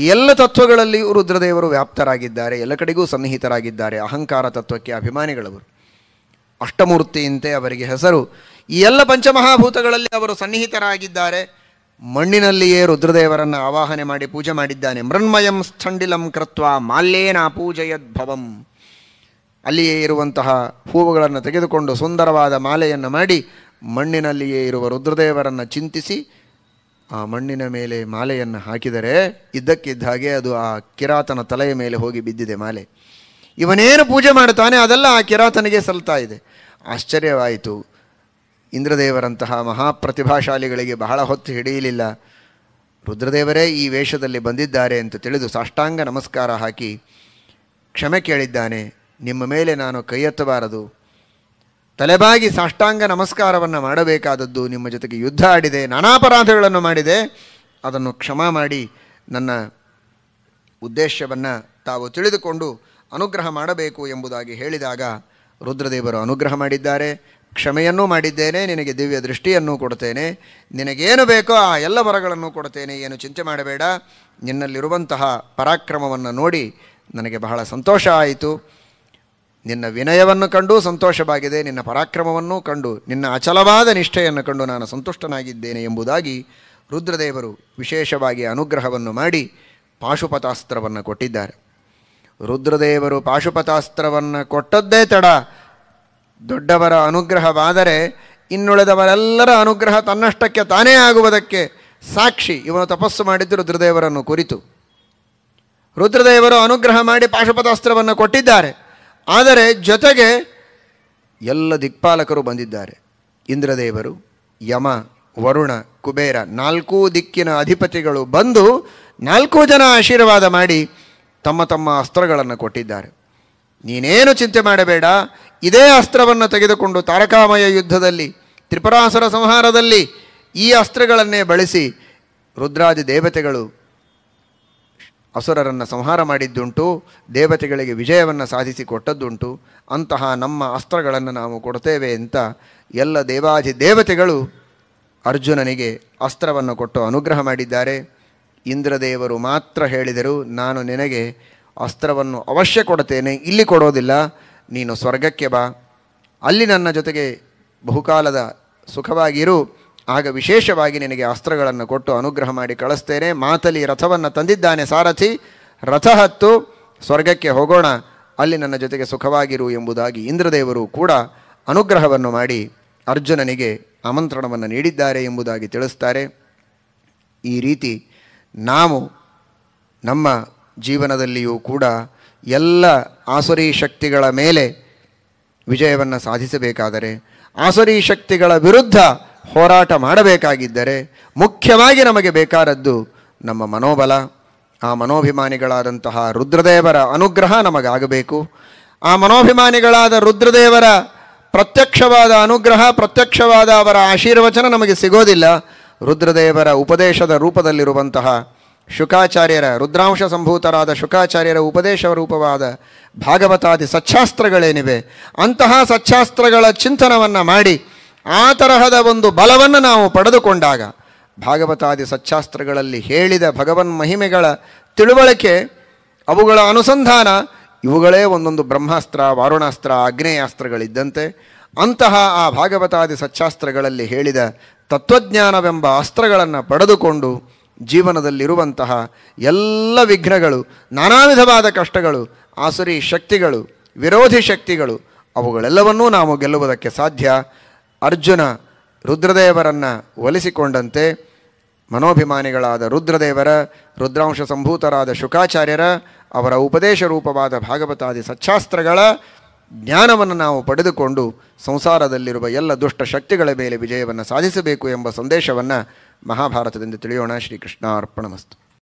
ಈ ಎಲ್ಲ ತತ್ವಗಳಲ್ಲಿಯೂ ರುದ್ರದೇವರು ವ್ಯಾಪ್ತರಾಗಿದ್ದಾರೆ ಎಲ್ಲ ಕಡೆಗೂ ಸನ್ನಿಹಿತರಾಗಿದ್ದಾರೆ ಅಹಂಕಾರ ತತ್ವಕ್ಕೆ ಅಭಿಮಾನಿಗಳವರು ಅಷ್ಟಮೂರ್ತಿಯಂತೆ ಅವರಿಗೆ ಹೆಸರು ಈ ಎಲ್ಲ ಪಂಚಮಹಾಭೂತಗಳಲ್ಲಿ ಅವರು ಸನ್ನಿಹಿತರಾಗಿದ್ದಾರೆ ಮಣ್ಣಿನಲ್ಲಿಯೇ ರುದ್ರದೇವರನ್ನು ಆವಾಹನೆ ಮಾಡಿ ಪೂಜೆ ಮಾಡಿದ್ದಾನೆ ಮೃಣ್ಮಯಂ ಸ್ಥಂಡಿಲಂ ಕೃತ್ವ ಮಾಲ್ಯೇನ ಪೂಜಯದ್ಭವಂ ಅಲ್ಲಿಯೇ ಇರುವಂತಹ ಹೂವುಗಳನ್ನು ತೆಗೆದುಕೊಂಡು ಸುಂದರವಾದ ಮಾಲೆಯನ್ನು ಮಾಡಿ ಮಣ್ಣಿನಲ್ಲಿಯೇ ಇರುವ ರುದ್ರದೇವರನ್ನು ಚಿಂತಿಸಿ ಆ ಮಣ್ಣಿನ ಮೇಲೆ ಮಾಲೆಯನ್ನು ಹಾಕಿದರೆ ಇದ್ದಕ್ಕಿದ್ದ ಹಾಗೆ ಅದು ಆ ಕಿರಾತನ ತಲೆಯ ಮೇಲೆ ಹೋಗಿ ಬಿದ್ದಿದೆ ಮಾಲೆ ಇವನೇನು ಪೂಜೆ ಮಾಡುತ್ತಾನೆ ಅದೆಲ್ಲ ಆ ಕಿರಾತನಿಗೆ ಸಲ್ತಾ ಇದೆ ಆಶ್ಚರ್ಯವಾಯಿತು ಇಂದ್ರದೇವರಂತಹ ಮಹಾಪ್ರತಿಭಾಶಾಲಿಗಳಿಗೆ ಬಹಳ ಹೊತ್ತು ಹಿಡಿಯಲಿಲ್ಲ ರುದ್ರದೇವರೇ ಈ ವೇಷದಲ್ಲಿ ಬಂದಿದ್ದಾರೆ ಅಂತ ತಿಳಿದು ಸಾಷ್ಟಾಂಗ ನಮಸ್ಕಾರ ಹಾಕಿ ಕ್ಷಮೆ ಕೇಳಿದ್ದಾನೆ ನಿಮ್ಮ ಮೇಲೆ ನಾನು ಕೈ ಎತ್ತಬಾರದು ತಲೆಬಾಗಿ ಸಾಷ್ಟಾಂಗ ನಮಸ್ಕಾರವನ್ನು ಮಾಡಬೇಕಾದದ್ದು ನಿಮ್ಮ ಜೊತೆಗೆ ಯುದ್ಧ ಆಡಿದೆ ನಾನಾಪರಾಧಗಳನ್ನು ಮಾಡಿದೆ ಅದನ್ನು ಕ್ಷಮಾ ಮಾಡಿ ನನ್ನ ಉದ್ದೇಶವನ್ನು ತಾವು ತಿಳಿದುಕೊಂಡು ಅನುಗ್ರಹ ಮಾಡಬೇಕು ಎಂಬುದಾಗಿ ಹೇಳಿದಾಗ ರುದ್ರದೇವರು ಅನುಗ್ರಹ ಮಾಡಿದ್ದಾರೆ ಕ್ಷಮೆಯನ್ನೂ ಮಾಡಿದ್ದೇನೆ ನಿನಗೆ ದಿವ್ಯ ದೃಷ್ಟಿಯನ್ನು ಕೊಡ್ತೇನೆ ನಿನಗೇನು ಬೇಕೋ ಆ ಎಲ್ಲ ವರಗಳನ್ನು ಕೊಡ್ತೇನೆ ಏನು ಚಿಂತೆ ಮಾಡಬೇಡ ನಿನ್ನಲ್ಲಿರುವಂತಹ ಪರಾಕ್ರಮವನ್ನು ನೋಡಿ ನನಗೆ ಬಹಳ ಸಂತೋಷ ಆಯಿತು ನಿನ್ನ ವಿನಯವನ್ನು ಕಂಡು ಸಂತೋಷವಾಗಿದೆ ನಿನ್ನ ಪರಾಕ್ರಮವನ್ನು ಕಂಡು ನಿನ್ನ ಅಚಲವಾದ ನಿಷ್ಠೆಯನ್ನು ಕಂಡು ನಾನು ಸಂತುಷ್ಟನಾಗಿದ್ದೇನೆ ಎಂಬುದಾಗಿ ರುದ್ರದೇವರು ವಿಶೇಷವಾಗಿ ಅನುಗ್ರಹವನ್ನು ಮಾಡಿ ಪಾಶುಪತಾಸ್ತ್ರವನ್ನು ಕೊಟ್ಟಿದ್ದಾರೆ ರುದ್ರದೇವರು ಪಾಶುಪತಾಸ್ತ್ರವನ್ನು ಕೊಟ್ಟದ್ದೇ ತಡ ದೊಡ್ಡವರ ಅನುಗ್ರಹವಾದರೆ ಇನ್ನುಳಿದವರೆಲ್ಲರ ಅನುಗ್ರಹ ತನ್ನಷ್ಟಕ್ಕೆ ತಾನೇ ಆಗುವುದಕ್ಕೆ ಸಾಕ್ಷಿ ಇವನು ತಪಸ್ಸು ಮಾಡಿದ್ದು ರುದ್ರದೇವರನ್ನು ಕುರಿತು ರುದ್ರದೇವರು ಅನುಗ್ರಹ ಮಾಡಿ ಪಾಶುಪತಾಸ್ತ್ರವನ್ನು ಕೊಟ್ಟಿದ್ದಾರೆ ಆದರೆ ಜೊತೆಗೆ ಎಲ್ಲ ದಿಕ್ಪಾಲಕರು ಬಂದಿದ್ದಾರೆ ಇಂದ್ರದೇವರು ಯಮ ವರುಣ ಕುಬೇರ ನಾಲ್ಕೂ ದಿಕ್ಕಿನ ಅಧಿಪತಿಗಳು ಬಂದು ನಾಲ್ಕೂ ಜನ ಆಶೀರ್ವಾದ ಮಾಡಿ ತಮ್ಮ ತಮ್ಮ ಅಸ್ತ್ರಗಳನ್ನು ಕೊಟ್ಟಿದ್ದಾರೆ ನೀನೇನು ಚಿಂತೆ ಮಾಡಬೇಡ ಇದೇ ಅಸ್ತ್ರವನ್ನು ತೆಗೆದುಕೊಂಡು ತಾರಕಾಮಯ ಯುದ್ಧದಲ್ಲಿ ತ್ರಿಪುರಾಸುರ ಸಂಹಾರದಲ್ಲಿ ಈ ಅಸ್ತ್ರಗಳನ್ನೇ ಬಳಸಿ ರುದ್ರಾದಿ ದೇವತೆಗಳು ಅಸುರರನ್ನು ಸಂಹಾರ ಮಾಡಿದ್ದುಂಟು ದೇವತೆಗಳಿಗೆ ವಿಜಯವನ್ನು ಸಾಧಿಸಿ ಕೊಟ್ಟದ್ದುಂಟು ಅಂತಹ ನಮ್ಮ ಅಸ್ತ್ರಗಳನ್ನು ನಾವು ಕೊಡ್ತೇವೆ ಅಂತ ಎಲ್ಲ ದೇವಾಧಿ ದೇವತೆಗಳು ಅರ್ಜುನನಿಗೆ ಅಸ್ತ್ರವನ್ನು ಕೊಟ್ಟು ಅನುಗ್ರಹ ಮಾಡಿದ್ದಾರೆ ಇಂದ್ರದೇವರು ಮಾತ್ರ ಹೇಳಿದರು ನಾನು ನಿನಗೆ ಅಸ್ತ್ರವನ್ನು ಅವಶ್ಯ ಕೊಡ್ತೇನೆ ಇಲ್ಲಿ ಕೊಡೋದಿಲ್ಲ ನೀನು ಸ್ವರ್ಗಕ್ಕೆ ಬಾ ಅಲ್ಲಿ ನನ್ನ ಜೊತೆಗೆ ಬಹುಕಾಲದ ಸುಖವಾಗಿರು ಆಗ ವಿಶೇಷವಾಗಿ ನಿನಗೆ ಅಸ್ತ್ರಗಳನ್ನು ಕೊಟ್ಟು ಅನುಗ್ರಹ ಮಾಡಿ ಕಳಿಸ್ತೇನೆ ಮಾತಲಿ ರಥವನ್ನು ತಂದಿದ್ದಾನೆ ಸಾರಥಿ ರಥ ಹತ್ತು ಸ್ವರ್ಗಕ್ಕೆ ಹೋಗೋಣ ಅಲ್ಲಿ ನನ್ನ ಜೊತೆಗೆ ಸುಖವಾಗಿರು ಎಂಬುದಾಗಿ ಇಂದ್ರದೇವರು ಕೂಡ ಅನುಗ್ರಹವನ್ನು ಮಾಡಿ ಅರ್ಜುನನಿಗೆ ಆಮಂತ್ರಣವನ್ನು ನೀಡಿದ್ದಾರೆ ಎಂಬುದಾಗಿ ತಿಳಿಸ್ತಾರೆ ಈ ರೀತಿ ನಾವು ನಮ್ಮ ಜೀವನದಲ್ಲಿಯೂ ಕೂಡ ಎಲ್ಲ ಆಸುರಿ ಶಕ್ತಿಗಳ ಮೇಲೆ ವಿಜಯವನ್ನು ಸಾಧಿಸಬೇಕಾದರೆ ಆಸುರಿ ಶಕ್ತಿಗಳ ವಿರುದ್ಧ ಹೋರಾಟ ಮಾಡಬೇಕಾಗಿದ್ದರೆ ಮುಖ್ಯವಾಗಿ ನಮಗೆ ಬೇಕಾದದ್ದು ನಮ್ಮ ಮನೋಬಲ ಆ ಮನೋಭಿಮಾನಿಗಳಾದಂತಹ ರುದ್ರದೇವರ ಅನುಗ್ರಹ ನಮಗಾಗಬೇಕು ಆ ಮನೋಭಿಮಾನಿಗಳಾದ ರುದ್ರದೇವರ ಪ್ರತ್ಯಕ್ಷವಾದ ಅನುಗ್ರಹ ಪ್ರತ್ಯಕ್ಷವಾದ ಅವರ ಆಶೀರ್ವಚನ ನಮಗೆ ಸಿಗೋದಿಲ್ಲ ರುದ್ರದೇವರ ಉಪದೇಶದ ರೂಪದಲ್ಲಿರುವಂತಹ ಶುಕಾಚಾರ್ಯರ ರುದ್ರಾಂಶ ಸಂಭೂತರಾದ ಶುಕಾಚಾರ್ಯರ ಉಪದೇಶ ರೂಪವಾದ ಭಾಗವತಾದಿ ಸಚ್ಚಾಸ್ತ್ರಗಳೇನಿವೆ ಅಂತಹ ಸಚ್ಚಾಸ್ತ್ರಗಳ ಚಿಂತನವನ್ನು ಮಾಡಿ ಆ ತರಹದ ಒಂದು ಬಲವನ್ನು ನಾವು ಪಡೆದುಕೊಂಡಾಗ ಭಾಗವತಾದಿ ಸಚ್ಚಾಸ್ತ್ರಗಳಲ್ಲಿ ಹೇಳಿದ ಭಗವನ್ ಮಹಿಮೆಗಳ ತಿಳುವಳಿಕೆ ಅವುಗಳ ಅನುಸಂಧಾನ ಇವುಗಳೇ ಒಂದೊಂದು ಬ್ರಹ್ಮಾಸ್ತ್ರ ವಾರುಣಾಸ್ತ್ರ ಆಗ್ನೇಯಾಸ್ತ್ರಗಳಿದ್ದಂತೆ ಅಂತಹ ಆ ಭಾಗವತಾದಿ ಸಚ್ಚಾಸ್ತ್ರಗಳಲ್ಲಿ ಹೇಳಿದ ತತ್ವಜ್ಞಾನವೆಂಬ ಅಸ್ತ್ರಗಳನ್ನು ಪಡೆದುಕೊಂಡು ಜೀವನದಲ್ಲಿರುವಂತಹ ಎಲ್ಲ ವಿಘ್ನಗಳು ನಾನಾ ವಿಧವಾದ ಕಷ್ಟಗಳು ಆಸುರಿ ಶಕ್ತಿಗಳು ವಿರೋಧಿ ಶಕ್ತಿಗಳು ಅವುಗಳೆಲ್ಲವನ್ನೂ ನಾವು ಗೆಲ್ಲುವುದಕ್ಕೆ ಸಾಧ್ಯ ಅರ್ಜುನ ರುದ್ರದೇವರನ್ನು ಒಲಿಸಿಕೊಂಡಂತೆ ಮನೋಭಿಮಾನಿಗಳಾದ ರುದ್ರದೇವರ ರುದ್ರಾಂಶ ಸಂಭೂತರಾದ ಶುಕಾಚಾರ್ಯರ ಅವರ ಉಪದೇಶ ರೂಪವಾದ ಭಾಗವತಾದಿ ಸಚ್ಛಾಸ್ತ್ರಗಳ ಜ್ಞಾನವನ್ನು ನಾವು ಪಡೆದುಕೊಂಡು ಸಂಸಾರದಲ್ಲಿರುವ ಎಲ್ಲ ದುಷ್ಟ ಶಕ್ತಿಗಳ ಮೇಲೆ ವಿಜಯವನ್ನು ಸಾಧಿಸಬೇಕು ಎಂಬ ಸಂದೇಶವನ್ನು ಮಹಾಭಾರತದಿಂದ ತಿಳಿಯೋಣ ಶ್ರೀಕೃಷ್ಣಾರ್ಪಣಮಸ್ತು